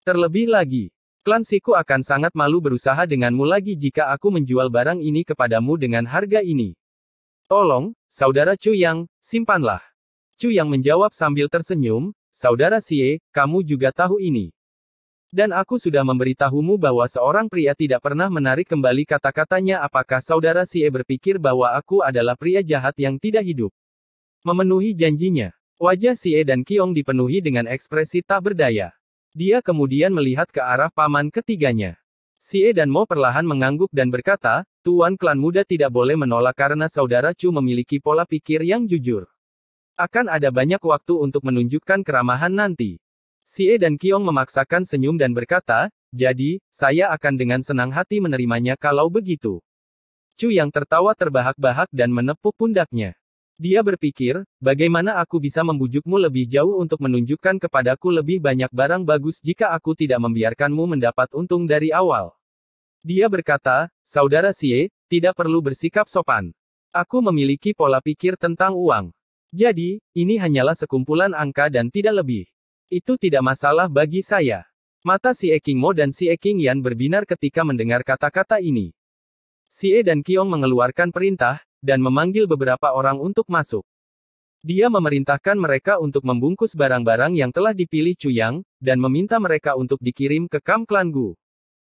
Terlebih lagi, klan Siku akan sangat malu berusaha denganmu lagi jika aku menjual barang ini kepadamu dengan harga ini. Tolong, Saudara Chu Yang, simpanlah. Chu Yang menjawab sambil tersenyum, Saudara Sie, kamu juga tahu ini. Dan aku sudah memberitahumu bahwa seorang pria tidak pernah menarik kembali kata-katanya apakah saudara Si e berpikir bahwa aku adalah pria jahat yang tidak hidup. Memenuhi janjinya. Wajah Si e dan Kiong dipenuhi dengan ekspresi tak berdaya. Dia kemudian melihat ke arah paman ketiganya. Si e dan Mo perlahan mengangguk dan berkata, Tuan klan muda tidak boleh menolak karena saudara Chu memiliki pola pikir yang jujur. Akan ada banyak waktu untuk menunjukkan keramahan nanti. Si E dan Kiong memaksakan senyum dan berkata, jadi, saya akan dengan senang hati menerimanya kalau begitu. Chu yang tertawa terbahak-bahak dan menepuk pundaknya. Dia berpikir, bagaimana aku bisa membujukmu lebih jauh untuk menunjukkan kepadaku lebih banyak barang bagus jika aku tidak membiarkanmu mendapat untung dari awal. Dia berkata, Saudara Sie, tidak perlu bersikap sopan. Aku memiliki pola pikir tentang uang. Jadi, ini hanyalah sekumpulan angka dan tidak lebih. Itu tidak masalah bagi saya. Mata si Eking Mo dan si Eking Yan berbinar ketika mendengar kata-kata ini. Si E dan Kiong mengeluarkan perintah, dan memanggil beberapa orang untuk masuk. Dia memerintahkan mereka untuk membungkus barang-barang yang telah dipilih Cuyang, dan meminta mereka untuk dikirim ke Kam Klan Gu.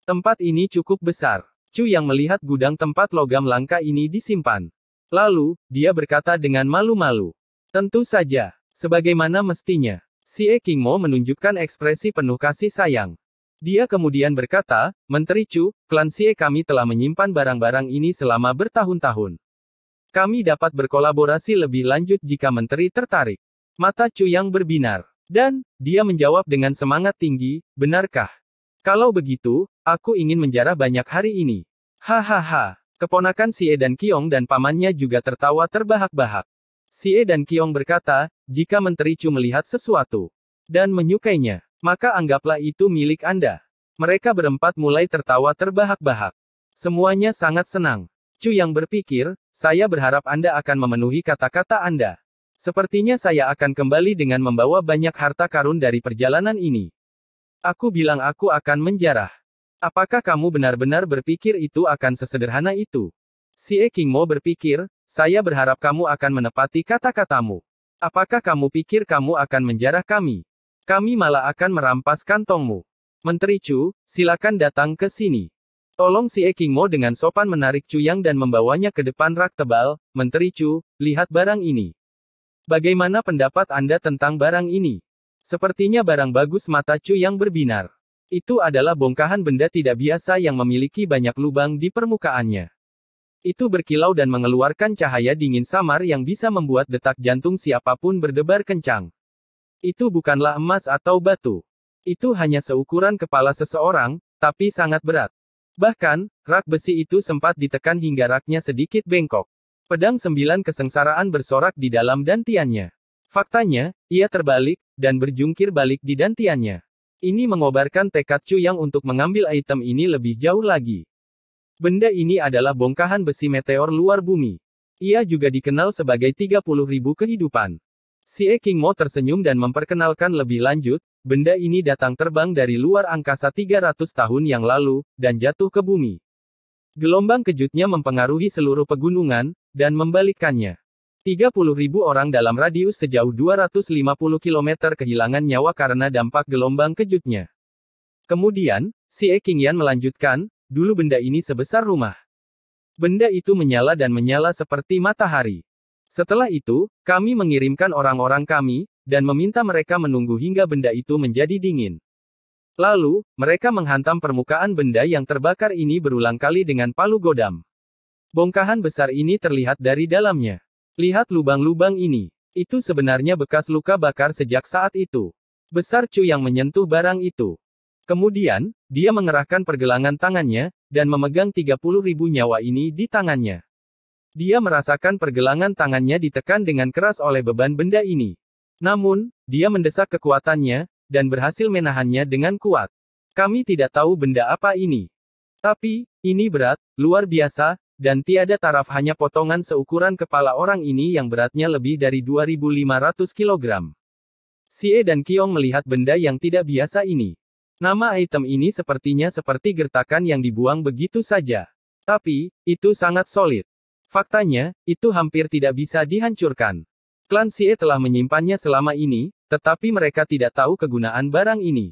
Tempat ini cukup besar. Cuyang melihat gudang tempat logam langka ini disimpan. Lalu, dia berkata dengan malu-malu. Tentu saja, sebagaimana mestinya. Si E King Mo menunjukkan ekspresi penuh kasih sayang. Dia kemudian berkata, Menteri Chu, klan Sie kami telah menyimpan barang-barang ini selama bertahun-tahun. Kami dapat berkolaborasi lebih lanjut jika Menteri tertarik. Mata Chu yang berbinar. Dan, dia menjawab dengan semangat tinggi, benarkah? Kalau begitu, aku ingin menjarah banyak hari ini. Hahaha. Keponakan Sie dan Kiong dan pamannya juga tertawa terbahak-bahak. Sie dan Kiong berkata, jika Menteri Chu melihat sesuatu dan menyukainya, maka anggaplah itu milik Anda. Mereka berempat mulai tertawa terbahak-bahak. Semuanya sangat senang. Chu yang berpikir, saya berharap Anda akan memenuhi kata-kata Anda. Sepertinya saya akan kembali dengan membawa banyak harta karun dari perjalanan ini. Aku bilang aku akan menjarah. Apakah kamu benar-benar berpikir itu akan sesederhana itu? Si Ekingmo berpikir, saya berharap kamu akan menepati kata-katamu. Apakah kamu pikir kamu akan menjarah kami? Kami malah akan merampas kantongmu. Menteri Chu, silakan datang ke sini. Tolong si Ekingmo dengan sopan menarik Chu Yang dan membawanya ke depan rak tebal, Menteri Chu, lihat barang ini. Bagaimana pendapat Anda tentang barang ini? Sepertinya barang bagus mata Chu yang berbinar. Itu adalah bongkahan benda tidak biasa yang memiliki banyak lubang di permukaannya. Itu berkilau dan mengeluarkan cahaya dingin samar yang bisa membuat detak jantung siapapun berdebar kencang. Itu bukanlah emas atau batu. Itu hanya seukuran kepala seseorang, tapi sangat berat. Bahkan, rak besi itu sempat ditekan hingga raknya sedikit bengkok. Pedang sembilan kesengsaraan bersorak di dalam dantiannya. Faktanya, ia terbalik, dan berjungkir balik di dantiannya. Ini mengobarkan tekad Chu Yang untuk mengambil item ini lebih jauh lagi. Benda ini adalah bongkahan besi meteor luar bumi. Ia juga dikenal sebagai 30.000 kehidupan. Si e King Mo tersenyum dan memperkenalkan lebih lanjut, benda ini datang terbang dari luar angkasa 300 tahun yang lalu, dan jatuh ke bumi. Gelombang kejutnya mempengaruhi seluruh pegunungan, dan membalikkannya. 30.000 orang dalam radius sejauh 250 km kehilangan nyawa karena dampak gelombang kejutnya. Kemudian, si e King Yan melanjutkan, Dulu benda ini sebesar rumah. Benda itu menyala dan menyala seperti matahari. Setelah itu, kami mengirimkan orang-orang kami, dan meminta mereka menunggu hingga benda itu menjadi dingin. Lalu, mereka menghantam permukaan benda yang terbakar ini berulang kali dengan palu godam. Bongkahan besar ini terlihat dari dalamnya. Lihat lubang-lubang ini. Itu sebenarnya bekas luka bakar sejak saat itu. Besar Cu yang menyentuh barang itu. Kemudian, dia mengerahkan pergelangan tangannya, dan memegang 30 ribu nyawa ini di tangannya. Dia merasakan pergelangan tangannya ditekan dengan keras oleh beban benda ini. Namun, dia mendesak kekuatannya, dan berhasil menahannya dengan kuat. Kami tidak tahu benda apa ini. Tapi, ini berat, luar biasa, dan tiada taraf hanya potongan seukuran kepala orang ini yang beratnya lebih dari 2.500 kg. E dan Kiong melihat benda yang tidak biasa ini. Nama item ini sepertinya seperti gertakan yang dibuang begitu saja. Tapi, itu sangat solid. Faktanya, itu hampir tidak bisa dihancurkan. Klan Xie telah menyimpannya selama ini, tetapi mereka tidak tahu kegunaan barang ini.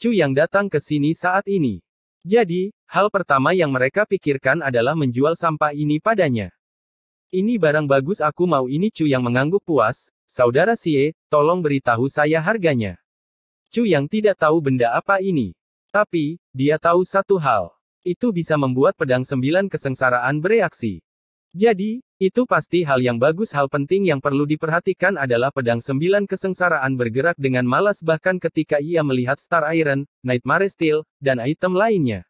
Chu yang datang ke sini saat ini. Jadi, hal pertama yang mereka pikirkan adalah menjual sampah ini padanya. Ini barang bagus aku mau ini Chu yang mengangguk puas, Saudara Xie, tolong beritahu saya harganya. Chu yang tidak tahu benda apa ini. Tapi, dia tahu satu hal. Itu bisa membuat pedang sembilan kesengsaraan bereaksi. Jadi, itu pasti hal yang bagus hal penting yang perlu diperhatikan adalah pedang sembilan kesengsaraan bergerak dengan malas bahkan ketika ia melihat Star Iron, Nightmare Steel, dan item lainnya.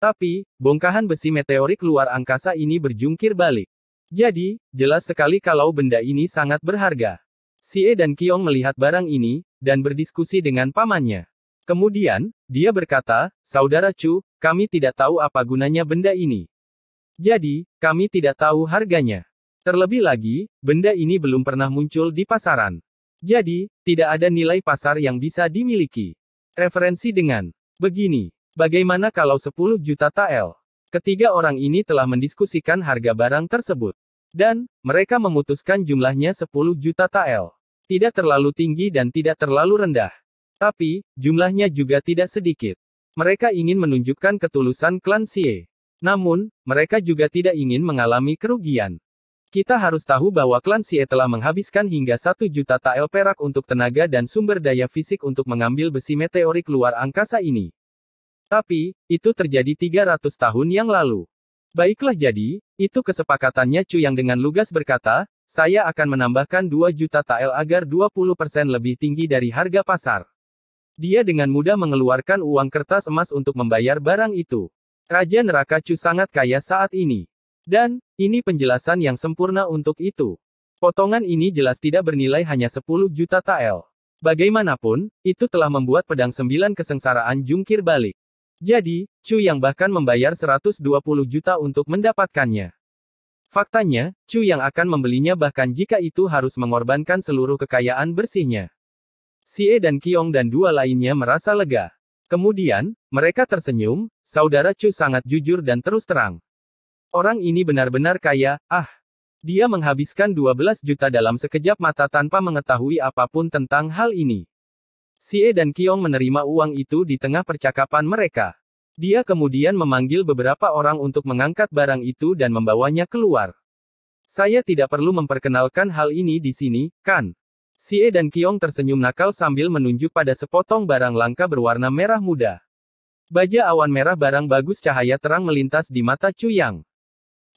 Tapi, bongkahan besi meteorik luar angkasa ini berjungkir balik. Jadi, jelas sekali kalau benda ini sangat berharga. Sie dan Kiong melihat barang ini, dan berdiskusi dengan pamannya. Kemudian, dia berkata, Saudara Chu, kami tidak tahu apa gunanya benda ini. Jadi, kami tidak tahu harganya. Terlebih lagi, benda ini belum pernah muncul di pasaran. Jadi, tidak ada nilai pasar yang bisa dimiliki. Referensi dengan begini, bagaimana kalau 10 juta tael? Ketiga orang ini telah mendiskusikan harga barang tersebut. Dan, mereka memutuskan jumlahnya 10 juta tael. Tidak terlalu tinggi dan tidak terlalu rendah. Tapi, jumlahnya juga tidak sedikit. Mereka ingin menunjukkan ketulusan klan Xie. Namun, mereka juga tidak ingin mengalami kerugian. Kita harus tahu bahwa klan Xie telah menghabiskan hingga 1 juta tael perak untuk tenaga dan sumber daya fisik untuk mengambil besi meteorik luar angkasa ini. Tapi, itu terjadi 300 tahun yang lalu. Baiklah jadi, itu kesepakatannya Chu yang dengan lugas berkata, saya akan menambahkan 2 juta tael agar 20% lebih tinggi dari harga pasar. Dia dengan mudah mengeluarkan uang kertas emas untuk membayar barang itu. Raja neraka Chu sangat kaya saat ini. Dan, ini penjelasan yang sempurna untuk itu. Potongan ini jelas tidak bernilai hanya 10 juta tael. Bagaimanapun, itu telah membuat pedang sembilan kesengsaraan jungkir balik. Jadi, Chu yang bahkan membayar 120 juta untuk mendapatkannya. Faktanya, Chu yang akan membelinya bahkan jika itu harus mengorbankan seluruh kekayaan bersihnya. E dan Kiong dan dua lainnya merasa lega. Kemudian, mereka tersenyum, saudara Chu sangat jujur dan terus terang. Orang ini benar-benar kaya, ah. Dia menghabiskan 12 juta dalam sekejap mata tanpa mengetahui apapun tentang hal ini. Xie dan Kiong menerima uang itu di tengah percakapan mereka. Dia kemudian memanggil beberapa orang untuk mengangkat barang itu dan membawanya keluar. Saya tidak perlu memperkenalkan hal ini di sini, kan? Xie dan Kiong tersenyum nakal sambil menunjuk pada sepotong barang langka berwarna merah muda. Baja awan merah barang bagus cahaya terang melintas di mata Chu Yang.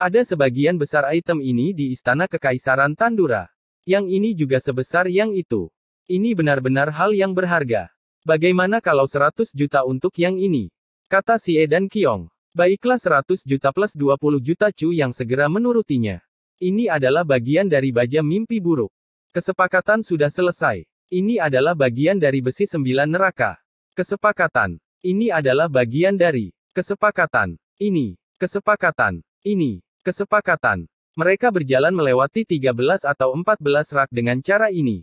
Ada sebagian besar item ini di Istana Kekaisaran Tandura. Yang ini juga sebesar yang itu. Ini benar-benar hal yang berharga. Bagaimana kalau 100 juta untuk yang ini? Kata Si E dan Kiong. Baiklah 100 juta plus 20 juta Cu yang segera menurutinya. Ini adalah bagian dari baja mimpi buruk. Kesepakatan sudah selesai. Ini adalah bagian dari besi sembilan neraka. Kesepakatan. Ini adalah bagian dari kesepakatan. Ini, kesepakatan. Ini, kesepakatan. Mereka berjalan melewati 13 atau 14 rak dengan cara ini.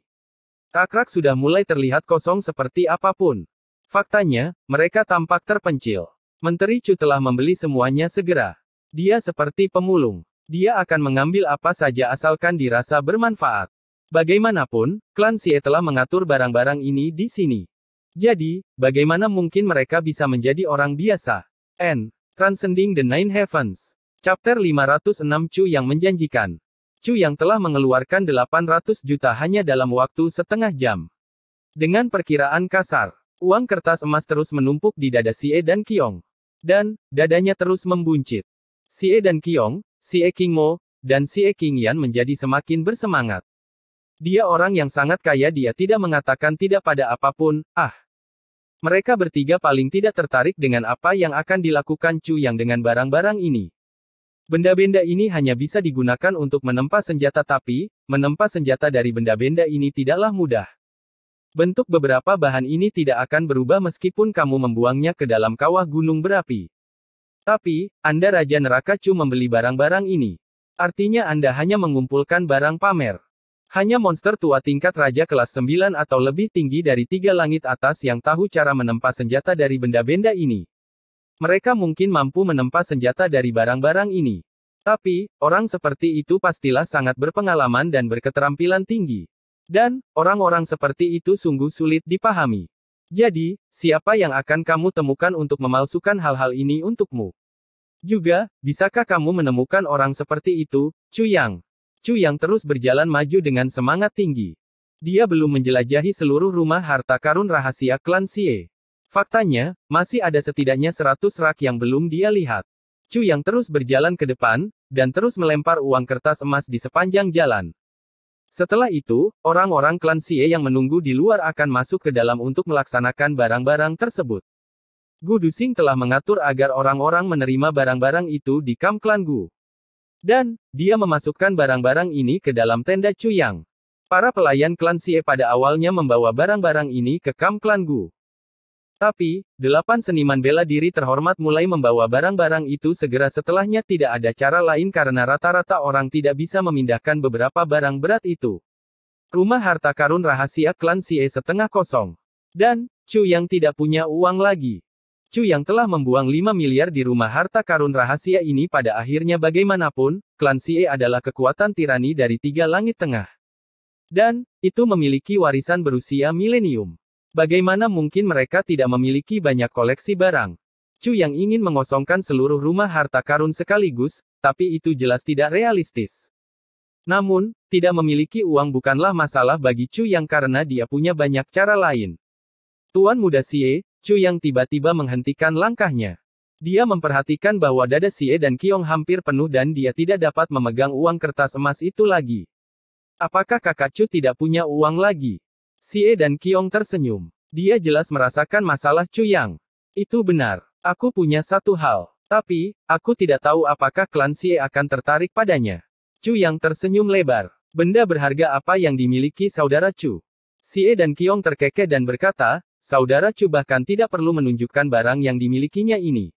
Takrak sudah mulai terlihat kosong seperti apapun. Faktanya, mereka tampak terpencil. Menteri Chu telah membeli semuanya segera. Dia seperti pemulung. Dia akan mengambil apa saja asalkan dirasa bermanfaat. Bagaimanapun, klan Xie telah mengatur barang-barang ini di sini. Jadi, bagaimana mungkin mereka bisa menjadi orang biasa? N. Transcending the Nine Heavens. Chapter 506 Chu yang menjanjikan. Chu yang telah mengeluarkan 800 juta hanya dalam waktu setengah jam. Dengan perkiraan kasar, uang kertas emas terus menumpuk di dada Si E dan Kiong. Dan, dadanya terus membuncit. Si E dan Kiong, Si e King Kingmo, dan Si e King Yan menjadi semakin bersemangat. Dia orang yang sangat kaya dia tidak mengatakan tidak pada apapun, ah. Mereka bertiga paling tidak tertarik dengan apa yang akan dilakukan Chu yang dengan barang-barang ini. Benda-benda ini hanya bisa digunakan untuk menempa senjata tapi, menempa senjata dari benda-benda ini tidaklah mudah. Bentuk beberapa bahan ini tidak akan berubah meskipun kamu membuangnya ke dalam kawah gunung berapi. Tapi, Anda Raja Neraka Chu membeli barang-barang ini. Artinya Anda hanya mengumpulkan barang pamer. Hanya monster tua tingkat raja kelas 9 atau lebih tinggi dari tiga langit atas yang tahu cara menempa senjata dari benda-benda ini. Mereka mungkin mampu menempa senjata dari barang-barang ini. Tapi, orang seperti itu pastilah sangat berpengalaman dan berketerampilan tinggi. Dan, orang-orang seperti itu sungguh sulit dipahami. Jadi, siapa yang akan kamu temukan untuk memalsukan hal-hal ini untukmu? Juga, bisakah kamu menemukan orang seperti itu, Cuyang? Cuyang terus berjalan maju dengan semangat tinggi. Dia belum menjelajahi seluruh rumah harta karun rahasia klan Xie. Faktanya, masih ada setidaknya 100 rak yang belum dia lihat. Chu yang terus berjalan ke depan, dan terus melempar uang kertas emas di sepanjang jalan. Setelah itu, orang-orang klan Xie yang menunggu di luar akan masuk ke dalam untuk melaksanakan barang-barang tersebut. Gu Duxing telah mengatur agar orang-orang menerima barang-barang itu di Kam klan Gu. Dan, dia memasukkan barang-barang ini ke dalam tenda Chu Yang. Para pelayan klan Xie pada awalnya membawa barang-barang ini ke Kam klan Gu. Tapi, delapan seniman bela diri terhormat mulai membawa barang-barang itu segera setelahnya tidak ada cara lain karena rata-rata orang tidak bisa memindahkan beberapa barang berat itu. Rumah harta karun rahasia klan Xie setengah kosong. Dan, Chu yang tidak punya uang lagi. Chu yang telah membuang 5 miliar di rumah harta karun rahasia ini pada akhirnya bagaimanapun, klan Xie adalah kekuatan tirani dari tiga langit tengah. Dan, itu memiliki warisan berusia milenium. Bagaimana mungkin mereka tidak memiliki banyak koleksi barang? Chu yang ingin mengosongkan seluruh rumah harta karun sekaligus, tapi itu jelas tidak realistis. Namun, tidak memiliki uang bukanlah masalah bagi Chu yang karena dia punya banyak cara lain. Tuan muda Xie, Chu yang tiba-tiba menghentikan langkahnya. Dia memperhatikan bahwa dada Xie dan Kiong hampir penuh dan dia tidak dapat memegang uang kertas emas itu lagi. Apakah kakak Chu tidak punya uang lagi? Xie dan Kiong tersenyum. Dia jelas merasakan masalah Yang. Itu benar. Aku punya satu hal. Tapi, aku tidak tahu apakah klan Xie akan tertarik padanya. Yang tersenyum lebar. Benda berharga apa yang dimiliki saudara Chu? Xie dan Kiong terkekeh dan berkata, saudara Chu bahkan tidak perlu menunjukkan barang yang dimilikinya ini.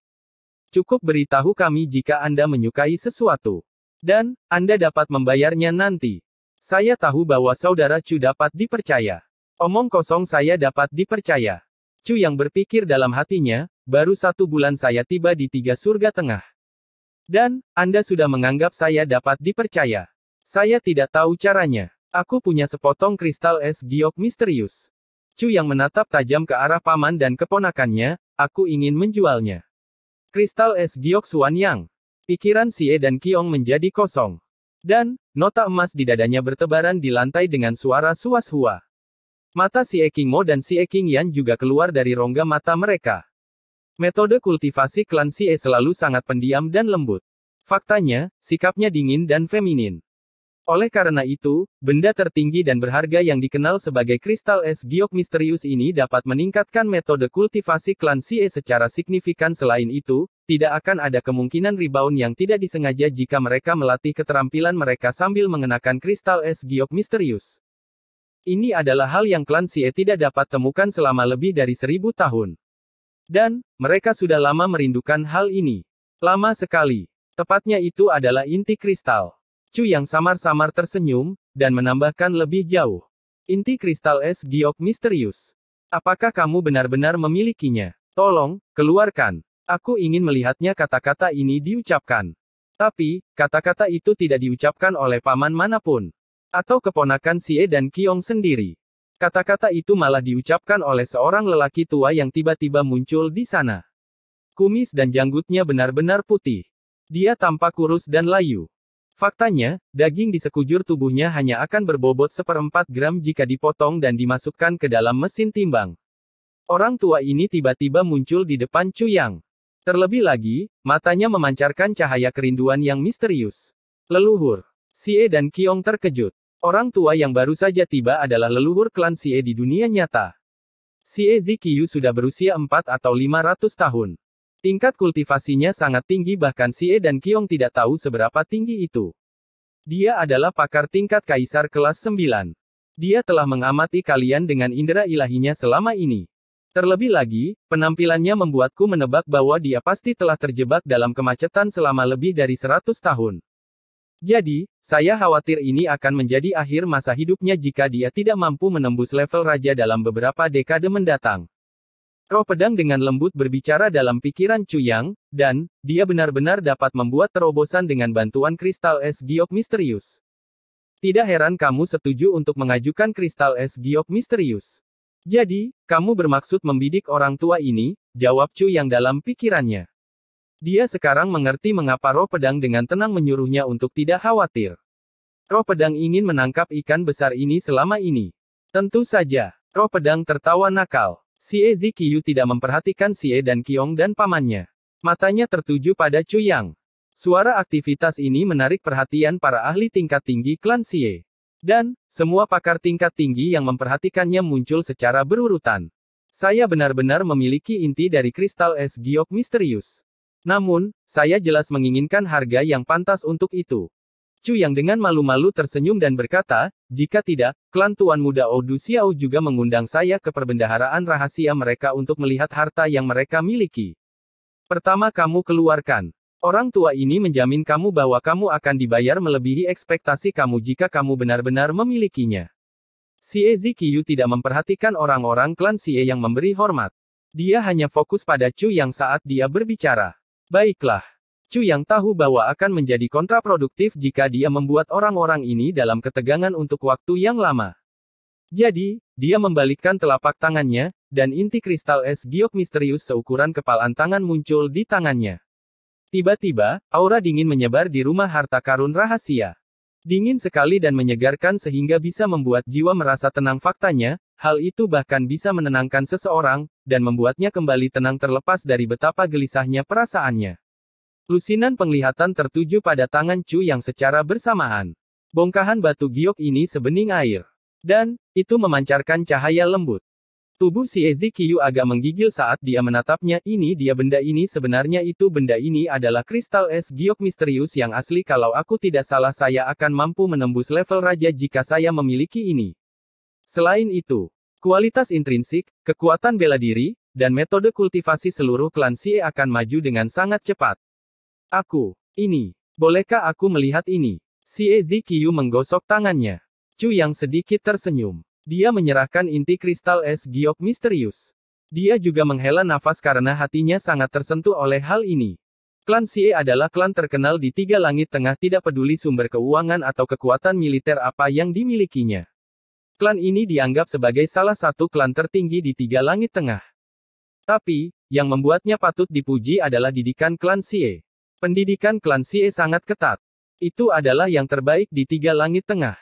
Cukup beritahu kami jika Anda menyukai sesuatu. Dan, Anda dapat membayarnya nanti. Saya tahu bahwa saudara Chu dapat dipercaya. Omong kosong saya dapat dipercaya. Chu yang berpikir dalam hatinya, baru satu bulan saya tiba di tiga surga tengah. Dan, Anda sudah menganggap saya dapat dipercaya. Saya tidak tahu caranya. Aku punya sepotong kristal es giok misterius. Chu yang menatap tajam ke arah paman dan keponakannya, aku ingin menjualnya. Kristal es giok Suan Yang. Pikiran Sie dan Kiong menjadi kosong. Dan, nota emas di dadanya bertebaran di lantai dengan suara suas-hua. Mata si Eking Mo dan si Eking Yan juga keluar dari rongga mata mereka. Metode kultivasi klan si E selalu sangat pendiam dan lembut. Faktanya, sikapnya dingin dan feminin. Oleh karena itu, benda tertinggi dan berharga yang dikenal sebagai kristal es giok misterius ini dapat meningkatkan metode kultivasi klan si E secara signifikan selain itu, tidak akan ada kemungkinan rebound yang tidak disengaja jika mereka melatih keterampilan mereka sambil mengenakan kristal es giok misterius. Ini adalah hal yang klan Sie tidak dapat temukan selama lebih dari seribu tahun. Dan, mereka sudah lama merindukan hal ini. Lama sekali. Tepatnya itu adalah inti kristal. Chu yang samar-samar tersenyum, dan menambahkan lebih jauh. Inti kristal es giok misterius. Apakah kamu benar-benar memilikinya? Tolong, keluarkan. Aku ingin melihatnya kata-kata ini diucapkan. Tapi, kata-kata itu tidak diucapkan oleh paman manapun. Atau keponakan Xie dan Kiong sendiri. Kata-kata itu malah diucapkan oleh seorang lelaki tua yang tiba-tiba muncul di sana. Kumis dan janggutnya benar-benar putih. Dia tampak kurus dan layu. Faktanya, daging di sekujur tubuhnya hanya akan berbobot seperempat gram jika dipotong dan dimasukkan ke dalam mesin timbang. Orang tua ini tiba-tiba muncul di depan Cuyang. Terlebih lagi, matanya memancarkan cahaya kerinduan yang misterius. Leluhur, Xie dan Kiong terkejut. Orang tua yang baru saja tiba adalah leluhur klan Sie di dunia nyata. Sie Zikyu sudah berusia 4 atau 500 tahun. Tingkat kultivasinya sangat tinggi bahkan Sie dan Kiong tidak tahu seberapa tinggi itu. Dia adalah pakar tingkat kaisar kelas 9. Dia telah mengamati kalian dengan indera ilahinya selama ini. Terlebih lagi, penampilannya membuatku menebak bahwa dia pasti telah terjebak dalam kemacetan selama lebih dari 100 tahun. Jadi, saya khawatir ini akan menjadi akhir masa hidupnya jika dia tidak mampu menembus level raja dalam beberapa dekade mendatang. Roh pedang dengan lembut berbicara dalam pikiran Cuyang, dan, dia benar-benar dapat membuat terobosan dengan bantuan kristal es giok misterius. Tidak heran kamu setuju untuk mengajukan kristal es giok misterius. Jadi, kamu bermaksud membidik orang tua ini, jawab Cuyang dalam pikirannya. Dia sekarang mengerti mengapa roh pedang dengan tenang menyuruhnya untuk tidak khawatir. Roh pedang ingin menangkap ikan besar ini selama ini. Tentu saja, roh pedang tertawa nakal. Si Ezi Kiyu tidak memperhatikan si E dan Kiong dan pamannya. Matanya tertuju pada Cuyang. Suara aktivitas ini menarik perhatian para ahli tingkat tinggi klan E. Dan, semua pakar tingkat tinggi yang memperhatikannya muncul secara berurutan. Saya benar-benar memiliki inti dari kristal es giok misterius. Namun, saya jelas menginginkan harga yang pantas untuk itu. Chu yang dengan malu-malu tersenyum dan berkata, jika tidak, klan Tuan Muda Odu Xiao juga mengundang saya ke perbendaharaan rahasia mereka untuk melihat harta yang mereka miliki. Pertama kamu keluarkan. Orang tua ini menjamin kamu bahwa kamu akan dibayar melebihi ekspektasi kamu jika kamu benar-benar memilikinya. Xie Yu tidak memperhatikan orang-orang klan Xie yang memberi hormat. Dia hanya fokus pada Chu yang saat dia berbicara. Baiklah. Chu yang tahu bahwa akan menjadi kontraproduktif jika dia membuat orang-orang ini dalam ketegangan untuk waktu yang lama. Jadi, dia membalikkan telapak tangannya, dan inti kristal es giok misterius seukuran kepalan tangan muncul di tangannya. Tiba-tiba, aura dingin menyebar di rumah harta karun rahasia. Dingin sekali dan menyegarkan sehingga bisa membuat jiwa merasa tenang faktanya, hal itu bahkan bisa menenangkan seseorang, dan membuatnya kembali tenang terlepas dari betapa gelisahnya perasaannya. Lusinan penglihatan tertuju pada tangan Chu yang secara bersamaan. Bongkahan batu giok ini sebening air. Dan, itu memancarkan cahaya lembut. Tubuh si Ezekiel agak menggigil saat dia menatapnya, ini dia benda ini sebenarnya itu benda ini adalah kristal es giok misterius yang asli kalau aku tidak salah saya akan mampu menembus level raja jika saya memiliki ini. Selain itu, Kualitas intrinsik, kekuatan bela diri, dan metode kultivasi seluruh klan Xie akan maju dengan sangat cepat. Aku, ini, bolehkah aku melihat ini? Xie Zikyu menggosok tangannya. Chu yang sedikit tersenyum. Dia menyerahkan inti kristal es giok misterius. Dia juga menghela nafas karena hatinya sangat tersentuh oleh hal ini. Klan Xie adalah klan terkenal di tiga langit tengah tidak peduli sumber keuangan atau kekuatan militer apa yang dimilikinya. Klan ini dianggap sebagai salah satu klan tertinggi di Tiga Langit Tengah. Tapi, yang membuatnya patut dipuji adalah didikan klan Xie. Pendidikan klan Xie sangat ketat. Itu adalah yang terbaik di Tiga Langit Tengah.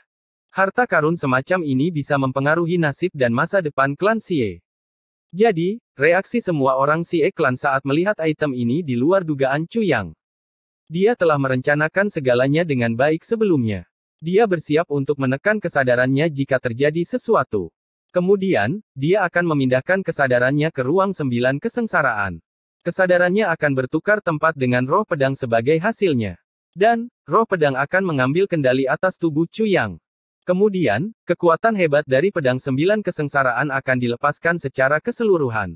Harta karun semacam ini bisa mempengaruhi nasib dan masa depan klan Xie. Jadi, reaksi semua orang Xie klan saat melihat item ini di luar dugaan Yang. Dia telah merencanakan segalanya dengan baik sebelumnya. Dia bersiap untuk menekan kesadarannya jika terjadi sesuatu. Kemudian, dia akan memindahkan kesadarannya ke ruang sembilan kesengsaraan. Kesadarannya akan bertukar tempat dengan roh pedang sebagai hasilnya. Dan, roh pedang akan mengambil kendali atas tubuh Chu Yang. Kemudian, kekuatan hebat dari pedang sembilan kesengsaraan akan dilepaskan secara keseluruhan.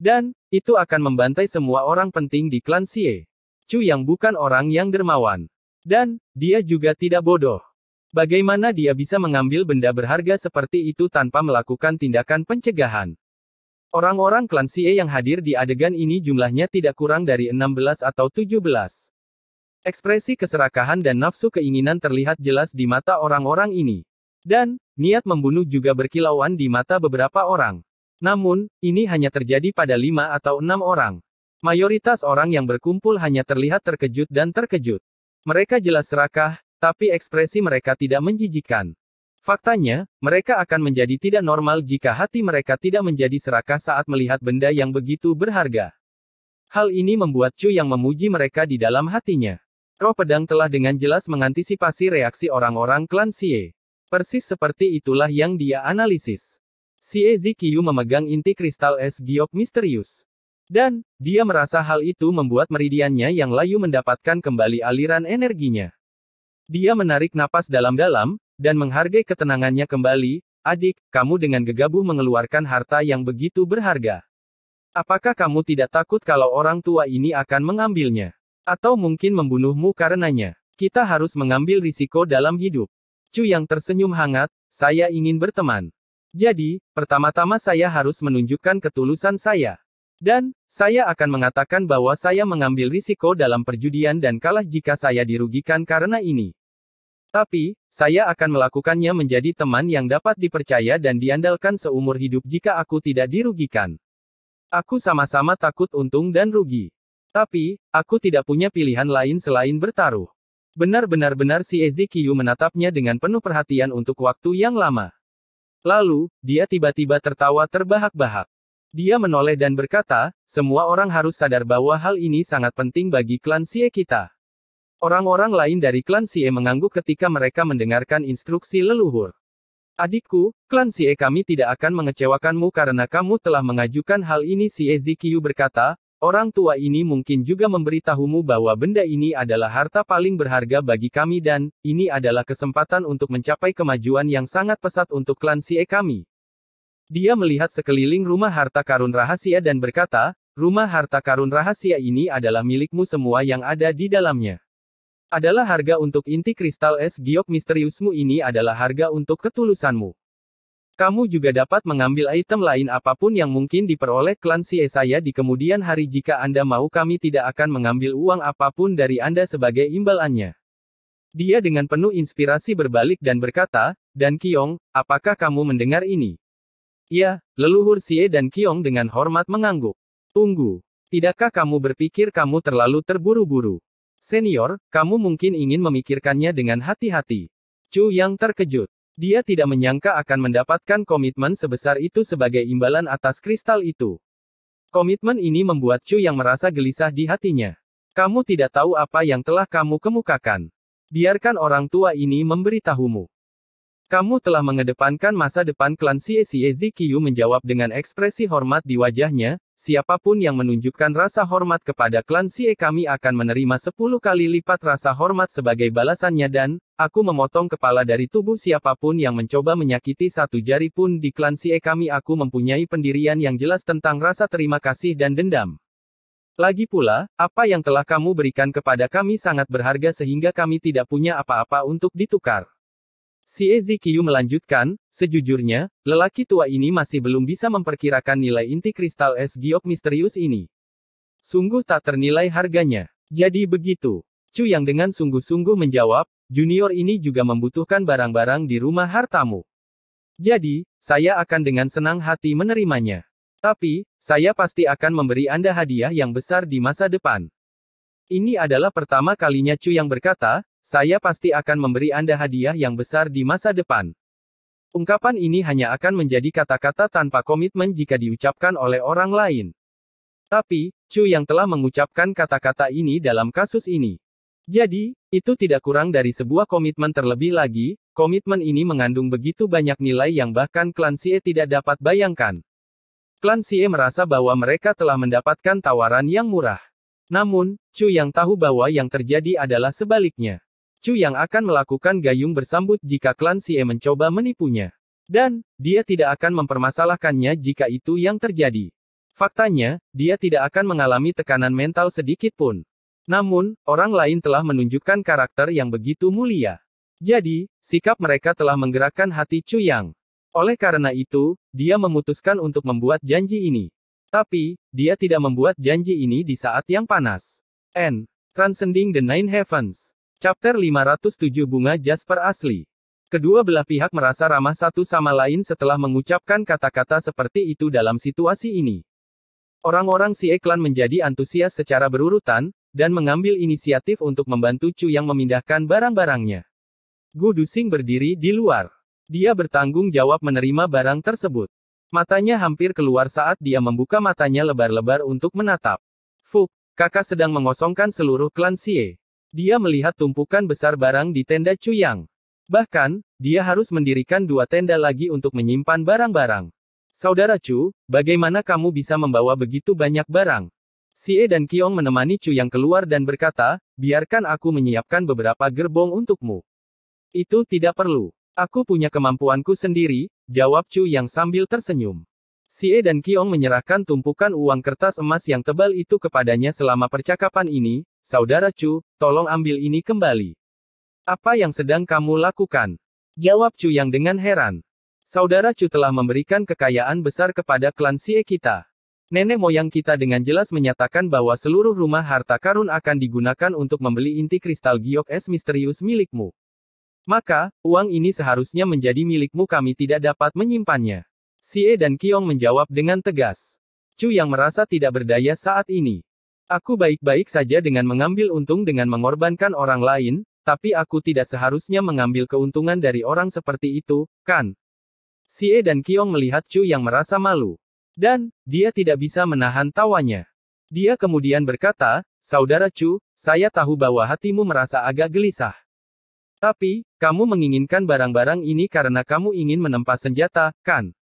Dan, itu akan membantai semua orang penting di klan Xie. Chu yang bukan orang yang dermawan. Dan, dia juga tidak bodoh. Bagaimana dia bisa mengambil benda berharga seperti itu tanpa melakukan tindakan pencegahan? Orang-orang klan Sie yang hadir di adegan ini jumlahnya tidak kurang dari 16 atau 17. Ekspresi keserakahan dan nafsu keinginan terlihat jelas di mata orang-orang ini. Dan, niat membunuh juga berkilauan di mata beberapa orang. Namun, ini hanya terjadi pada lima atau enam orang. Mayoritas orang yang berkumpul hanya terlihat terkejut dan terkejut. Mereka jelas serakah, tapi ekspresi mereka tidak menjijikan. Faktanya, mereka akan menjadi tidak normal jika hati mereka tidak menjadi serakah saat melihat benda yang begitu berharga. Hal ini membuat Chu yang memuji mereka di dalam hatinya. Roh pedang telah dengan jelas mengantisipasi reaksi orang-orang klan Xie. Persis seperti itulah yang dia analisis. Xie Zikyu memegang inti kristal es giok misterius. Dan, dia merasa hal itu membuat meridiannya yang layu mendapatkan kembali aliran energinya. Dia menarik napas dalam-dalam, dan menghargai ketenangannya kembali, adik, kamu dengan gegabah mengeluarkan harta yang begitu berharga. Apakah kamu tidak takut kalau orang tua ini akan mengambilnya? Atau mungkin membunuhmu karenanya? Kita harus mengambil risiko dalam hidup. Cu yang tersenyum hangat, saya ingin berteman. Jadi, pertama-tama saya harus menunjukkan ketulusan saya. Dan, saya akan mengatakan bahwa saya mengambil risiko dalam perjudian dan kalah jika saya dirugikan karena ini. Tapi, saya akan melakukannya menjadi teman yang dapat dipercaya dan diandalkan seumur hidup jika aku tidak dirugikan. Aku sama-sama takut untung dan rugi. Tapi, aku tidak punya pilihan lain selain bertaruh. Benar-benar-benar si Ezekiel menatapnya dengan penuh perhatian untuk waktu yang lama. Lalu, dia tiba-tiba tertawa terbahak-bahak. Dia menoleh dan berkata, semua orang harus sadar bahwa hal ini sangat penting bagi klan Xie kita. Orang-orang lain dari klan Xie mengangguk ketika mereka mendengarkan instruksi leluhur. Adikku, klan Xie kami tidak akan mengecewakanmu karena kamu telah mengajukan hal ini Si Ezekyu berkata, orang tua ini mungkin juga memberitahumu bahwa benda ini adalah harta paling berharga bagi kami dan, ini adalah kesempatan untuk mencapai kemajuan yang sangat pesat untuk klan Xie kami. Dia melihat sekeliling rumah harta karun rahasia dan berkata, rumah harta karun rahasia ini adalah milikmu semua yang ada di dalamnya. Adalah harga untuk inti kristal es giok misteriusmu ini adalah harga untuk ketulusanmu. Kamu juga dapat mengambil item lain apapun yang mungkin diperoleh klan si saya di kemudian hari jika Anda mau kami tidak akan mengambil uang apapun dari Anda sebagai imbalannya. Dia dengan penuh inspirasi berbalik dan berkata, Dan Kiong, apakah kamu mendengar ini? Ya, leluhur Xie dan Kiong dengan hormat mengangguk. Tunggu. Tidakkah kamu berpikir kamu terlalu terburu-buru? Senior, kamu mungkin ingin memikirkannya dengan hati-hati. Chu yang terkejut. Dia tidak menyangka akan mendapatkan komitmen sebesar itu sebagai imbalan atas kristal itu. Komitmen ini membuat Chu yang merasa gelisah di hatinya. Kamu tidak tahu apa yang telah kamu kemukakan. Biarkan orang tua ini memberitahumu. Kamu telah mengedepankan masa depan klan Xie Zikyu menjawab dengan ekspresi hormat di wajahnya, siapapun yang menunjukkan rasa hormat kepada klan Xie kami akan menerima 10 kali lipat rasa hormat sebagai balasannya dan, aku memotong kepala dari tubuh siapapun yang mencoba menyakiti satu jari pun di klan Xie kami aku mempunyai pendirian yang jelas tentang rasa terima kasih dan dendam. Lagi pula, apa yang telah kamu berikan kepada kami sangat berharga sehingga kami tidak punya apa-apa untuk ditukar. Si Ezekiel melanjutkan, sejujurnya, lelaki tua ini masih belum bisa memperkirakan nilai inti kristal es giok misterius ini. Sungguh tak ternilai harganya. Jadi begitu. Chu yang dengan sungguh-sungguh menjawab, junior ini juga membutuhkan barang-barang di rumah hartamu. Jadi, saya akan dengan senang hati menerimanya. Tapi, saya pasti akan memberi Anda hadiah yang besar di masa depan. Ini adalah pertama kalinya Chu yang berkata, saya pasti akan memberi Anda hadiah yang besar di masa depan. Ungkapan ini hanya akan menjadi kata-kata tanpa komitmen jika diucapkan oleh orang lain. Tapi, Chu yang telah mengucapkan kata-kata ini dalam kasus ini. Jadi, itu tidak kurang dari sebuah komitmen terlebih lagi, komitmen ini mengandung begitu banyak nilai yang bahkan klan Xie tidak dapat bayangkan. Klan Xie merasa bahwa mereka telah mendapatkan tawaran yang murah. Namun, Chu yang tahu bahwa yang terjadi adalah sebaliknya. Chu yang akan melakukan gayung bersambut jika klan Xie mencoba menipunya. Dan, dia tidak akan mempermasalahkannya jika itu yang terjadi. Faktanya, dia tidak akan mengalami tekanan mental sedikit pun. Namun, orang lain telah menunjukkan karakter yang begitu mulia. Jadi, sikap mereka telah menggerakkan hati Chu Yang. Oleh karena itu, dia memutuskan untuk membuat janji ini. Tapi, dia tidak membuat janji ini di saat yang panas. N. Transcending the Nine Heavens Chapter 507 Bunga Jasper Asli Kedua belah pihak merasa ramah satu sama lain setelah mengucapkan kata-kata seperti itu dalam situasi ini. Orang-orang si Eklan menjadi antusias secara berurutan, dan mengambil inisiatif untuk membantu Chu yang memindahkan barang-barangnya. Gu Dusing berdiri di luar. Dia bertanggung jawab menerima barang tersebut. Matanya hampir keluar saat dia membuka matanya lebar-lebar untuk menatap. Fuk, kakak sedang mengosongkan seluruh klan Sie. Dia melihat tumpukan besar barang di tenda Cuyang. Bahkan, dia harus mendirikan dua tenda lagi untuk menyimpan barang-barang. Saudara Chu, bagaimana kamu bisa membawa begitu banyak barang? Si E dan Kiong menemani Chu yang keluar dan berkata, biarkan aku menyiapkan beberapa gerbong untukmu. Itu tidak perlu. Aku punya kemampuanku sendiri, jawab Chu yang sambil tersenyum. Si E dan Kiong menyerahkan tumpukan uang kertas emas yang tebal itu kepadanya selama percakapan ini, Saudara Chu, tolong ambil ini kembali. Apa yang sedang kamu lakukan? Jawab Chu yang dengan heran. Saudara Chu telah memberikan kekayaan besar kepada klan Xie kita. Nenek moyang kita dengan jelas menyatakan bahwa seluruh rumah harta karun akan digunakan untuk membeli inti kristal giok es misterius milikmu. Maka, uang ini seharusnya menjadi milikmu kami tidak dapat menyimpannya. Xie dan Kiong menjawab dengan tegas. Chu yang merasa tidak berdaya saat ini. Aku baik-baik saja dengan mengambil untung dengan mengorbankan orang lain, tapi aku tidak seharusnya mengambil keuntungan dari orang seperti itu, kan? Sie dan Kiong melihat Chu yang merasa malu. Dan, dia tidak bisa menahan tawanya. Dia kemudian berkata, Saudara Chu, saya tahu bahwa hatimu merasa agak gelisah. Tapi, kamu menginginkan barang-barang ini karena kamu ingin menempa senjata, kan?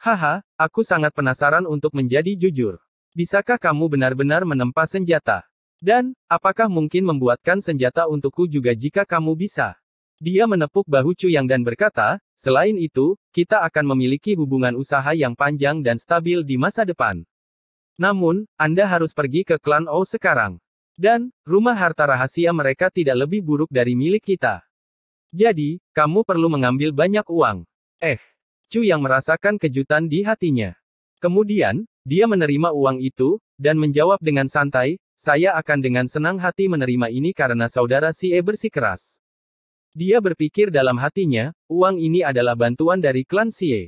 Haha, aku sangat penasaran untuk menjadi jujur. Bisakah kamu benar-benar menempa senjata? Dan, apakah mungkin membuatkan senjata untukku juga jika kamu bisa? Dia menepuk bahu Chu Yang dan berkata, selain itu, kita akan memiliki hubungan usaha yang panjang dan stabil di masa depan. Namun, Anda harus pergi ke klan O sekarang. Dan, rumah harta rahasia mereka tidak lebih buruk dari milik kita. Jadi, kamu perlu mengambil banyak uang. Eh, Chu yang merasakan kejutan di hatinya. Kemudian, dia menerima uang itu, dan menjawab dengan santai, saya akan dengan senang hati menerima ini karena saudara si E bersikeras. Dia berpikir dalam hatinya, uang ini adalah bantuan dari klan Si E,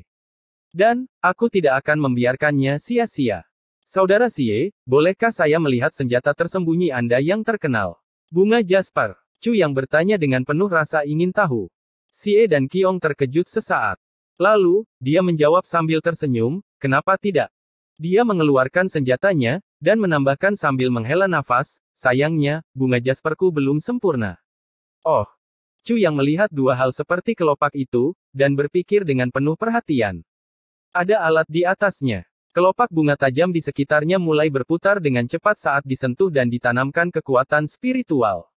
Dan, aku tidak akan membiarkannya sia-sia. Saudara Si E, bolehkah saya melihat senjata tersembunyi Anda yang terkenal? Bunga Jasper, Chu yang bertanya dengan penuh rasa ingin tahu. Si E dan Kiong terkejut sesaat. Lalu, dia menjawab sambil tersenyum, kenapa tidak? Dia mengeluarkan senjatanya, dan menambahkan sambil menghela nafas, sayangnya, bunga jasperku belum sempurna. Oh. Chu yang melihat dua hal seperti kelopak itu, dan berpikir dengan penuh perhatian. Ada alat di atasnya. Kelopak bunga tajam di sekitarnya mulai berputar dengan cepat saat disentuh dan ditanamkan kekuatan spiritual.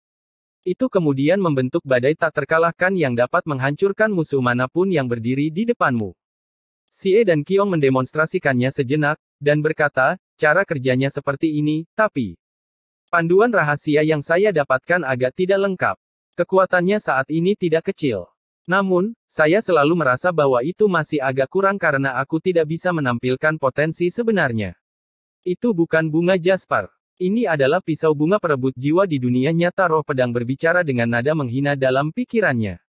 Itu kemudian membentuk badai tak terkalahkan yang dapat menghancurkan musuh manapun yang berdiri di depanmu. Si E dan Kiong mendemonstrasikannya sejenak, dan berkata, cara kerjanya seperti ini, tapi panduan rahasia yang saya dapatkan agak tidak lengkap. Kekuatannya saat ini tidak kecil. Namun, saya selalu merasa bahwa itu masih agak kurang karena aku tidak bisa menampilkan potensi sebenarnya. Itu bukan bunga Jasper. Ini adalah pisau bunga perebut jiwa di dunia nyata roh pedang berbicara dengan nada menghina dalam pikirannya.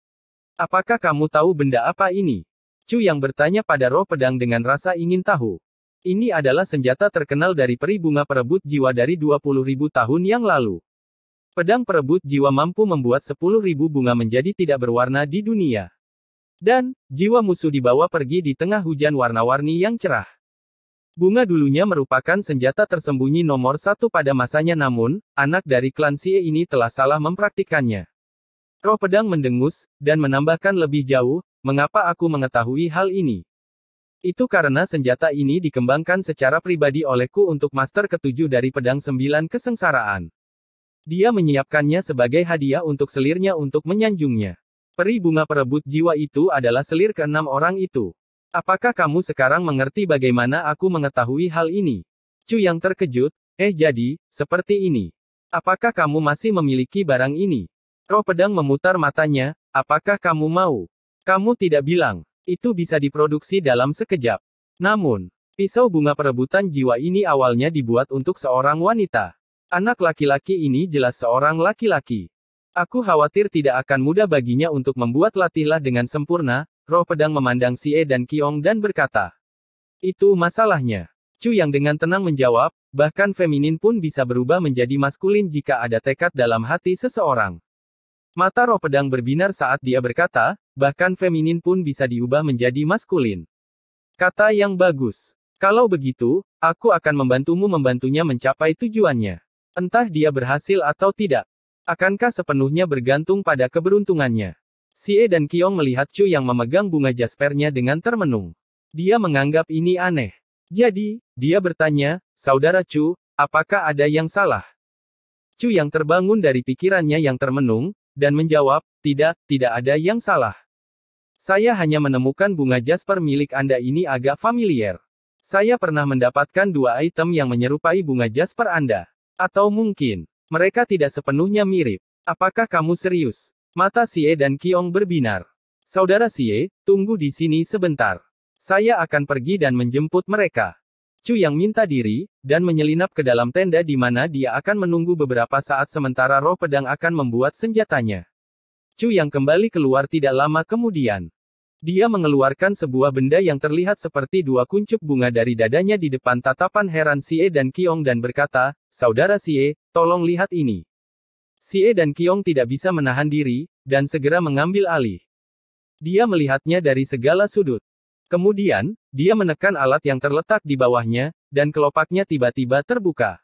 Apakah kamu tahu benda apa ini? Chu yang bertanya pada roh pedang dengan rasa ingin tahu. Ini adalah senjata terkenal dari peri bunga perebut jiwa dari ribu tahun yang lalu. Pedang perebut jiwa mampu membuat ribu bunga menjadi tidak berwarna di dunia. Dan, jiwa musuh dibawa pergi di tengah hujan warna-warni yang cerah. Bunga dulunya merupakan senjata tersembunyi nomor satu pada masanya namun, anak dari klan Xie ini telah salah mempraktikannya. Roh pedang mendengus, dan menambahkan lebih jauh, mengapa aku mengetahui hal ini. Itu karena senjata ini dikembangkan secara pribadi olehku untuk master ketujuh dari pedang sembilan kesengsaraan. Dia menyiapkannya sebagai hadiah untuk selirnya untuk menyanjungnya. Peri bunga perebut jiwa itu adalah selir keenam orang itu. Apakah kamu sekarang mengerti bagaimana aku mengetahui hal ini? Cu yang terkejut, eh jadi, seperti ini. Apakah kamu masih memiliki barang ini? Roh pedang memutar matanya, apakah kamu mau? Kamu tidak bilang, itu bisa diproduksi dalam sekejap. Namun, pisau bunga perebutan jiwa ini awalnya dibuat untuk seorang wanita. Anak laki-laki ini jelas seorang laki-laki. Aku khawatir tidak akan mudah baginya untuk membuat latihlah dengan sempurna, Roh pedang memandang Sie dan Kiong dan berkata, Itu masalahnya. Chu yang dengan tenang menjawab, bahkan feminin pun bisa berubah menjadi maskulin jika ada tekad dalam hati seseorang. Mata roh pedang berbinar saat dia berkata, bahkan feminin pun bisa diubah menjadi maskulin. Kata yang bagus. Kalau begitu, aku akan membantumu membantunya mencapai tujuannya. Entah dia berhasil atau tidak. Akankah sepenuhnya bergantung pada keberuntungannya? Xie dan Kiong melihat Chu yang memegang bunga jaspernya dengan termenung. Dia menganggap ini aneh. Jadi, dia bertanya, Saudara Chu, apakah ada yang salah? Chu yang terbangun dari pikirannya yang termenung, dan menjawab, tidak, tidak ada yang salah. Saya hanya menemukan bunga jasper milik Anda ini agak familiar. Saya pernah mendapatkan dua item yang menyerupai bunga jasper Anda. Atau mungkin, mereka tidak sepenuhnya mirip. Apakah kamu serius? Mata Sie dan Kiong berbinar. Saudara Sie, tunggu di sini sebentar. Saya akan pergi dan menjemput mereka. Chu yang minta diri, dan menyelinap ke dalam tenda di mana dia akan menunggu beberapa saat sementara roh pedang akan membuat senjatanya. Chu yang kembali keluar tidak lama kemudian. Dia mengeluarkan sebuah benda yang terlihat seperti dua kuncup bunga dari dadanya di depan tatapan heran Sie dan Kiong dan berkata, Saudara Sie, tolong lihat ini. E dan Kiong tidak bisa menahan diri, dan segera mengambil alih. Dia melihatnya dari segala sudut. Kemudian, dia menekan alat yang terletak di bawahnya, dan kelopaknya tiba-tiba terbuka.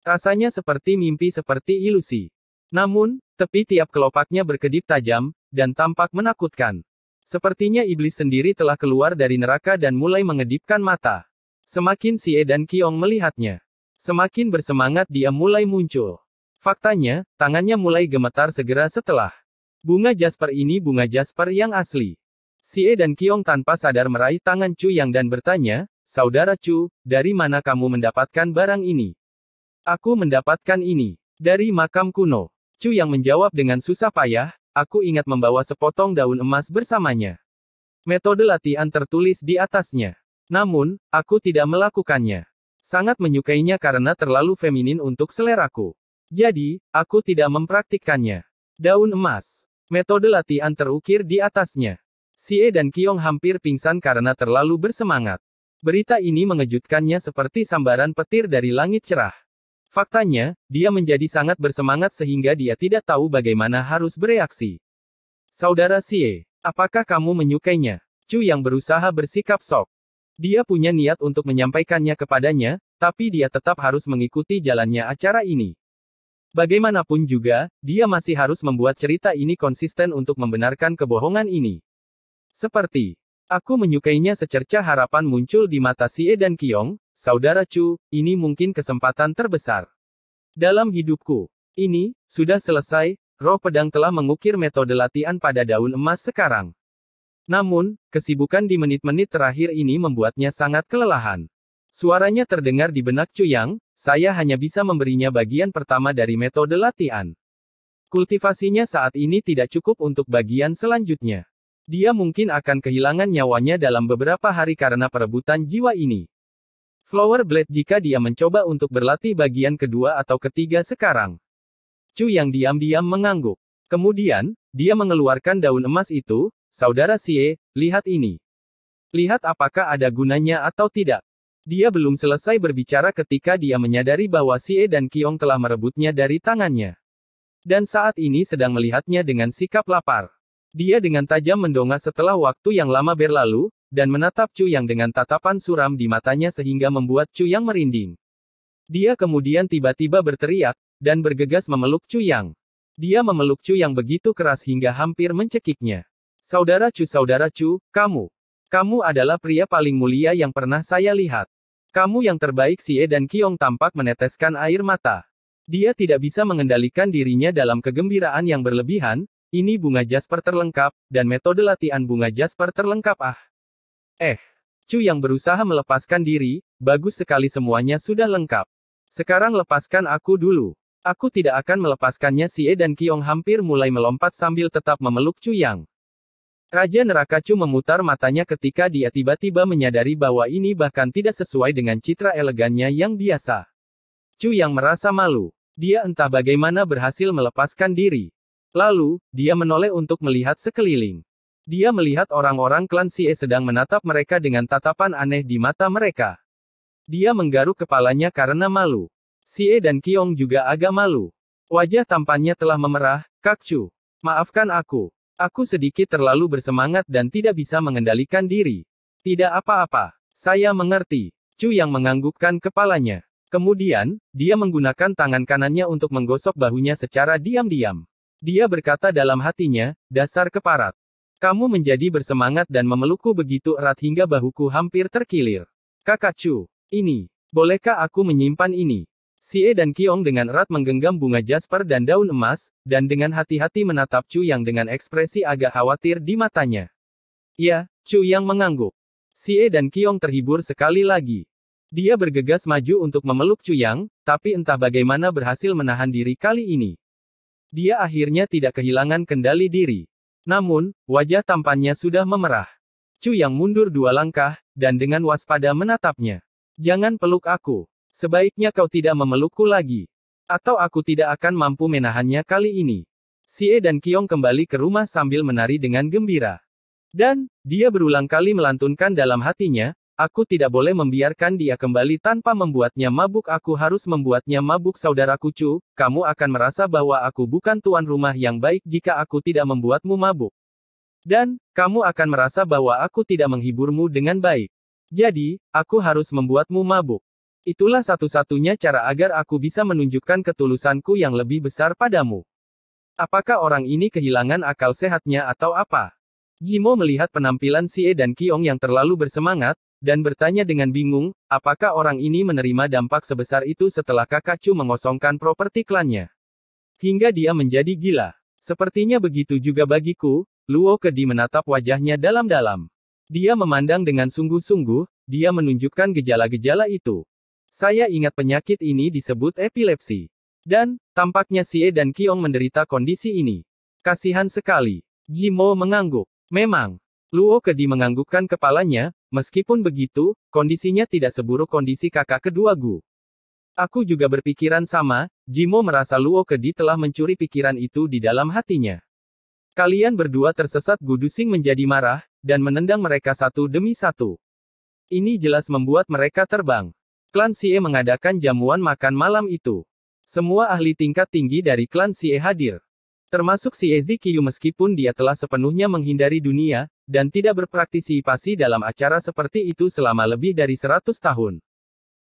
Rasanya seperti mimpi seperti ilusi. Namun, tepi tiap kelopaknya berkedip tajam, dan tampak menakutkan. Sepertinya iblis sendiri telah keluar dari neraka dan mulai mengedipkan mata. Semakin E dan Kiong melihatnya. Semakin bersemangat dia mulai muncul. Faktanya, tangannya mulai gemetar segera setelah. Bunga Jasper ini bunga Jasper yang asli. Si E dan Kiong tanpa sadar meraih tangan Chu Yang dan bertanya, Saudara Chu, dari mana kamu mendapatkan barang ini? Aku mendapatkan ini. Dari makam kuno. Chu Yang menjawab dengan susah payah, aku ingat membawa sepotong daun emas bersamanya. Metode latihan tertulis di atasnya. Namun, aku tidak melakukannya. Sangat menyukainya karena terlalu feminin untuk seleraku. Jadi, aku tidak mempraktikkannya. Daun emas. Metode latihan terukir di atasnya. E dan Kiong hampir pingsan karena terlalu bersemangat. Berita ini mengejutkannya seperti sambaran petir dari langit cerah. Faktanya, dia menjadi sangat bersemangat sehingga dia tidak tahu bagaimana harus bereaksi. Saudara E, apakah kamu menyukainya? Chu yang berusaha bersikap sok. Dia punya niat untuk menyampaikannya kepadanya, tapi dia tetap harus mengikuti jalannya acara ini. Bagaimanapun juga, dia masih harus membuat cerita ini konsisten untuk membenarkan kebohongan ini. Seperti, aku menyukainya secerca harapan muncul di mata Si E dan Kiong, saudara Chu, ini mungkin kesempatan terbesar. Dalam hidupku, ini, sudah selesai, roh pedang telah mengukir metode latihan pada daun emas sekarang. Namun, kesibukan di menit-menit terakhir ini membuatnya sangat kelelahan. Suaranya terdengar di benak Chu Yang. Saya hanya bisa memberinya bagian pertama dari metode latihan. Kultivasinya saat ini tidak cukup untuk bagian selanjutnya. Dia mungkin akan kehilangan nyawanya dalam beberapa hari karena perebutan jiwa ini. Flower Blade jika dia mencoba untuk berlatih bagian kedua atau ketiga sekarang. Chu yang diam-diam mengangguk. Kemudian, dia mengeluarkan daun emas itu, Saudara Sie, lihat ini. Lihat apakah ada gunanya atau tidak. Dia belum selesai berbicara ketika dia menyadari bahwa Sie dan Kiong telah merebutnya dari tangannya. Dan saat ini sedang melihatnya dengan sikap lapar. Dia dengan tajam mendongak setelah waktu yang lama berlalu, dan menatap Chu Yang dengan tatapan suram di matanya sehingga membuat Chu Yang merinding. Dia kemudian tiba-tiba berteriak, dan bergegas memeluk Chu Yang. Dia memeluk Chu Yang begitu keras hingga hampir mencekiknya. Saudara Chu, saudara Chu, kamu. Kamu adalah pria paling mulia yang pernah saya lihat. Kamu yang terbaik Xie dan Kiong tampak meneteskan air mata. Dia tidak bisa mengendalikan dirinya dalam kegembiraan yang berlebihan, ini bunga Jasper terlengkap, dan metode latihan bunga Jasper terlengkap ah. Eh, Chu yang berusaha melepaskan diri, bagus sekali semuanya sudah lengkap. Sekarang lepaskan aku dulu. Aku tidak akan melepaskannya Xie dan Kiong hampir mulai melompat sambil tetap memeluk Chu Yang. Raja Neraka Chu memutar matanya ketika dia tiba-tiba menyadari bahwa ini bahkan tidak sesuai dengan citra elegannya yang biasa. Chu yang merasa malu. Dia entah bagaimana berhasil melepaskan diri. Lalu, dia menoleh untuk melihat sekeliling. Dia melihat orang-orang klan Sie sedang menatap mereka dengan tatapan aneh di mata mereka. Dia menggaruk kepalanya karena malu. Sie dan Kiong juga agak malu. Wajah tampannya telah memerah, Kak Chu. Maafkan aku, Aku sedikit terlalu bersemangat dan tidak bisa mengendalikan diri. Tidak apa-apa. Saya mengerti. Chu yang menganggukkan kepalanya. Kemudian, dia menggunakan tangan kanannya untuk menggosok bahunya secara diam-diam. Dia berkata dalam hatinya, dasar keparat. Kamu menjadi bersemangat dan memelukku begitu erat hingga bahuku hampir terkilir. Kakak Chu, ini, bolehkah aku menyimpan ini? Sie dan Kiong dengan erat menggenggam bunga jasper dan daun emas, dan dengan hati-hati menatap Chu Yang dengan ekspresi agak khawatir di matanya. Ya, Chu Yang mengangguk. Sie dan Kiong terhibur sekali lagi. Dia bergegas maju untuk memeluk Chu Yang, tapi entah bagaimana berhasil menahan diri kali ini. Dia akhirnya tidak kehilangan kendali diri. Namun, wajah tampannya sudah memerah. Chu Yang mundur dua langkah, dan dengan waspada menatapnya. Jangan peluk aku. Sebaiknya kau tidak memelukku lagi. Atau aku tidak akan mampu menahannya kali ini. Sie dan Kiong kembali ke rumah sambil menari dengan gembira. Dan, dia berulang kali melantunkan dalam hatinya, aku tidak boleh membiarkan dia kembali tanpa membuatnya mabuk aku harus membuatnya mabuk saudaraku kucu, kamu akan merasa bahwa aku bukan tuan rumah yang baik jika aku tidak membuatmu mabuk. Dan, kamu akan merasa bahwa aku tidak menghiburmu dengan baik. Jadi, aku harus membuatmu mabuk. Itulah satu-satunya cara agar aku bisa menunjukkan ketulusanku yang lebih besar padamu. Apakah orang ini kehilangan akal sehatnya atau apa? Jimo melihat penampilan Sie dan Kiong yang terlalu bersemangat, dan bertanya dengan bingung, apakah orang ini menerima dampak sebesar itu setelah kakak Chu mengosongkan properti klannya. Hingga dia menjadi gila. Sepertinya begitu juga bagiku, Luo Kedi menatap wajahnya dalam-dalam. Dia memandang dengan sungguh-sungguh, dia menunjukkan gejala-gejala itu. Saya ingat penyakit ini disebut epilepsi. Dan, tampaknya Sie dan Kiong menderita kondisi ini. Kasihan sekali. Jimo mengangguk. Memang. Luo Kedi menganggukkan kepalanya, meskipun begitu, kondisinya tidak seburuk kondisi kakak kedua Gu. Aku juga berpikiran sama, Jimo merasa Luo Kedi telah mencuri pikiran itu di dalam hatinya. Kalian berdua tersesat Gu Dusing menjadi marah, dan menendang mereka satu demi satu. Ini jelas membuat mereka terbang. Klan Sie mengadakan jamuan makan malam itu. Semua ahli tingkat tinggi dari klan Sie hadir. Termasuk si e Zikiyu meskipun dia telah sepenuhnya menghindari dunia, dan tidak berpraktisipasi dalam acara seperti itu selama lebih dari 100 tahun.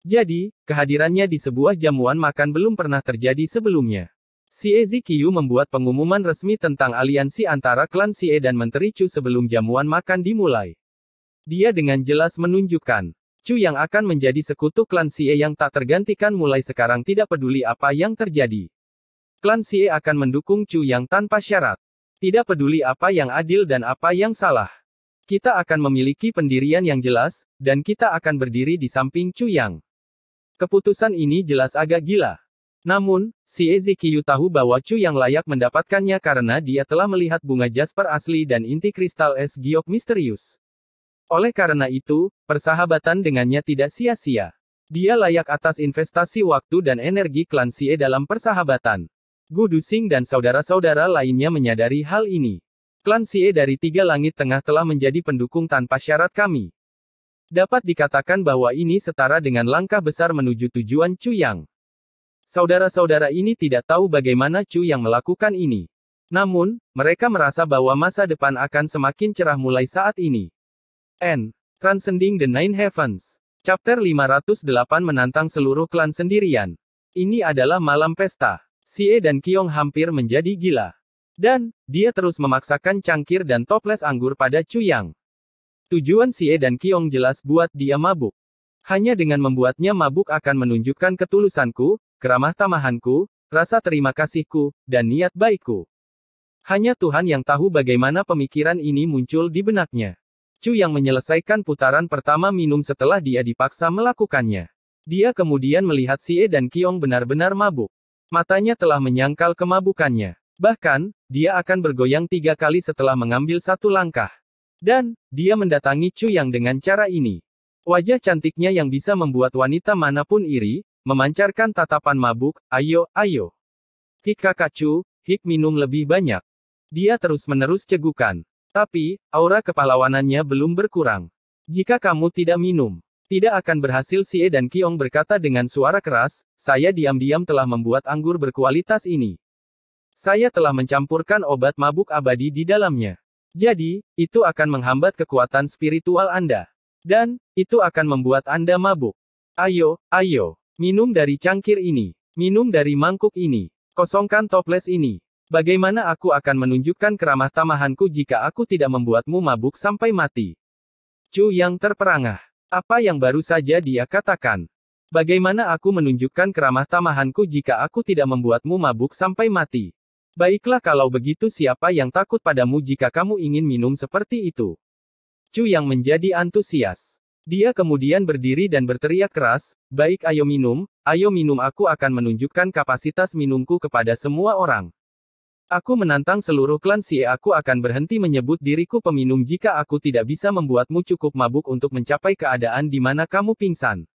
Jadi, kehadirannya di sebuah jamuan makan belum pernah terjadi sebelumnya. Si Ezikiyu membuat pengumuman resmi tentang aliansi antara klan Sie dan Menteri Chu sebelum jamuan makan dimulai. Dia dengan jelas menunjukkan Chu yang akan menjadi sekutu klan Xie yang tak tergantikan mulai sekarang tidak peduli apa yang terjadi. Klan Xie akan mendukung Chu yang tanpa syarat. Tidak peduli apa yang adil dan apa yang salah. Kita akan memiliki pendirian yang jelas, dan kita akan berdiri di samping Chu Yang. Keputusan ini jelas agak gila. Namun, si Ezekiel tahu bahwa Chu yang layak mendapatkannya karena dia telah melihat bunga Jasper asli dan inti kristal es giok misterius. Oleh karena itu, persahabatan dengannya tidak sia-sia. Dia layak atas investasi waktu dan energi klan Xie dalam persahabatan. Gu Dusing dan saudara-saudara lainnya menyadari hal ini. Klan Xie dari Tiga Langit Tengah telah menjadi pendukung tanpa syarat kami. Dapat dikatakan bahwa ini setara dengan langkah besar menuju tujuan Chu Yang. Saudara-saudara ini tidak tahu bagaimana Chu Yang melakukan ini. Namun, mereka merasa bahwa masa depan akan semakin cerah mulai saat ini. N. Transcending the Nine Heavens. Chapter 508 menantang seluruh klan sendirian. Ini adalah malam pesta. Si E dan Kiong hampir menjadi gila. Dan, dia terus memaksakan cangkir dan toples anggur pada Chu Yang. Tujuan Si E dan Kiong jelas buat dia mabuk. Hanya dengan membuatnya mabuk akan menunjukkan ketulusanku, keramah tamahanku, rasa terima kasihku, dan niat baikku. Hanya Tuhan yang tahu bagaimana pemikiran ini muncul di benaknya. Chu yang menyelesaikan putaran pertama minum setelah dia dipaksa melakukannya. Dia kemudian melihat Si E dan Kiong benar-benar mabuk. Matanya telah menyangkal kemabukannya. Bahkan, dia akan bergoyang tiga kali setelah mengambil satu langkah. Dan, dia mendatangi Chu yang dengan cara ini. Wajah cantiknya yang bisa membuat wanita manapun iri, memancarkan tatapan mabuk, ayo, ayo. Hik kakak Chu, Hik minum lebih banyak. Dia terus-menerus cegukan. Tapi, aura kepahlawanannya belum berkurang. Jika kamu tidak minum, tidak akan berhasil Sie dan Kiong berkata dengan suara keras, saya diam-diam telah membuat anggur berkualitas ini. Saya telah mencampurkan obat mabuk abadi di dalamnya. Jadi, itu akan menghambat kekuatan spiritual Anda. Dan, itu akan membuat Anda mabuk. Ayo, ayo, minum dari cangkir ini. Minum dari mangkuk ini. Kosongkan toples ini. Bagaimana aku akan menunjukkan keramah tamahanku jika aku tidak membuatmu mabuk sampai mati? Chu yang terperangah. Apa yang baru saja dia katakan? Bagaimana aku menunjukkan keramah tamahanku jika aku tidak membuatmu mabuk sampai mati? Baiklah kalau begitu siapa yang takut padamu jika kamu ingin minum seperti itu? Chu yang menjadi antusias. Dia kemudian berdiri dan berteriak keras, baik ayo minum, ayo minum aku akan menunjukkan kapasitas minumku kepada semua orang. Aku menantang seluruh klan Sie aku akan berhenti menyebut diriku peminum jika aku tidak bisa membuatmu cukup mabuk untuk mencapai keadaan di mana kamu pingsan.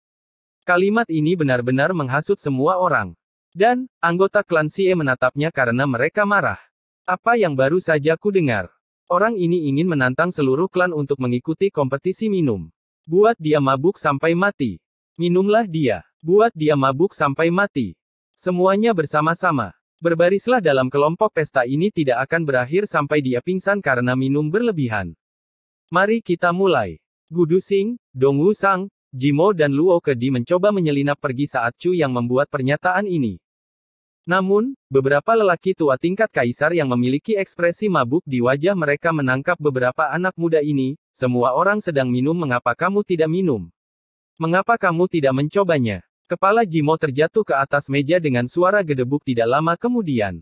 Kalimat ini benar-benar menghasut semua orang. Dan, anggota klan Sie menatapnya karena mereka marah. Apa yang baru saja ku dengar? Orang ini ingin menantang seluruh klan untuk mengikuti kompetisi minum. Buat dia mabuk sampai mati. Minumlah dia. Buat dia mabuk sampai mati. Semuanya bersama-sama. Berbarislah dalam kelompok pesta ini tidak akan berakhir sampai dia pingsan karena minum berlebihan. Mari kita mulai. Gudu Singh, Dong Wu Sang, Jimo dan Luo Kedi mencoba menyelinap pergi saat Chu yang membuat pernyataan ini. Namun, beberapa lelaki tua tingkat kaisar yang memiliki ekspresi mabuk di wajah mereka menangkap beberapa anak muda ini, semua orang sedang minum mengapa kamu tidak minum? Mengapa kamu tidak mencobanya? Kepala Jimo terjatuh ke atas meja dengan suara gedebuk tidak lama kemudian.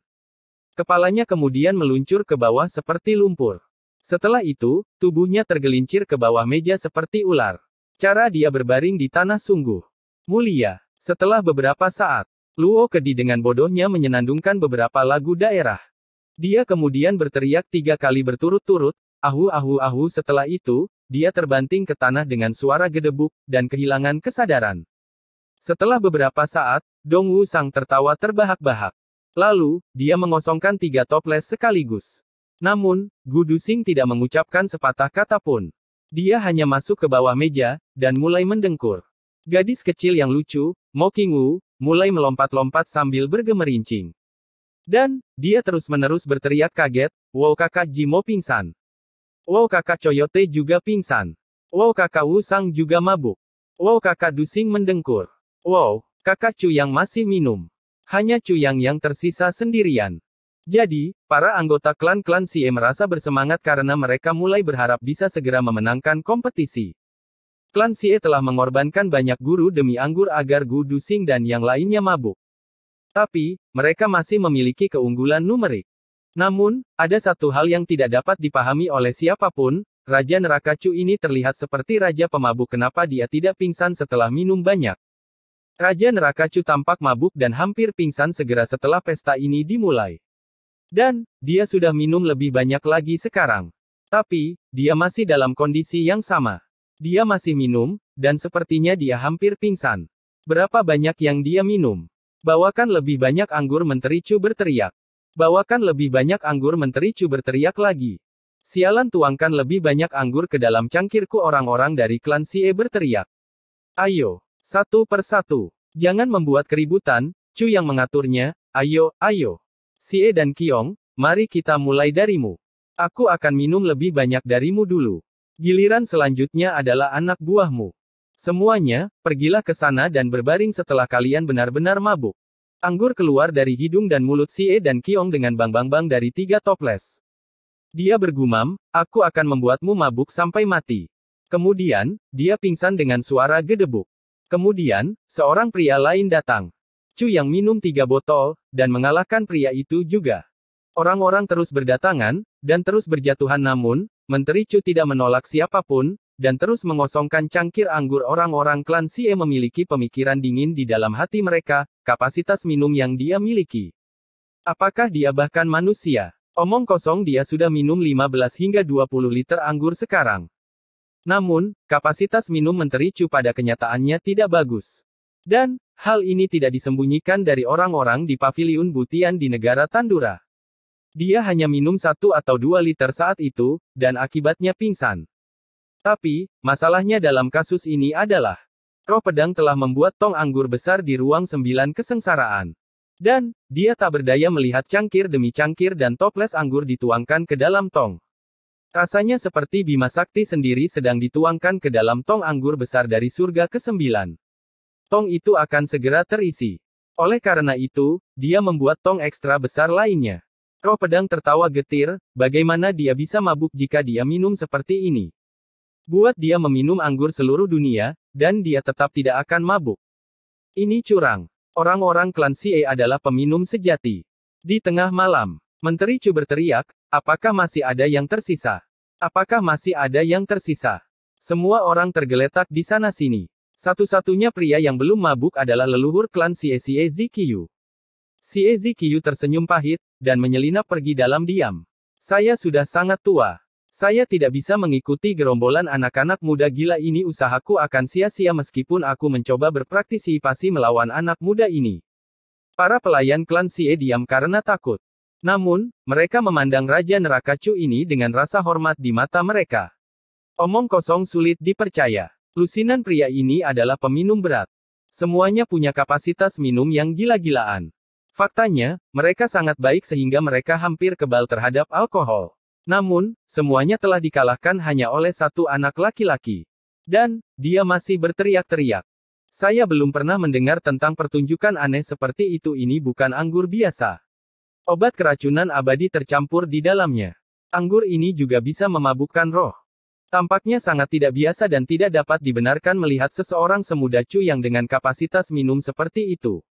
Kepalanya kemudian meluncur ke bawah seperti lumpur. Setelah itu, tubuhnya tergelincir ke bawah meja seperti ular. Cara dia berbaring di tanah sungguh mulia. Setelah beberapa saat, Luo Kedi dengan bodohnya menyenandungkan beberapa lagu daerah. Dia kemudian berteriak tiga kali berturut-turut, ahu ahu ahu setelah itu, dia terbanting ke tanah dengan suara gedebuk, dan kehilangan kesadaran. Setelah beberapa saat, Dong Wu Sang tertawa terbahak-bahak. Lalu, dia mengosongkan tiga toples sekaligus. Namun, Gu Du Sing tidak mengucapkan sepatah kata pun. Dia hanya masuk ke bawah meja, dan mulai mendengkur. Gadis kecil yang lucu, Mo King Wu, mulai melompat-lompat sambil bergemerincing. Dan, dia terus-menerus berteriak kaget, wow kakak Jimo pingsan. Wow kakak Coyote juga pingsan. Wow kakak Wu Sang juga mabuk. Wow kakak Dusing mendengkur. Wow, kakak yang masih minum. Hanya cu yang yang tersisa sendirian. Jadi, para anggota klan-klan Sie merasa bersemangat karena mereka mulai berharap bisa segera memenangkan kompetisi. Klan e telah mengorbankan banyak guru demi anggur agar Gu Dusing dan yang lainnya mabuk. Tapi, mereka masih memiliki keunggulan numerik. Namun, ada satu hal yang tidak dapat dipahami oleh siapapun, Raja Neraka Chu ini terlihat seperti Raja Pemabuk kenapa dia tidak pingsan setelah minum banyak. Raja Neraka Chu tampak mabuk dan hampir pingsan segera setelah pesta ini dimulai. Dan, dia sudah minum lebih banyak lagi sekarang. Tapi, dia masih dalam kondisi yang sama. Dia masih minum, dan sepertinya dia hampir pingsan. Berapa banyak yang dia minum? Bawakan lebih banyak anggur Menteri Chu berteriak. Bawakan lebih banyak anggur Menteri Chu berteriak lagi. Sialan tuangkan lebih banyak anggur ke dalam cangkirku orang-orang dari klan Sie berteriak. Ayo, satu persatu. Jangan membuat keributan, Chu yang mengaturnya, ayo, ayo. Si E dan Kiong, mari kita mulai darimu. Aku akan minum lebih banyak darimu dulu. Giliran selanjutnya adalah anak buahmu. Semuanya, pergilah ke sana dan berbaring setelah kalian benar-benar mabuk. Anggur keluar dari hidung dan mulut Si E dan Kiong dengan bang-bang-bang dari tiga toples. Dia bergumam, aku akan membuatmu mabuk sampai mati. Kemudian, dia pingsan dengan suara gedebuk. Kemudian, seorang pria lain datang. Chu yang minum tiga botol, dan mengalahkan pria itu juga. Orang-orang terus berdatangan, dan terus berjatuhan namun, Menteri Chu tidak menolak siapapun, dan terus mengosongkan cangkir anggur orang-orang klan Xie memiliki pemikiran dingin di dalam hati mereka, kapasitas minum yang dia miliki. Apakah dia bahkan manusia? Omong kosong dia sudah minum 15 hingga 20 liter anggur sekarang. Namun, kapasitas minum Menteri Chu pada kenyataannya tidak bagus. Dan, hal ini tidak disembunyikan dari orang-orang di paviliun Butian di negara Tandura. Dia hanya minum satu atau dua liter saat itu, dan akibatnya pingsan. Tapi, masalahnya dalam kasus ini adalah, roh pedang telah membuat tong anggur besar di ruang sembilan kesengsaraan. Dan, dia tak berdaya melihat cangkir demi cangkir dan toples anggur dituangkan ke dalam tong. Rasanya seperti Bima Sakti sendiri sedang dituangkan ke dalam tong anggur besar dari surga ke-9. Tong itu akan segera terisi. Oleh karena itu, dia membuat tong ekstra besar lainnya. Roh pedang tertawa getir, bagaimana dia bisa mabuk jika dia minum seperti ini. Buat dia meminum anggur seluruh dunia, dan dia tetap tidak akan mabuk. Ini curang. Orang-orang klan CA adalah peminum sejati. Di tengah malam, Menteri Chu berteriak, apakah masih ada yang tersisa? Apakah masih ada yang tersisa? Semua orang tergeletak di sana-sini. Satu-satunya pria yang belum mabuk adalah leluhur klan Xie Zikyu. Xie Zikiyu tersenyum pahit, dan menyelinap pergi dalam diam. Saya sudah sangat tua. Saya tidak bisa mengikuti gerombolan anak-anak muda gila ini usahaku akan sia-sia meskipun aku mencoba berpraktisipasi melawan anak muda ini. Para pelayan klan Xie diam karena takut. Namun, mereka memandang Raja Neraka Chu ini dengan rasa hormat di mata mereka. Omong kosong sulit dipercaya. Lusinan pria ini adalah peminum berat. Semuanya punya kapasitas minum yang gila-gilaan. Faktanya, mereka sangat baik sehingga mereka hampir kebal terhadap alkohol. Namun, semuanya telah dikalahkan hanya oleh satu anak laki-laki. Dan, dia masih berteriak-teriak. Saya belum pernah mendengar tentang pertunjukan aneh seperti itu ini bukan anggur biasa. Obat keracunan abadi tercampur di dalamnya. Anggur ini juga bisa memabukkan roh. Tampaknya sangat tidak biasa dan tidak dapat dibenarkan melihat seseorang semuda Chu yang dengan kapasitas minum seperti itu.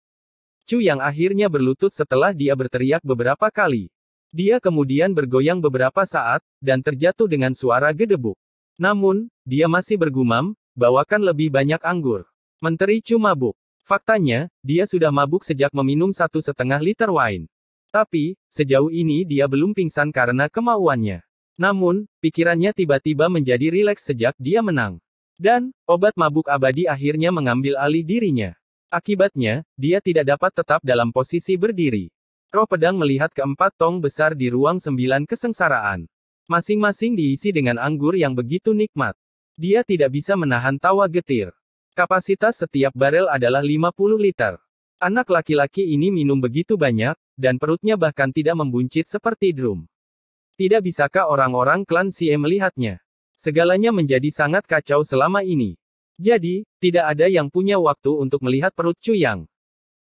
Chu yang akhirnya berlutut setelah dia berteriak beberapa kali. Dia kemudian bergoyang beberapa saat, dan terjatuh dengan suara gedebuk. Namun, dia masih bergumam, bawakan lebih banyak anggur. Menteri Chu mabuk. Faktanya, dia sudah mabuk sejak meminum satu setengah liter wine. Tapi, sejauh ini dia belum pingsan karena kemauannya. Namun, pikirannya tiba-tiba menjadi rileks sejak dia menang. Dan, obat mabuk abadi akhirnya mengambil alih dirinya. Akibatnya, dia tidak dapat tetap dalam posisi berdiri. Roh pedang melihat keempat tong besar di ruang sembilan kesengsaraan. Masing-masing diisi dengan anggur yang begitu nikmat. Dia tidak bisa menahan tawa getir. Kapasitas setiap barel adalah 50 liter. Anak laki-laki ini minum begitu banyak, dan perutnya bahkan tidak membuncit seperti drum. Tidak bisakah orang-orang klan Xie melihatnya? Segalanya menjadi sangat kacau selama ini. Jadi, tidak ada yang punya waktu untuk melihat perut Yang.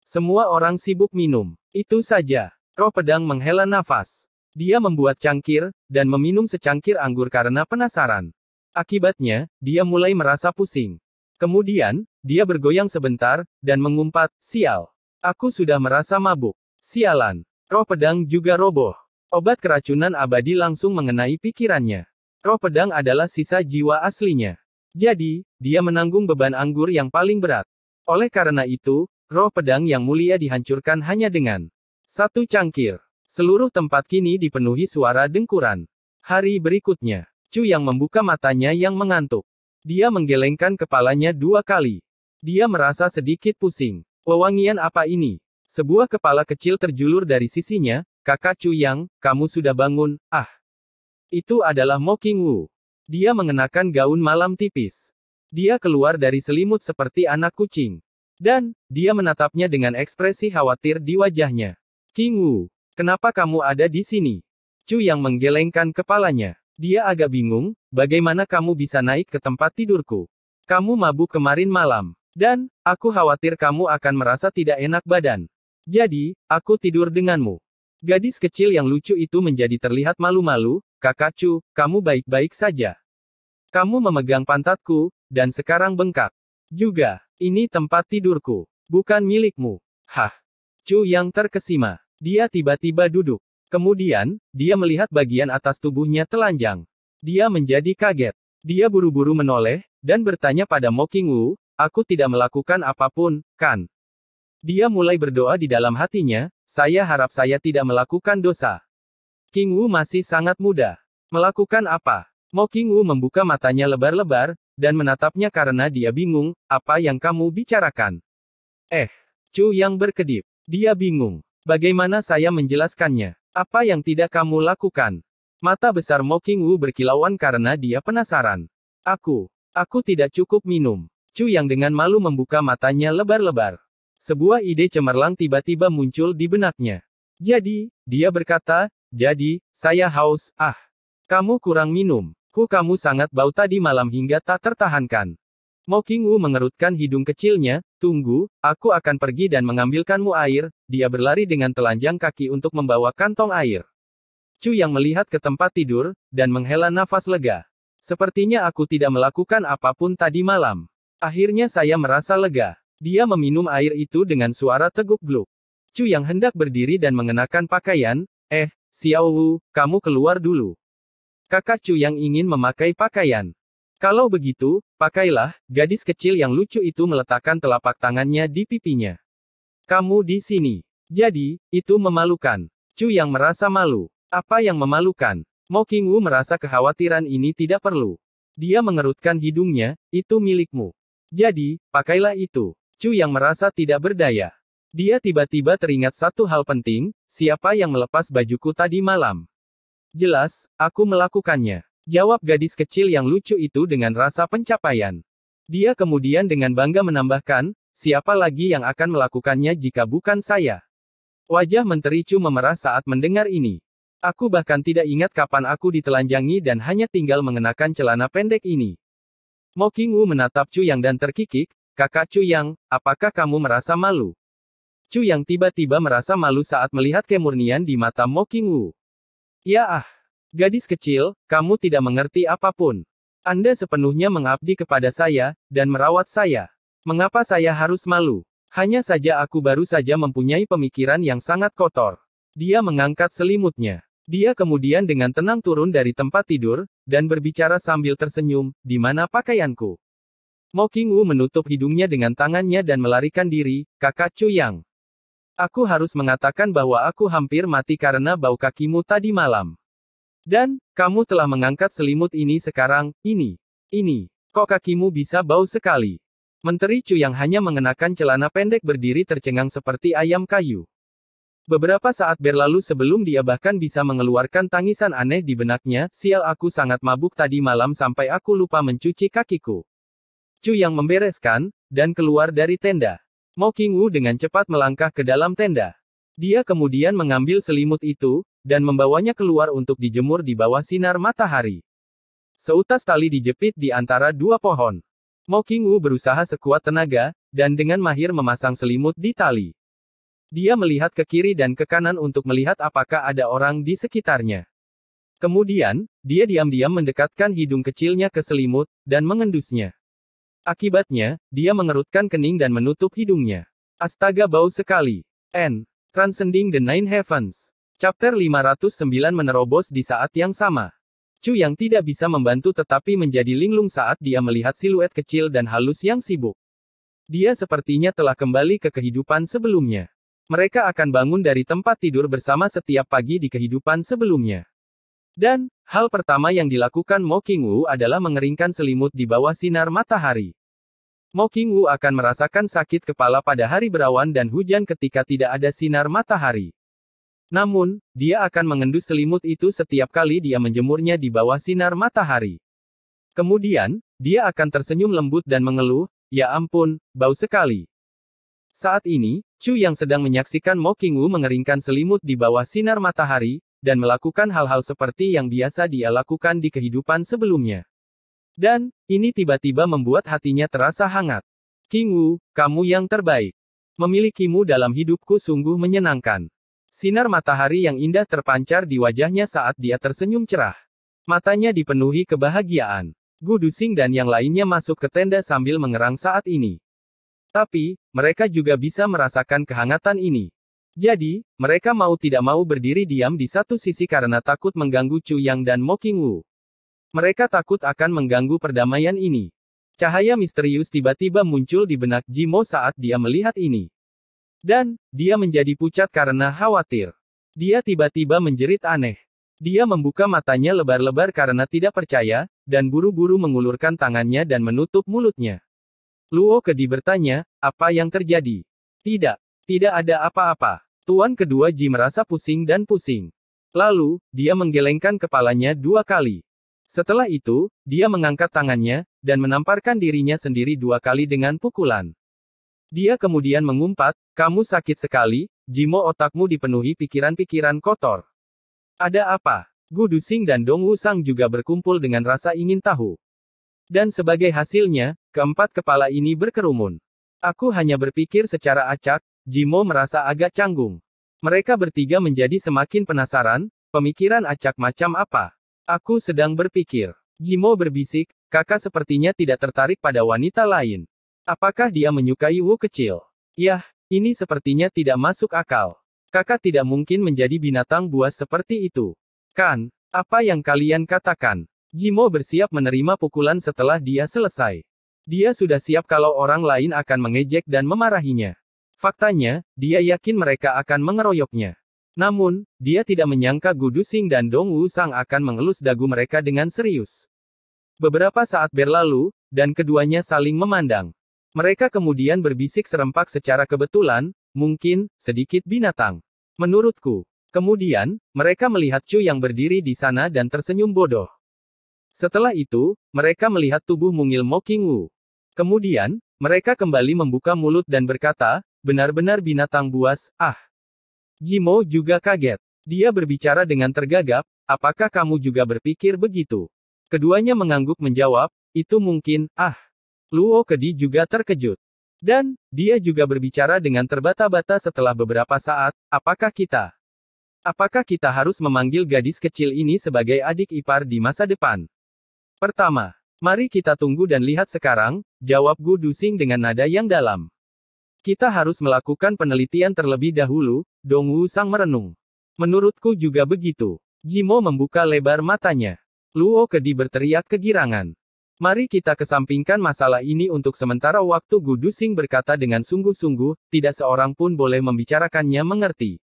Semua orang sibuk minum. Itu saja. Roh pedang menghela nafas. Dia membuat cangkir, dan meminum secangkir anggur karena penasaran. Akibatnya, dia mulai merasa pusing. Kemudian, dia bergoyang sebentar, dan mengumpat, sial. Aku sudah merasa mabuk. Sialan. Roh pedang juga roboh. Obat keracunan abadi langsung mengenai pikirannya. Roh pedang adalah sisa jiwa aslinya. Jadi, dia menanggung beban anggur yang paling berat. Oleh karena itu, roh pedang yang mulia dihancurkan hanya dengan satu cangkir. Seluruh tempat kini dipenuhi suara dengkuran. Hari berikutnya, Chu yang membuka matanya yang mengantuk. Dia menggelengkan kepalanya dua kali. Dia merasa sedikit pusing. Wewangian apa ini? Sebuah kepala kecil terjulur dari sisinya, kakak Chu Yang, kamu sudah bangun, ah. Itu adalah Mo King Wu. Dia mengenakan gaun malam tipis. Dia keluar dari selimut seperti anak kucing. Dan, dia menatapnya dengan ekspresi khawatir di wajahnya. King Wu, kenapa kamu ada di sini? Chu Yang menggelengkan kepalanya. Dia agak bingung, bagaimana kamu bisa naik ke tempat tidurku? Kamu mabuk kemarin malam. Dan, aku khawatir kamu akan merasa tidak enak badan. Jadi, aku tidur denganmu. Gadis kecil yang lucu itu menjadi terlihat malu-malu, Kakak Chu, kamu baik-baik saja. Kamu memegang pantatku, dan sekarang bengkak. Juga, ini tempat tidurku, bukan milikmu. Hah. Cu yang terkesima. Dia tiba-tiba duduk. Kemudian, dia melihat bagian atas tubuhnya telanjang. Dia menjadi kaget. Dia buru-buru menoleh, dan bertanya pada Mocking Wu, aku tidak melakukan apapun, kan? Dia mulai berdoa di dalam hatinya, saya harap saya tidak melakukan dosa. King Wu masih sangat muda. Melakukan apa? Mo King Wu membuka matanya lebar-lebar, dan menatapnya karena dia bingung, apa yang kamu bicarakan? Eh, Chu yang berkedip. Dia bingung. Bagaimana saya menjelaskannya? Apa yang tidak kamu lakukan? Mata besar Mo King Wu berkilauan karena dia penasaran. Aku, aku tidak cukup minum. Chu yang dengan malu membuka matanya lebar-lebar. Sebuah ide cemerlang tiba-tiba muncul di benaknya. Jadi, dia berkata, jadi, saya haus, ah. Kamu kurang minum. Ku kamu sangat bau tadi malam hingga tak tertahankan. Moking Wu mengerutkan hidung kecilnya, tunggu, aku akan pergi dan mengambilkanmu air, dia berlari dengan telanjang kaki untuk membawa kantong air. Chu yang melihat ke tempat tidur, dan menghela nafas lega. Sepertinya aku tidak melakukan apapun tadi malam. Akhirnya saya merasa lega. Dia meminum air itu dengan suara teguk-gluk. Chu yang hendak berdiri dan mengenakan pakaian, eh, Xiao Wu, kamu keluar dulu. Kakak Chu yang ingin memakai pakaian. Kalau begitu, pakailah, gadis kecil yang lucu itu meletakkan telapak tangannya di pipinya. Kamu di sini. Jadi, itu memalukan. Chu yang merasa malu. Apa yang memalukan? Mo King Wu merasa kekhawatiran ini tidak perlu. Dia mengerutkan hidungnya, itu milikmu. Jadi, pakailah itu. Chu yang merasa tidak berdaya. Dia tiba-tiba teringat satu hal penting, siapa yang melepas bajuku tadi malam. Jelas, aku melakukannya. Jawab gadis kecil yang lucu itu dengan rasa pencapaian. Dia kemudian dengan bangga menambahkan, siapa lagi yang akan melakukannya jika bukan saya. Wajah Menteri Chu memerah saat mendengar ini. Aku bahkan tidak ingat kapan aku ditelanjangi dan hanya tinggal mengenakan celana pendek ini. Mo Wu menatap Chu Yang dan terkikik, Kakak Chu Yang, apakah kamu merasa malu? Chu Yang tiba-tiba merasa malu saat melihat kemurnian di mata Mo King Wu. Ya ah, gadis kecil, kamu tidak mengerti apapun. Anda sepenuhnya mengabdi kepada saya, dan merawat saya. Mengapa saya harus malu? Hanya saja aku baru saja mempunyai pemikiran yang sangat kotor. Dia mengangkat selimutnya. Dia kemudian dengan tenang turun dari tempat tidur, dan berbicara sambil tersenyum, di mana pakaianku? Mo Wu menutup hidungnya dengan tangannya dan melarikan diri, kakak Chu Yang. Aku harus mengatakan bahwa aku hampir mati karena bau kakimu tadi malam. Dan, kamu telah mengangkat selimut ini sekarang, ini, ini. Kok kakimu bisa bau sekali? Menteri Chu yang hanya mengenakan celana pendek berdiri tercengang seperti ayam kayu. Beberapa saat berlalu sebelum dia bahkan bisa mengeluarkan tangisan aneh di benaknya, sial aku sangat mabuk tadi malam sampai aku lupa mencuci kakiku. Chu yang membereskan, dan keluar dari tenda. Mo King Wu dengan cepat melangkah ke dalam tenda. Dia kemudian mengambil selimut itu, dan membawanya keluar untuk dijemur di bawah sinar matahari. Seutas tali dijepit di antara dua pohon. Mo King Wu berusaha sekuat tenaga, dan dengan mahir memasang selimut di tali. Dia melihat ke kiri dan ke kanan untuk melihat apakah ada orang di sekitarnya. Kemudian, dia diam-diam mendekatkan hidung kecilnya ke selimut, dan mengendusnya. Akibatnya, dia mengerutkan kening dan menutup hidungnya. Astaga bau sekali. N. Transcending the Nine Heavens. Chapter 509 menerobos di saat yang sama. Chu yang tidak bisa membantu tetapi menjadi linglung saat dia melihat siluet kecil dan halus yang sibuk. Dia sepertinya telah kembali ke kehidupan sebelumnya. Mereka akan bangun dari tempat tidur bersama setiap pagi di kehidupan sebelumnya. Dan, hal pertama yang dilakukan Mo Wu adalah mengeringkan selimut di bawah sinar matahari. Mo Wu akan merasakan sakit kepala pada hari berawan dan hujan ketika tidak ada sinar matahari. Namun, dia akan mengendus selimut itu setiap kali dia menjemurnya di bawah sinar matahari. Kemudian, dia akan tersenyum lembut dan mengeluh, ya ampun, bau sekali. Saat ini, Chu yang sedang menyaksikan Mo Wu mengeringkan selimut di bawah sinar matahari, dan melakukan hal-hal seperti yang biasa dia lakukan di kehidupan sebelumnya. Dan, ini tiba-tiba membuat hatinya terasa hangat. King Wu, kamu yang terbaik. Memilikimu dalam hidupku sungguh menyenangkan. Sinar matahari yang indah terpancar di wajahnya saat dia tersenyum cerah. Matanya dipenuhi kebahagiaan. Gu Dusing dan yang lainnya masuk ke tenda sambil mengerang saat ini. Tapi, mereka juga bisa merasakan kehangatan ini. Jadi, mereka mau tidak mau berdiri diam di satu sisi karena takut mengganggu Chu Yang dan Mo King Wu. Mereka takut akan mengganggu perdamaian ini. Cahaya misterius tiba-tiba muncul di benak Jimo saat dia melihat ini. Dan, dia menjadi pucat karena khawatir. Dia tiba-tiba menjerit aneh. Dia membuka matanya lebar-lebar karena tidak percaya, dan buru-buru mengulurkan tangannya dan menutup mulutnya. Luo Kedi bertanya, apa yang terjadi? Tidak, tidak ada apa-apa. Tuan kedua Ji merasa pusing dan pusing. Lalu, dia menggelengkan kepalanya dua kali. Setelah itu, dia mengangkat tangannya, dan menamparkan dirinya sendiri dua kali dengan pukulan. Dia kemudian mengumpat, kamu sakit sekali, Jimo otakmu dipenuhi pikiran-pikiran kotor. Ada apa? Gu Dusing dan Dong Wusang juga berkumpul dengan rasa ingin tahu. Dan sebagai hasilnya, keempat kepala ini berkerumun. Aku hanya berpikir secara acak, Jimo merasa agak canggung. Mereka bertiga menjadi semakin penasaran, pemikiran acak macam apa. Aku sedang berpikir. Jimo berbisik, kakak sepertinya tidak tertarik pada wanita lain. Apakah dia menyukai Wu kecil? Yah, ini sepertinya tidak masuk akal. Kakak tidak mungkin menjadi binatang buas seperti itu. Kan, apa yang kalian katakan? Jimo bersiap menerima pukulan setelah dia selesai. Dia sudah siap kalau orang lain akan mengejek dan memarahinya. Faktanya, dia yakin mereka akan mengeroyoknya. Namun, dia tidak menyangka Gu Sing dan Dong Wu Sang akan mengelus dagu mereka dengan serius. Beberapa saat berlalu, dan keduanya saling memandang. Mereka kemudian berbisik serempak secara kebetulan, mungkin, sedikit binatang. Menurutku. Kemudian, mereka melihat Chu yang berdiri di sana dan tersenyum bodoh. Setelah itu, mereka melihat tubuh mungil Mo King Wu. Kemudian, mereka kembali membuka mulut dan berkata, Benar-benar binatang buas, ah. Jimo juga kaget. Dia berbicara dengan tergagap, apakah kamu juga berpikir begitu? Keduanya mengangguk menjawab, itu mungkin, ah. Luo Kedi juga terkejut. Dan, dia juga berbicara dengan terbata-bata setelah beberapa saat, apakah kita? Apakah kita harus memanggil gadis kecil ini sebagai adik ipar di masa depan? Pertama, mari kita tunggu dan lihat sekarang, jawab Gu Dusing dengan nada yang dalam. Kita harus melakukan penelitian terlebih dahulu, Dong Wu Sang merenung. Menurutku juga begitu. Jimo membuka lebar matanya. Luo Kedi berteriak kegirangan. Mari kita kesampingkan masalah ini untuk sementara waktu Gu Dusing berkata dengan sungguh-sungguh, tidak seorang pun boleh membicarakannya mengerti.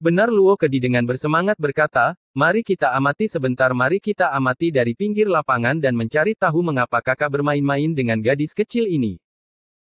Benar Luo Kedi dengan bersemangat berkata, mari kita amati sebentar mari kita amati dari pinggir lapangan dan mencari tahu mengapa kakak bermain-main dengan gadis kecil ini.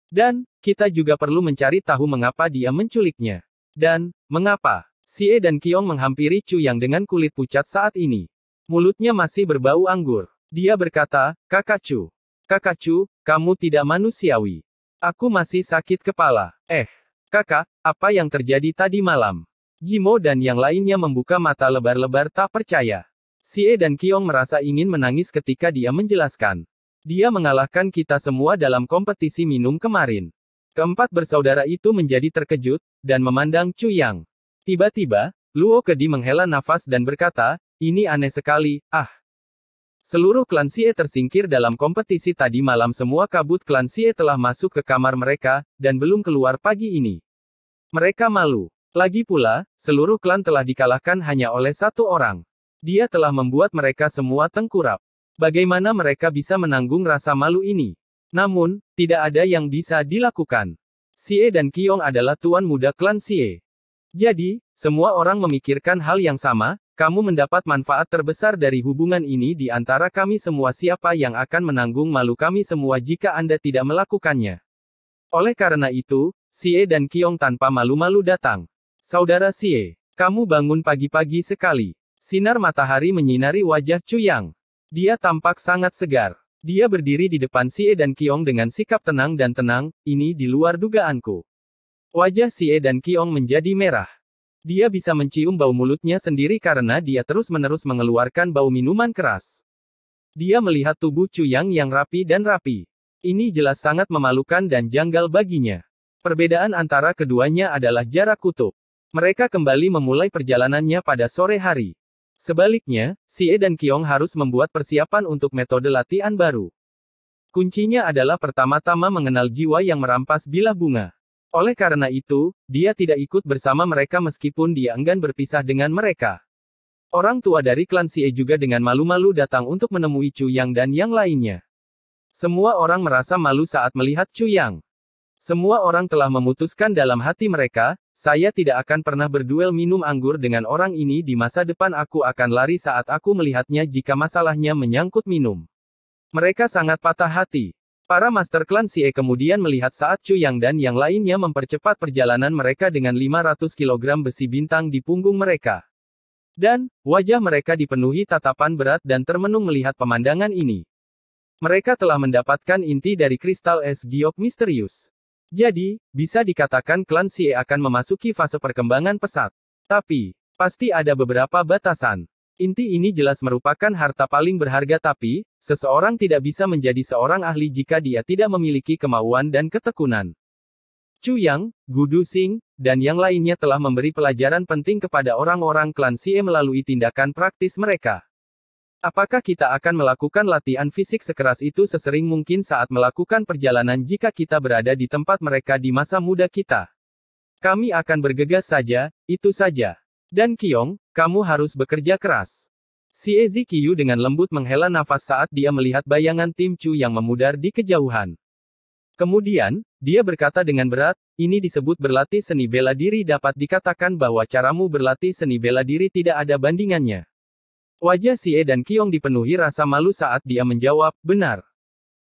Dan, kita juga perlu mencari tahu mengapa dia menculiknya. Dan, mengapa, Sie dan Kiong menghampiri Chu yang dengan kulit pucat saat ini. Mulutnya masih berbau anggur. Dia berkata, kakak Chu. Kakak Chu, kamu tidak manusiawi. Aku masih sakit kepala. Eh, kakak, apa yang terjadi tadi malam? Jimo dan yang lainnya membuka mata lebar-lebar tak percaya. Sie dan Kiong merasa ingin menangis ketika dia menjelaskan. Dia mengalahkan kita semua dalam kompetisi minum kemarin. Keempat bersaudara itu menjadi terkejut, dan memandang Chu Yang. Tiba-tiba, Luo Kedi menghela nafas dan berkata, ini aneh sekali, ah. Seluruh klan Xie tersingkir dalam kompetisi tadi malam semua kabut klan Xie telah masuk ke kamar mereka, dan belum keluar pagi ini. Mereka malu. Lagi pula, seluruh klan telah dikalahkan hanya oleh satu orang. Dia telah membuat mereka semua tengkurap. Bagaimana mereka bisa menanggung rasa malu ini? Namun, tidak ada yang bisa dilakukan. Xie dan Kiong adalah tuan muda klan Xie. Jadi, semua orang memikirkan hal yang sama, kamu mendapat manfaat terbesar dari hubungan ini di antara kami semua siapa yang akan menanggung malu kami semua jika Anda tidak melakukannya. Oleh karena itu, Xie dan Kiong tanpa malu-malu datang. Saudara Xie, kamu bangun pagi-pagi sekali. Sinar matahari menyinari wajah Yang. Dia tampak sangat segar. Dia berdiri di depan Si E dan Kiong dengan sikap tenang dan tenang, ini di luar dugaanku. Wajah Si E dan Kiong menjadi merah. Dia bisa mencium bau mulutnya sendiri karena dia terus-menerus mengeluarkan bau minuman keras. Dia melihat tubuh Cuyang yang rapi dan rapi. Ini jelas sangat memalukan dan janggal baginya. Perbedaan antara keduanya adalah jarak kutub. Mereka kembali memulai perjalanannya pada sore hari. Sebaliknya, Xie dan Kiong harus membuat persiapan untuk metode latihan baru. Kuncinya adalah pertama-tama mengenal jiwa yang merampas bilah bunga. Oleh karena itu, dia tidak ikut bersama mereka meskipun dia enggan berpisah dengan mereka. Orang tua dari klan Xie juga dengan malu-malu datang untuk menemui Chu Yang dan yang lainnya. Semua orang merasa malu saat melihat Chu Yang. Semua orang telah memutuskan dalam hati mereka, saya tidak akan pernah berduel minum anggur dengan orang ini di masa depan aku akan lari saat aku melihatnya jika masalahnya menyangkut minum. Mereka sangat patah hati. Para master klan Xie kemudian melihat saat Chu Yang dan yang lainnya mempercepat perjalanan mereka dengan 500 kg besi bintang di punggung mereka. Dan, wajah mereka dipenuhi tatapan berat dan termenung melihat pemandangan ini. Mereka telah mendapatkan inti dari kristal es giok misterius. Jadi, bisa dikatakan klan Xie akan memasuki fase perkembangan pesat. Tapi, pasti ada beberapa batasan. Inti ini jelas merupakan harta paling berharga tapi, seseorang tidak bisa menjadi seorang ahli jika dia tidak memiliki kemauan dan ketekunan. Chu Yang, Gu Du Sing, dan yang lainnya telah memberi pelajaran penting kepada orang-orang klan Xie melalui tindakan praktis mereka. Apakah kita akan melakukan latihan fisik sekeras itu sesering mungkin saat melakukan perjalanan jika kita berada di tempat mereka di masa muda kita? Kami akan bergegas saja, itu saja. Dan Kiong, kamu harus bekerja keras. Si Ezi Kiyu dengan lembut menghela nafas saat dia melihat bayangan Tim Chu yang memudar di kejauhan. Kemudian, dia berkata dengan berat, ini disebut berlatih seni bela diri dapat dikatakan bahwa caramu berlatih seni bela diri tidak ada bandingannya. Wajah Sie dan Kiong dipenuhi rasa malu saat dia menjawab, benar.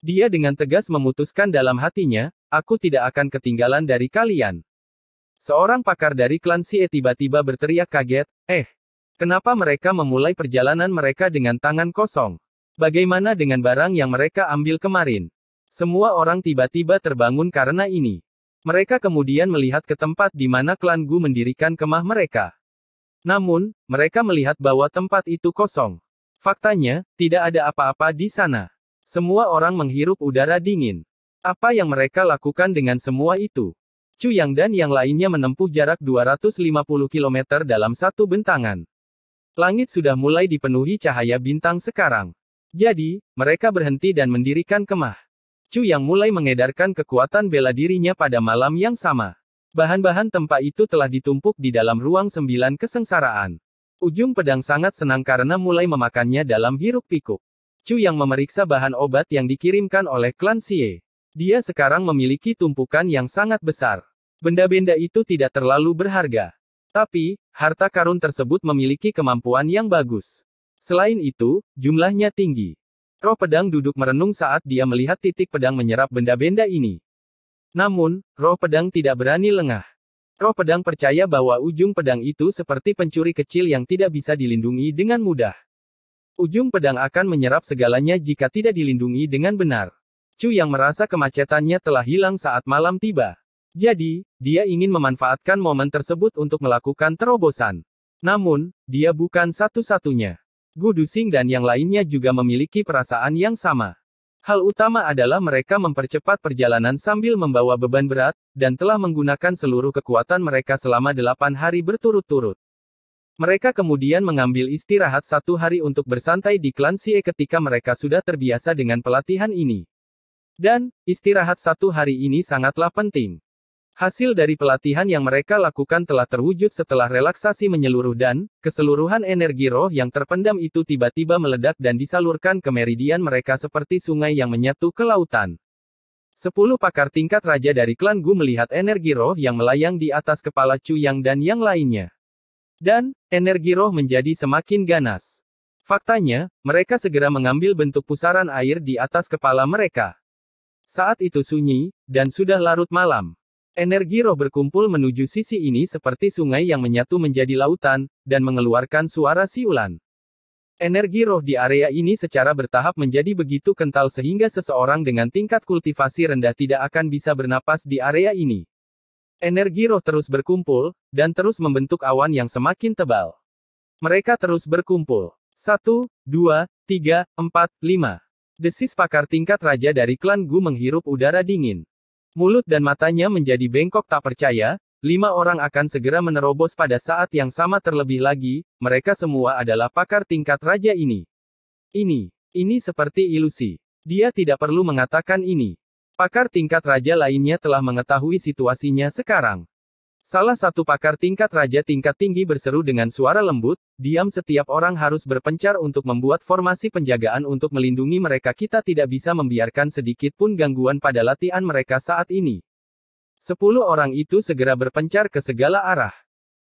Dia dengan tegas memutuskan dalam hatinya, aku tidak akan ketinggalan dari kalian. Seorang pakar dari klan Sie tiba-tiba berteriak kaget, eh, kenapa mereka memulai perjalanan mereka dengan tangan kosong? Bagaimana dengan barang yang mereka ambil kemarin? Semua orang tiba-tiba terbangun karena ini. Mereka kemudian melihat ke tempat di mana klan Gu mendirikan kemah mereka. Namun, mereka melihat bahwa tempat itu kosong. Faktanya, tidak ada apa-apa di sana. Semua orang menghirup udara dingin. Apa yang mereka lakukan dengan semua itu? Chu Yang dan yang lainnya menempuh jarak 250 km dalam satu bentangan. Langit sudah mulai dipenuhi cahaya bintang sekarang. Jadi, mereka berhenti dan mendirikan kemah. Chu Yang mulai mengedarkan kekuatan bela dirinya pada malam yang sama. Bahan-bahan tempat itu telah ditumpuk di dalam ruang sembilan kesengsaraan. Ujung pedang sangat senang karena mulai memakannya dalam hiruk-pikuk. Chu yang memeriksa bahan obat yang dikirimkan oleh klan Xie. Dia sekarang memiliki tumpukan yang sangat besar. Benda-benda itu tidak terlalu berharga. Tapi, harta karun tersebut memiliki kemampuan yang bagus. Selain itu, jumlahnya tinggi. Roh pedang duduk merenung saat dia melihat titik pedang menyerap benda-benda ini. Namun, roh pedang tidak berani lengah. Roh pedang percaya bahwa ujung pedang itu seperti pencuri kecil yang tidak bisa dilindungi dengan mudah. Ujung pedang akan menyerap segalanya jika tidak dilindungi dengan benar. Chu yang merasa kemacetannya telah hilang saat malam tiba. Jadi, dia ingin memanfaatkan momen tersebut untuk melakukan terobosan. Namun, dia bukan satu-satunya. Gu Dusing dan yang lainnya juga memiliki perasaan yang sama. Hal utama adalah mereka mempercepat perjalanan sambil membawa beban berat, dan telah menggunakan seluruh kekuatan mereka selama delapan hari berturut-turut. Mereka kemudian mengambil istirahat satu hari untuk bersantai di klan Sie ketika mereka sudah terbiasa dengan pelatihan ini. Dan, istirahat satu hari ini sangatlah penting. Hasil dari pelatihan yang mereka lakukan telah terwujud setelah relaksasi menyeluruh dan, keseluruhan energi roh yang terpendam itu tiba-tiba meledak dan disalurkan ke meridian mereka seperti sungai yang menyatu ke lautan. Sepuluh pakar tingkat raja dari klan Gu melihat energi roh yang melayang di atas kepala Chu Yang dan yang lainnya. Dan, energi roh menjadi semakin ganas. Faktanya, mereka segera mengambil bentuk pusaran air di atas kepala mereka. Saat itu sunyi, dan sudah larut malam. Energi roh berkumpul menuju sisi ini seperti sungai yang menyatu menjadi lautan, dan mengeluarkan suara siulan. Energi roh di area ini secara bertahap menjadi begitu kental sehingga seseorang dengan tingkat kultivasi rendah tidak akan bisa bernapas di area ini. Energi roh terus berkumpul, dan terus membentuk awan yang semakin tebal. Mereka terus berkumpul. 1, 2, 3, 4, 5. Desis pakar tingkat raja dari klan Gu menghirup udara dingin. Mulut dan matanya menjadi bengkok tak percaya, lima orang akan segera menerobos pada saat yang sama terlebih lagi, mereka semua adalah pakar tingkat raja ini. Ini, ini seperti ilusi. Dia tidak perlu mengatakan ini. Pakar tingkat raja lainnya telah mengetahui situasinya sekarang. Salah satu pakar tingkat raja tingkat tinggi berseru dengan suara lembut, diam setiap orang harus berpencar untuk membuat formasi penjagaan untuk melindungi mereka kita tidak bisa membiarkan sedikit pun gangguan pada latihan mereka saat ini. Sepuluh orang itu segera berpencar ke segala arah.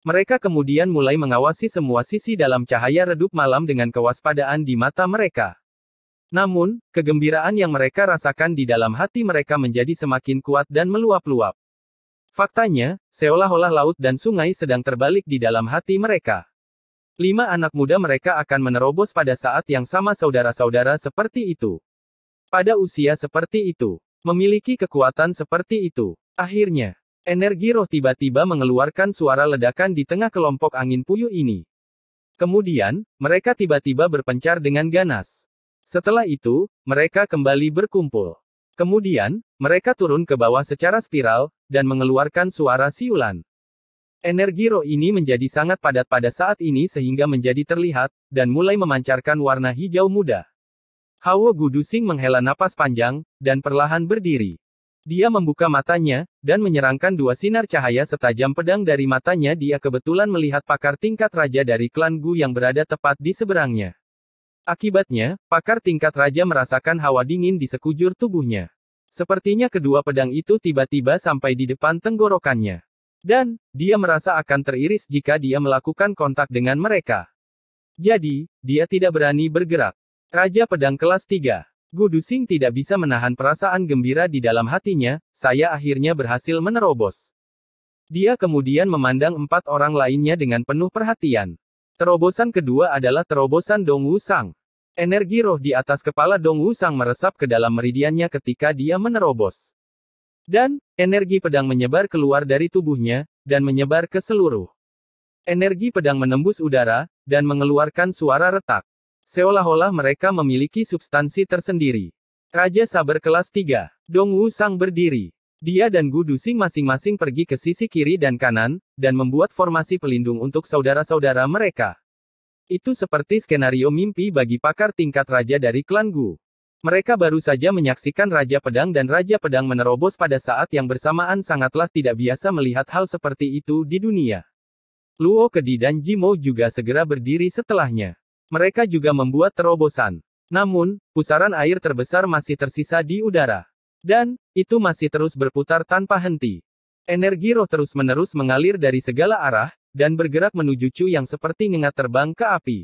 Mereka kemudian mulai mengawasi semua sisi dalam cahaya redup malam dengan kewaspadaan di mata mereka. Namun, kegembiraan yang mereka rasakan di dalam hati mereka menjadi semakin kuat dan meluap-luap. Faktanya, seolah-olah laut dan sungai sedang terbalik di dalam hati mereka. Lima anak muda mereka akan menerobos pada saat yang sama saudara-saudara seperti itu. Pada usia seperti itu, memiliki kekuatan seperti itu. Akhirnya, energi roh tiba-tiba mengeluarkan suara ledakan di tengah kelompok angin puyuh ini. Kemudian, mereka tiba-tiba berpencar dengan ganas. Setelah itu, mereka kembali berkumpul. Kemudian, mereka turun ke bawah secara spiral, dan mengeluarkan suara siulan. Energi roh ini menjadi sangat padat pada saat ini sehingga menjadi terlihat, dan mulai memancarkan warna hijau muda. Hawo Gudusing menghela napas panjang, dan perlahan berdiri. Dia membuka matanya, dan menyerangkan dua sinar cahaya setajam pedang dari matanya dia kebetulan melihat pakar tingkat raja dari klan Gu yang berada tepat di seberangnya. Akibatnya, pakar tingkat raja merasakan hawa dingin di sekujur tubuhnya. Sepertinya kedua pedang itu tiba-tiba sampai di depan tenggorokannya. Dan, dia merasa akan teriris jika dia melakukan kontak dengan mereka. Jadi, dia tidak berani bergerak. Raja Pedang Kelas 3. Gudusing tidak bisa menahan perasaan gembira di dalam hatinya, saya akhirnya berhasil menerobos. Dia kemudian memandang empat orang lainnya dengan penuh perhatian. Terobosan kedua adalah terobosan Dong Wu Sang. Energi roh di atas kepala Dongwu Sang meresap ke dalam meridiannya ketika dia menerobos. Dan, energi pedang menyebar keluar dari tubuhnya, dan menyebar ke seluruh. Energi pedang menembus udara, dan mengeluarkan suara retak. Seolah-olah mereka memiliki substansi tersendiri. Raja Saber kelas 3, Wu Sang berdiri. Dia dan Gu Dusing masing-masing pergi ke sisi kiri dan kanan, dan membuat formasi pelindung untuk saudara-saudara mereka. Itu seperti skenario mimpi bagi pakar tingkat raja dari klan Gu. Mereka baru saja menyaksikan Raja Pedang dan Raja Pedang menerobos pada saat yang bersamaan sangatlah tidak biasa melihat hal seperti itu di dunia. Luo Kedi dan Jimo juga segera berdiri setelahnya. Mereka juga membuat terobosan. Namun, pusaran air terbesar masih tersisa di udara. Dan, itu masih terus berputar tanpa henti. Energi roh terus-menerus mengalir dari segala arah, dan bergerak menuju Chu yang seperti ngengat terbang ke api.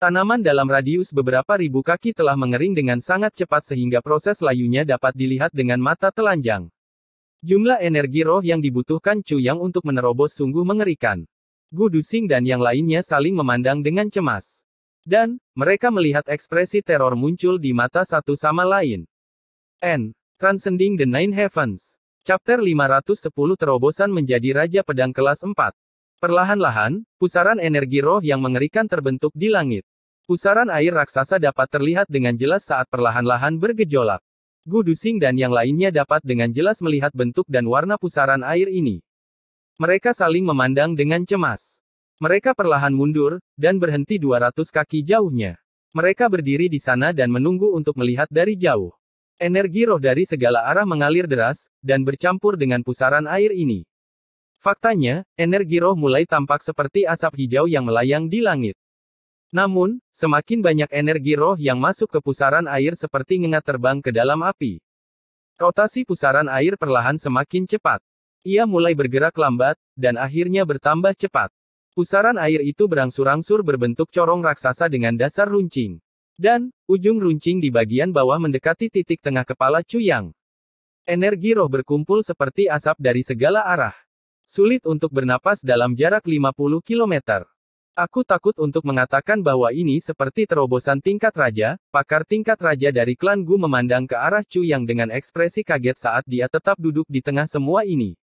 Tanaman dalam radius beberapa ribu kaki telah mengering dengan sangat cepat sehingga proses layunya dapat dilihat dengan mata telanjang. Jumlah energi roh yang dibutuhkan Chu Yang untuk menerobos sungguh mengerikan. Gu Duxing dan yang lainnya saling memandang dengan cemas. Dan, mereka melihat ekspresi teror muncul di mata satu sama lain. N. Transcending the Nine Heavens. Chapter 510 Terobosan menjadi Raja Pedang Kelas 4. Perlahan-lahan, pusaran energi roh yang mengerikan terbentuk di langit. Pusaran air raksasa dapat terlihat dengan jelas saat perlahan-lahan bergejolak. Gu Gudusing dan yang lainnya dapat dengan jelas melihat bentuk dan warna pusaran air ini. Mereka saling memandang dengan cemas. Mereka perlahan mundur, dan berhenti 200 kaki jauhnya. Mereka berdiri di sana dan menunggu untuk melihat dari jauh. Energi roh dari segala arah mengalir deras, dan bercampur dengan pusaran air ini. Faktanya, energi roh mulai tampak seperti asap hijau yang melayang di langit. Namun, semakin banyak energi roh yang masuk ke pusaran air seperti ngengat terbang ke dalam api. Rotasi pusaran air perlahan semakin cepat. Ia mulai bergerak lambat, dan akhirnya bertambah cepat. Pusaran air itu berangsur-angsur berbentuk corong raksasa dengan dasar runcing. Dan, ujung runcing di bagian bawah mendekati titik tengah kepala Cuyang. Energi roh berkumpul seperti asap dari segala arah. Sulit untuk bernapas dalam jarak 50 km. Aku takut untuk mengatakan bahwa ini seperti terobosan tingkat raja, pakar tingkat raja dari klan Gu memandang ke arah Chu Yang dengan ekspresi kaget saat dia tetap duduk di tengah semua ini.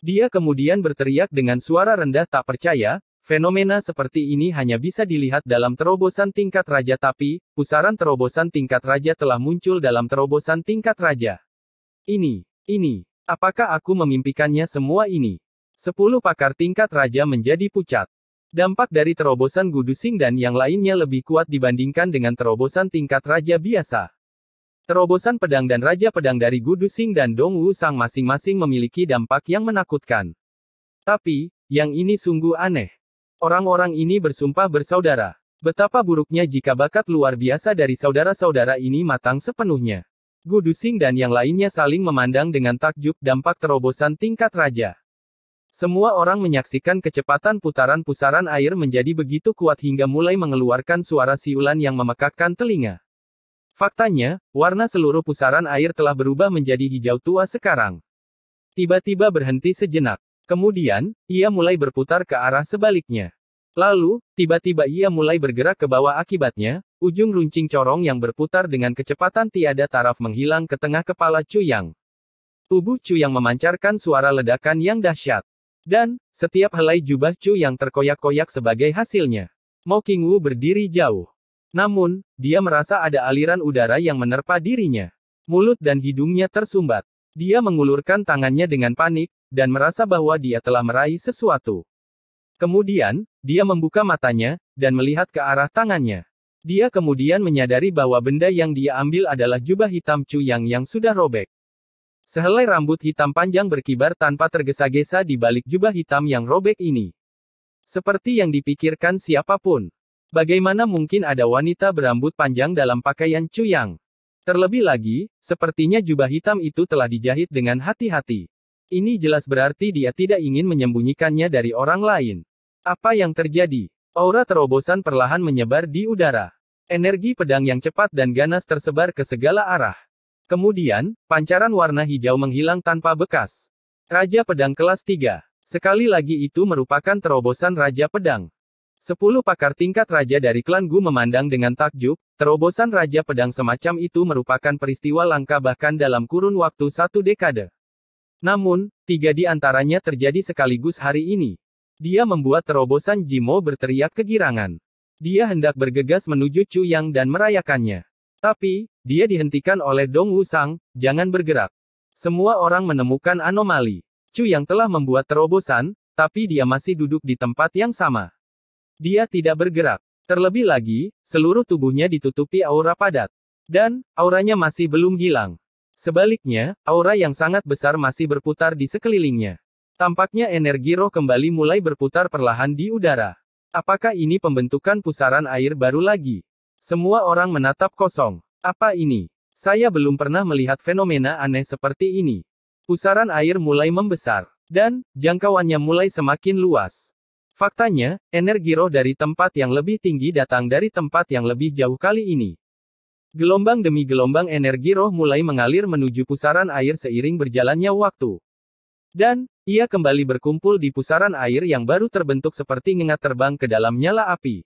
Dia kemudian berteriak dengan suara rendah tak percaya, fenomena seperti ini hanya bisa dilihat dalam terobosan tingkat raja tapi, pusaran terobosan tingkat raja telah muncul dalam terobosan tingkat raja. Ini, ini, Apakah aku memimpikannya semua ini? Sepuluh pakar tingkat raja menjadi pucat. Dampak dari terobosan Gudusing dan yang lainnya lebih kuat dibandingkan dengan terobosan tingkat raja biasa. Terobosan pedang dan raja pedang dari Gudusing dan Dong Wu Sang masing-masing memiliki dampak yang menakutkan. Tapi, yang ini sungguh aneh. Orang-orang ini bersumpah bersaudara. Betapa buruknya jika bakat luar biasa dari saudara-saudara ini matang sepenuhnya. Gudusing dan yang lainnya saling memandang dengan takjub dampak terobosan tingkat raja. Semua orang menyaksikan kecepatan putaran pusaran air menjadi begitu kuat hingga mulai mengeluarkan suara siulan yang memekakkan telinga. Faktanya, warna seluruh pusaran air telah berubah menjadi hijau tua sekarang. Tiba-tiba berhenti sejenak. Kemudian, ia mulai berputar ke arah sebaliknya. Lalu, tiba-tiba ia mulai bergerak ke bawah akibatnya, Ujung runcing corong yang berputar dengan kecepatan tiada taraf menghilang ke tengah kepala Cuyang. Tubuh Cuyang memancarkan suara ledakan yang dahsyat. Dan, setiap helai jubah Cuyang terkoyak-koyak sebagai hasilnya. Mo Wu berdiri jauh. Namun, dia merasa ada aliran udara yang menerpa dirinya. Mulut dan hidungnya tersumbat. Dia mengulurkan tangannya dengan panik, dan merasa bahwa dia telah meraih sesuatu. Kemudian, dia membuka matanya, dan melihat ke arah tangannya. Dia kemudian menyadari bahwa benda yang dia ambil adalah jubah hitam Chu Yang yang sudah robek. Sehelai rambut hitam panjang berkibar tanpa tergesa-gesa di balik jubah hitam yang robek ini. Seperti yang dipikirkan siapapun. Bagaimana mungkin ada wanita berambut panjang dalam pakaian Chu Yang? Terlebih lagi, sepertinya jubah hitam itu telah dijahit dengan hati-hati. Ini jelas berarti dia tidak ingin menyembunyikannya dari orang lain. Apa yang terjadi? Aura terobosan perlahan menyebar di udara. Energi pedang yang cepat dan ganas tersebar ke segala arah. Kemudian, pancaran warna hijau menghilang tanpa bekas. Raja Pedang Kelas 3. Sekali lagi itu merupakan terobosan Raja Pedang. Sepuluh pakar tingkat raja dari klan Gu memandang dengan takjub, terobosan Raja Pedang semacam itu merupakan peristiwa langka bahkan dalam kurun waktu satu dekade. Namun, tiga di antaranya terjadi sekaligus hari ini. Dia membuat terobosan Jimo berteriak kegirangan. Dia hendak bergegas menuju Chu Yang dan merayakannya. Tapi, dia dihentikan oleh Dong Wusang, jangan bergerak. Semua orang menemukan anomali. Chu Yang telah membuat terobosan, tapi dia masih duduk di tempat yang sama. Dia tidak bergerak. Terlebih lagi, seluruh tubuhnya ditutupi aura padat. Dan, auranya masih belum hilang. Sebaliknya, aura yang sangat besar masih berputar di sekelilingnya. Tampaknya energi roh kembali mulai berputar perlahan di udara. Apakah ini pembentukan pusaran air baru lagi? Semua orang menatap kosong. Apa ini? Saya belum pernah melihat fenomena aneh seperti ini. Pusaran air mulai membesar, dan jangkauannya mulai semakin luas. Faktanya, energi roh dari tempat yang lebih tinggi datang dari tempat yang lebih jauh kali ini. Gelombang demi gelombang energi roh mulai mengalir menuju pusaran air seiring berjalannya waktu. Dan, ia kembali berkumpul di pusaran air yang baru terbentuk seperti ngengat terbang ke dalam nyala api.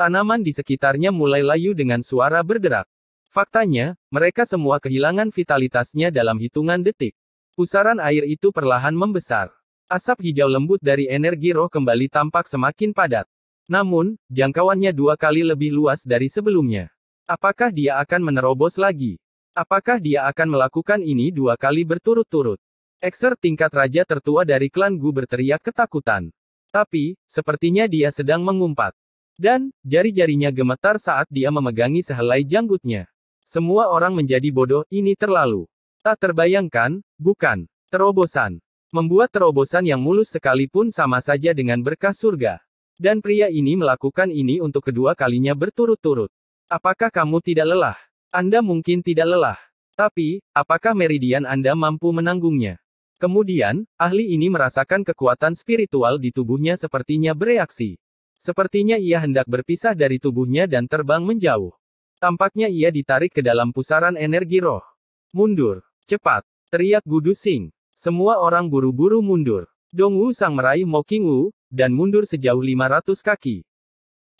Tanaman di sekitarnya mulai layu dengan suara bergerak. Faktanya, mereka semua kehilangan vitalitasnya dalam hitungan detik. Pusaran air itu perlahan membesar. Asap hijau lembut dari energi roh kembali tampak semakin padat. Namun, jangkauannya dua kali lebih luas dari sebelumnya. Apakah dia akan menerobos lagi? Apakah dia akan melakukan ini dua kali berturut-turut? Ekser tingkat raja tertua dari klan Gu berteriak ketakutan. Tapi, sepertinya dia sedang mengumpat. Dan, jari-jarinya gemetar saat dia memegangi sehelai janggutnya. Semua orang menjadi bodoh, ini terlalu. Tak terbayangkan, bukan, terobosan. Membuat terobosan yang mulus sekalipun sama saja dengan berkah surga. Dan pria ini melakukan ini untuk kedua kalinya berturut-turut. Apakah kamu tidak lelah? Anda mungkin tidak lelah. Tapi, apakah meridian Anda mampu menanggungnya? Kemudian, ahli ini merasakan kekuatan spiritual di tubuhnya sepertinya bereaksi. Sepertinya ia hendak berpisah dari tubuhnya dan terbang menjauh. Tampaknya ia ditarik ke dalam pusaran energi roh. Mundur, cepat, teriak Gudu Sing. Semua orang buru-buru mundur. Dong Wu Sang meraih King Wu, dan mundur sejauh 500 kaki.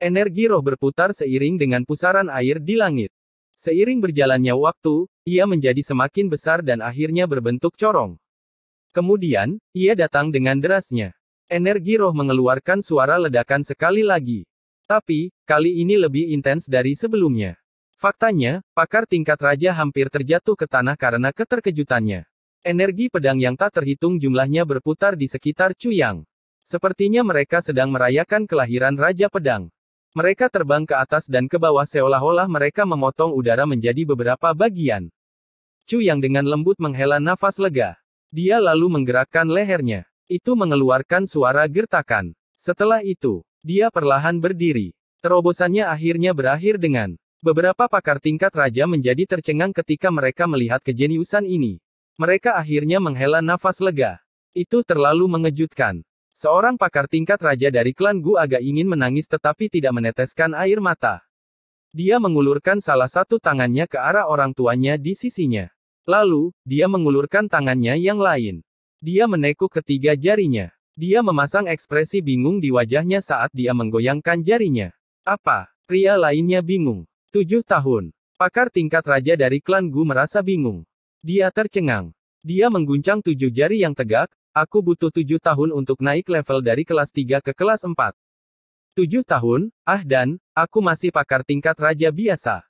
Energi roh berputar seiring dengan pusaran air di langit. Seiring berjalannya waktu, ia menjadi semakin besar dan akhirnya berbentuk corong. Kemudian, ia datang dengan derasnya. Energi roh mengeluarkan suara ledakan sekali lagi. Tapi, kali ini lebih intens dari sebelumnya. Faktanya, pakar tingkat raja hampir terjatuh ke tanah karena keterkejutannya. Energi pedang yang tak terhitung jumlahnya berputar di sekitar Cuyang. Sepertinya mereka sedang merayakan kelahiran Raja Pedang. Mereka terbang ke atas dan ke bawah seolah-olah mereka memotong udara menjadi beberapa bagian. Cu yang dengan lembut menghela nafas lega. Dia lalu menggerakkan lehernya. Itu mengeluarkan suara gertakan. Setelah itu, dia perlahan berdiri. Terobosannya akhirnya berakhir dengan beberapa pakar tingkat raja menjadi tercengang ketika mereka melihat kejeniusan ini. Mereka akhirnya menghela nafas lega. Itu terlalu mengejutkan. Seorang pakar tingkat raja dari klan Gu agak ingin menangis tetapi tidak meneteskan air mata. Dia mengulurkan salah satu tangannya ke arah orang tuanya di sisinya. Lalu, dia mengulurkan tangannya yang lain. Dia menekuk ketiga jarinya. Dia memasang ekspresi bingung di wajahnya saat dia menggoyangkan jarinya. Apa? Pria lainnya bingung. Tujuh tahun. Pakar tingkat raja dari klan Gu merasa bingung. Dia tercengang. Dia mengguncang tujuh jari yang tegak, aku butuh tujuh tahun untuk naik level dari kelas tiga ke kelas empat. Tujuh tahun, ah dan, aku masih pakar tingkat raja biasa.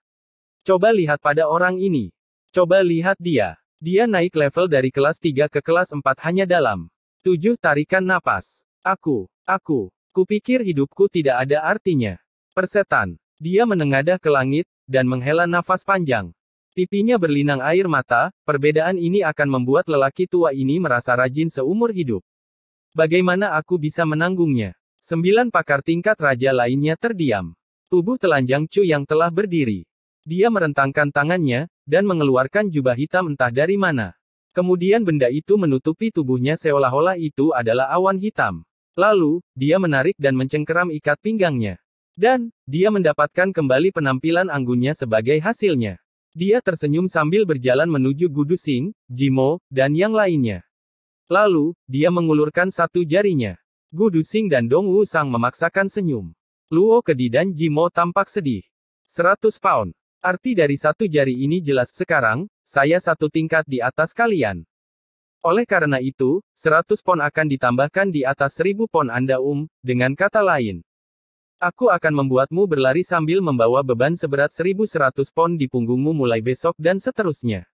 Coba lihat pada orang ini. Coba lihat dia. Dia naik level dari kelas 3 ke kelas 4 hanya dalam 7 tarikan napas. Aku, aku, kupikir hidupku tidak ada artinya. Persetan. Dia menengadah ke langit, dan menghela nafas panjang. Pipinya berlinang air mata, perbedaan ini akan membuat lelaki tua ini merasa rajin seumur hidup. Bagaimana aku bisa menanggungnya? Sembilan pakar tingkat raja lainnya terdiam. Tubuh telanjang Chu yang telah berdiri. Dia merentangkan tangannya, dan mengeluarkan jubah hitam entah dari mana. Kemudian benda itu menutupi tubuhnya seolah-olah itu adalah awan hitam. Lalu, dia menarik dan mencengkeram ikat pinggangnya. Dan, dia mendapatkan kembali penampilan anggunnya sebagai hasilnya. Dia tersenyum sambil berjalan menuju Gudusing, Jimo, dan yang lainnya. Lalu, dia mengulurkan satu jarinya. Gudusing dan Dong Wu Sang memaksakan senyum. Luo Kedi dan Jimo tampak sedih. 100 pound. Arti dari satu jari ini jelas sekarang, saya satu tingkat di atas kalian. Oleh karena itu, 100 pon akan ditambahkan di atas 1000 pon Anda um, dengan kata lain. Aku akan membuatmu berlari sambil membawa beban seberat 1100 pon di punggungmu mulai besok dan seterusnya.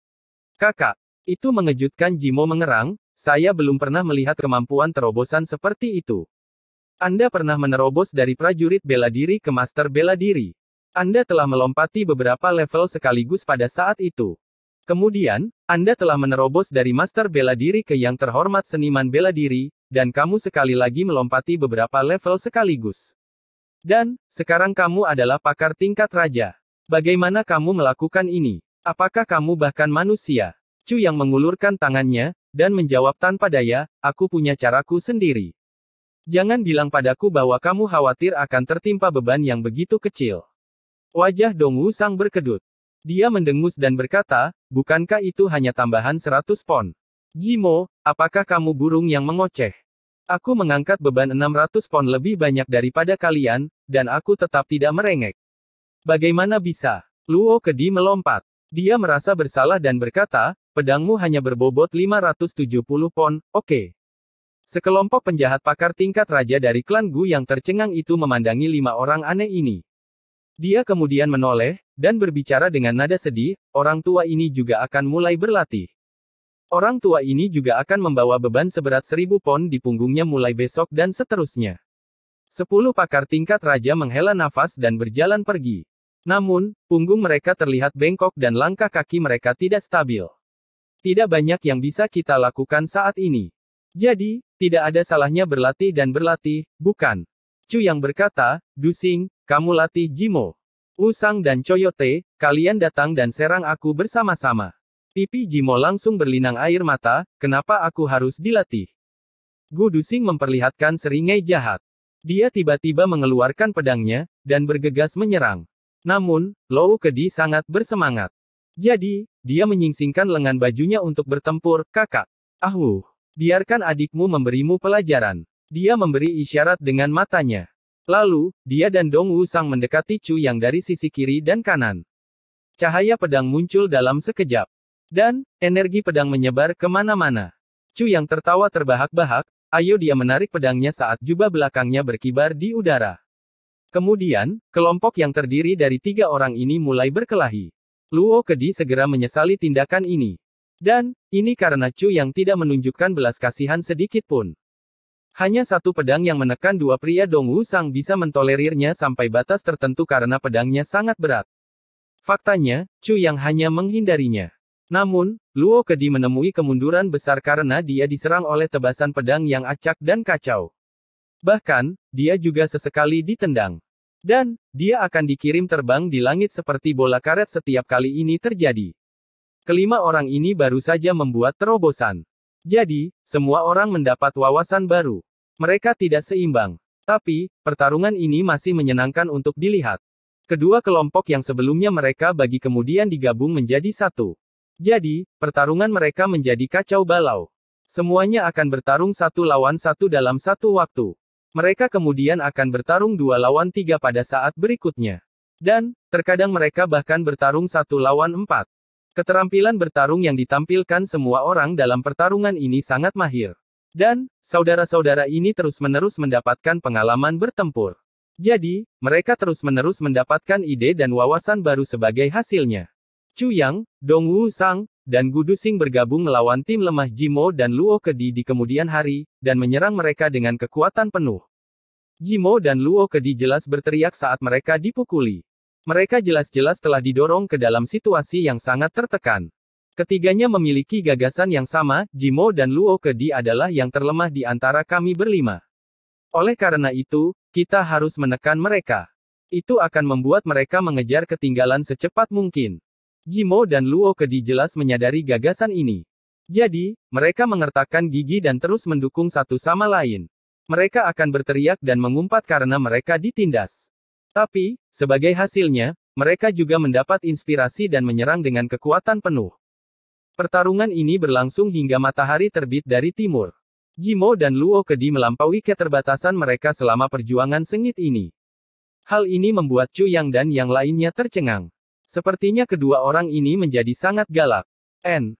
Kakak, itu mengejutkan Jimo mengerang, saya belum pernah melihat kemampuan terobosan seperti itu. Anda pernah menerobos dari prajurit bela diri ke master bela diri. Anda telah melompati beberapa level sekaligus pada saat itu. Kemudian, Anda telah menerobos dari master bela diri ke yang terhormat seniman bela diri, dan kamu sekali lagi melompati beberapa level sekaligus. Dan, sekarang kamu adalah pakar tingkat raja. Bagaimana kamu melakukan ini? Apakah kamu bahkan manusia? Chu yang mengulurkan tangannya, dan menjawab tanpa daya, aku punya caraku sendiri. Jangan bilang padaku bahwa kamu khawatir akan tertimpa beban yang begitu kecil. Wajah Dongwu Sang berkedut. Dia mendengus dan berkata, bukankah itu hanya tambahan 100 pon? Jimo, apakah kamu burung yang mengoceh? Aku mengangkat beban 600 pon lebih banyak daripada kalian, dan aku tetap tidak merengek. Bagaimana bisa? Luo Kedi melompat. Dia merasa bersalah dan berkata, pedangmu hanya berbobot 570 pon, oke. Okay. Sekelompok penjahat pakar tingkat raja dari klan Gu yang tercengang itu memandangi lima orang aneh ini. Dia kemudian menoleh, dan berbicara dengan nada sedih, orang tua ini juga akan mulai berlatih. Orang tua ini juga akan membawa beban seberat seribu pon di punggungnya mulai besok dan seterusnya. Sepuluh pakar tingkat raja menghela nafas dan berjalan pergi. Namun, punggung mereka terlihat bengkok dan langkah kaki mereka tidak stabil. Tidak banyak yang bisa kita lakukan saat ini. Jadi, tidak ada salahnya berlatih dan berlatih, bukan? Chu yang berkata, Dusing, kamu latih Jimo. Usang dan Coyote, kalian datang dan serang aku bersama-sama. Pipi Jimo langsung berlinang air mata, kenapa aku harus dilatih? Gu Dusing memperlihatkan seringai jahat. Dia tiba-tiba mengeluarkan pedangnya, dan bergegas menyerang. Namun, Lou Kedi sangat bersemangat. Jadi, dia menyingsingkan lengan bajunya untuk bertempur, kakak. Ahuh, biarkan adikmu memberimu pelajaran. Dia memberi isyarat dengan matanya. Lalu, dia dan Dong Wu Sang mendekati Chu Yang dari sisi kiri dan kanan. Cahaya pedang muncul dalam sekejap. Dan, energi pedang menyebar kemana-mana. Chu Yang tertawa terbahak-bahak, ayo dia menarik pedangnya saat jubah belakangnya berkibar di udara. Kemudian, kelompok yang terdiri dari tiga orang ini mulai berkelahi. Luo Kedi segera menyesali tindakan ini. Dan, ini karena Chu Yang tidak menunjukkan belas kasihan sedikit pun. Hanya satu pedang yang menekan dua pria Dongwu Sang bisa mentolerirnya sampai batas tertentu karena pedangnya sangat berat. Faktanya, Chu Yang hanya menghindarinya. Namun, Luo Kedi menemui kemunduran besar karena dia diserang oleh tebasan pedang yang acak dan kacau. Bahkan, dia juga sesekali ditendang. Dan, dia akan dikirim terbang di langit seperti bola karet setiap kali ini terjadi. Kelima orang ini baru saja membuat terobosan. Jadi, semua orang mendapat wawasan baru. Mereka tidak seimbang. Tapi, pertarungan ini masih menyenangkan untuk dilihat. Kedua kelompok yang sebelumnya mereka bagi kemudian digabung menjadi satu. Jadi, pertarungan mereka menjadi kacau balau. Semuanya akan bertarung satu lawan satu dalam satu waktu. Mereka kemudian akan bertarung dua lawan tiga pada saat berikutnya. Dan, terkadang mereka bahkan bertarung satu lawan empat. Keterampilan bertarung yang ditampilkan semua orang dalam pertarungan ini sangat mahir. Dan, saudara-saudara ini terus-menerus mendapatkan pengalaman bertempur. Jadi, mereka terus-menerus mendapatkan ide dan wawasan baru sebagai hasilnya. Chu Yang, Dong Wu Sang, dan Gu Dusing bergabung melawan tim lemah Jimo dan Luo Kedi di kemudian hari, dan menyerang mereka dengan kekuatan penuh. Jimo dan Luo Kedi jelas berteriak saat mereka dipukuli. Mereka jelas-jelas telah didorong ke dalam situasi yang sangat tertekan. Ketiganya memiliki gagasan yang sama, Jimo dan Luo Kedi adalah yang terlemah di antara kami berlima. Oleh karena itu, kita harus menekan mereka. Itu akan membuat mereka mengejar ketinggalan secepat mungkin. Jimo dan Luo Kedi jelas menyadari gagasan ini. Jadi, mereka mengertakkan gigi dan terus mendukung satu sama lain. Mereka akan berteriak dan mengumpat karena mereka ditindas. Tapi, sebagai hasilnya, mereka juga mendapat inspirasi dan menyerang dengan kekuatan penuh. Pertarungan ini berlangsung hingga matahari terbit dari timur. Jimo dan Luo Kedi melampaui keterbatasan mereka selama perjuangan sengit ini. Hal ini membuat Chu Yang dan yang lainnya tercengang. Sepertinya kedua orang ini menjadi sangat galak. N.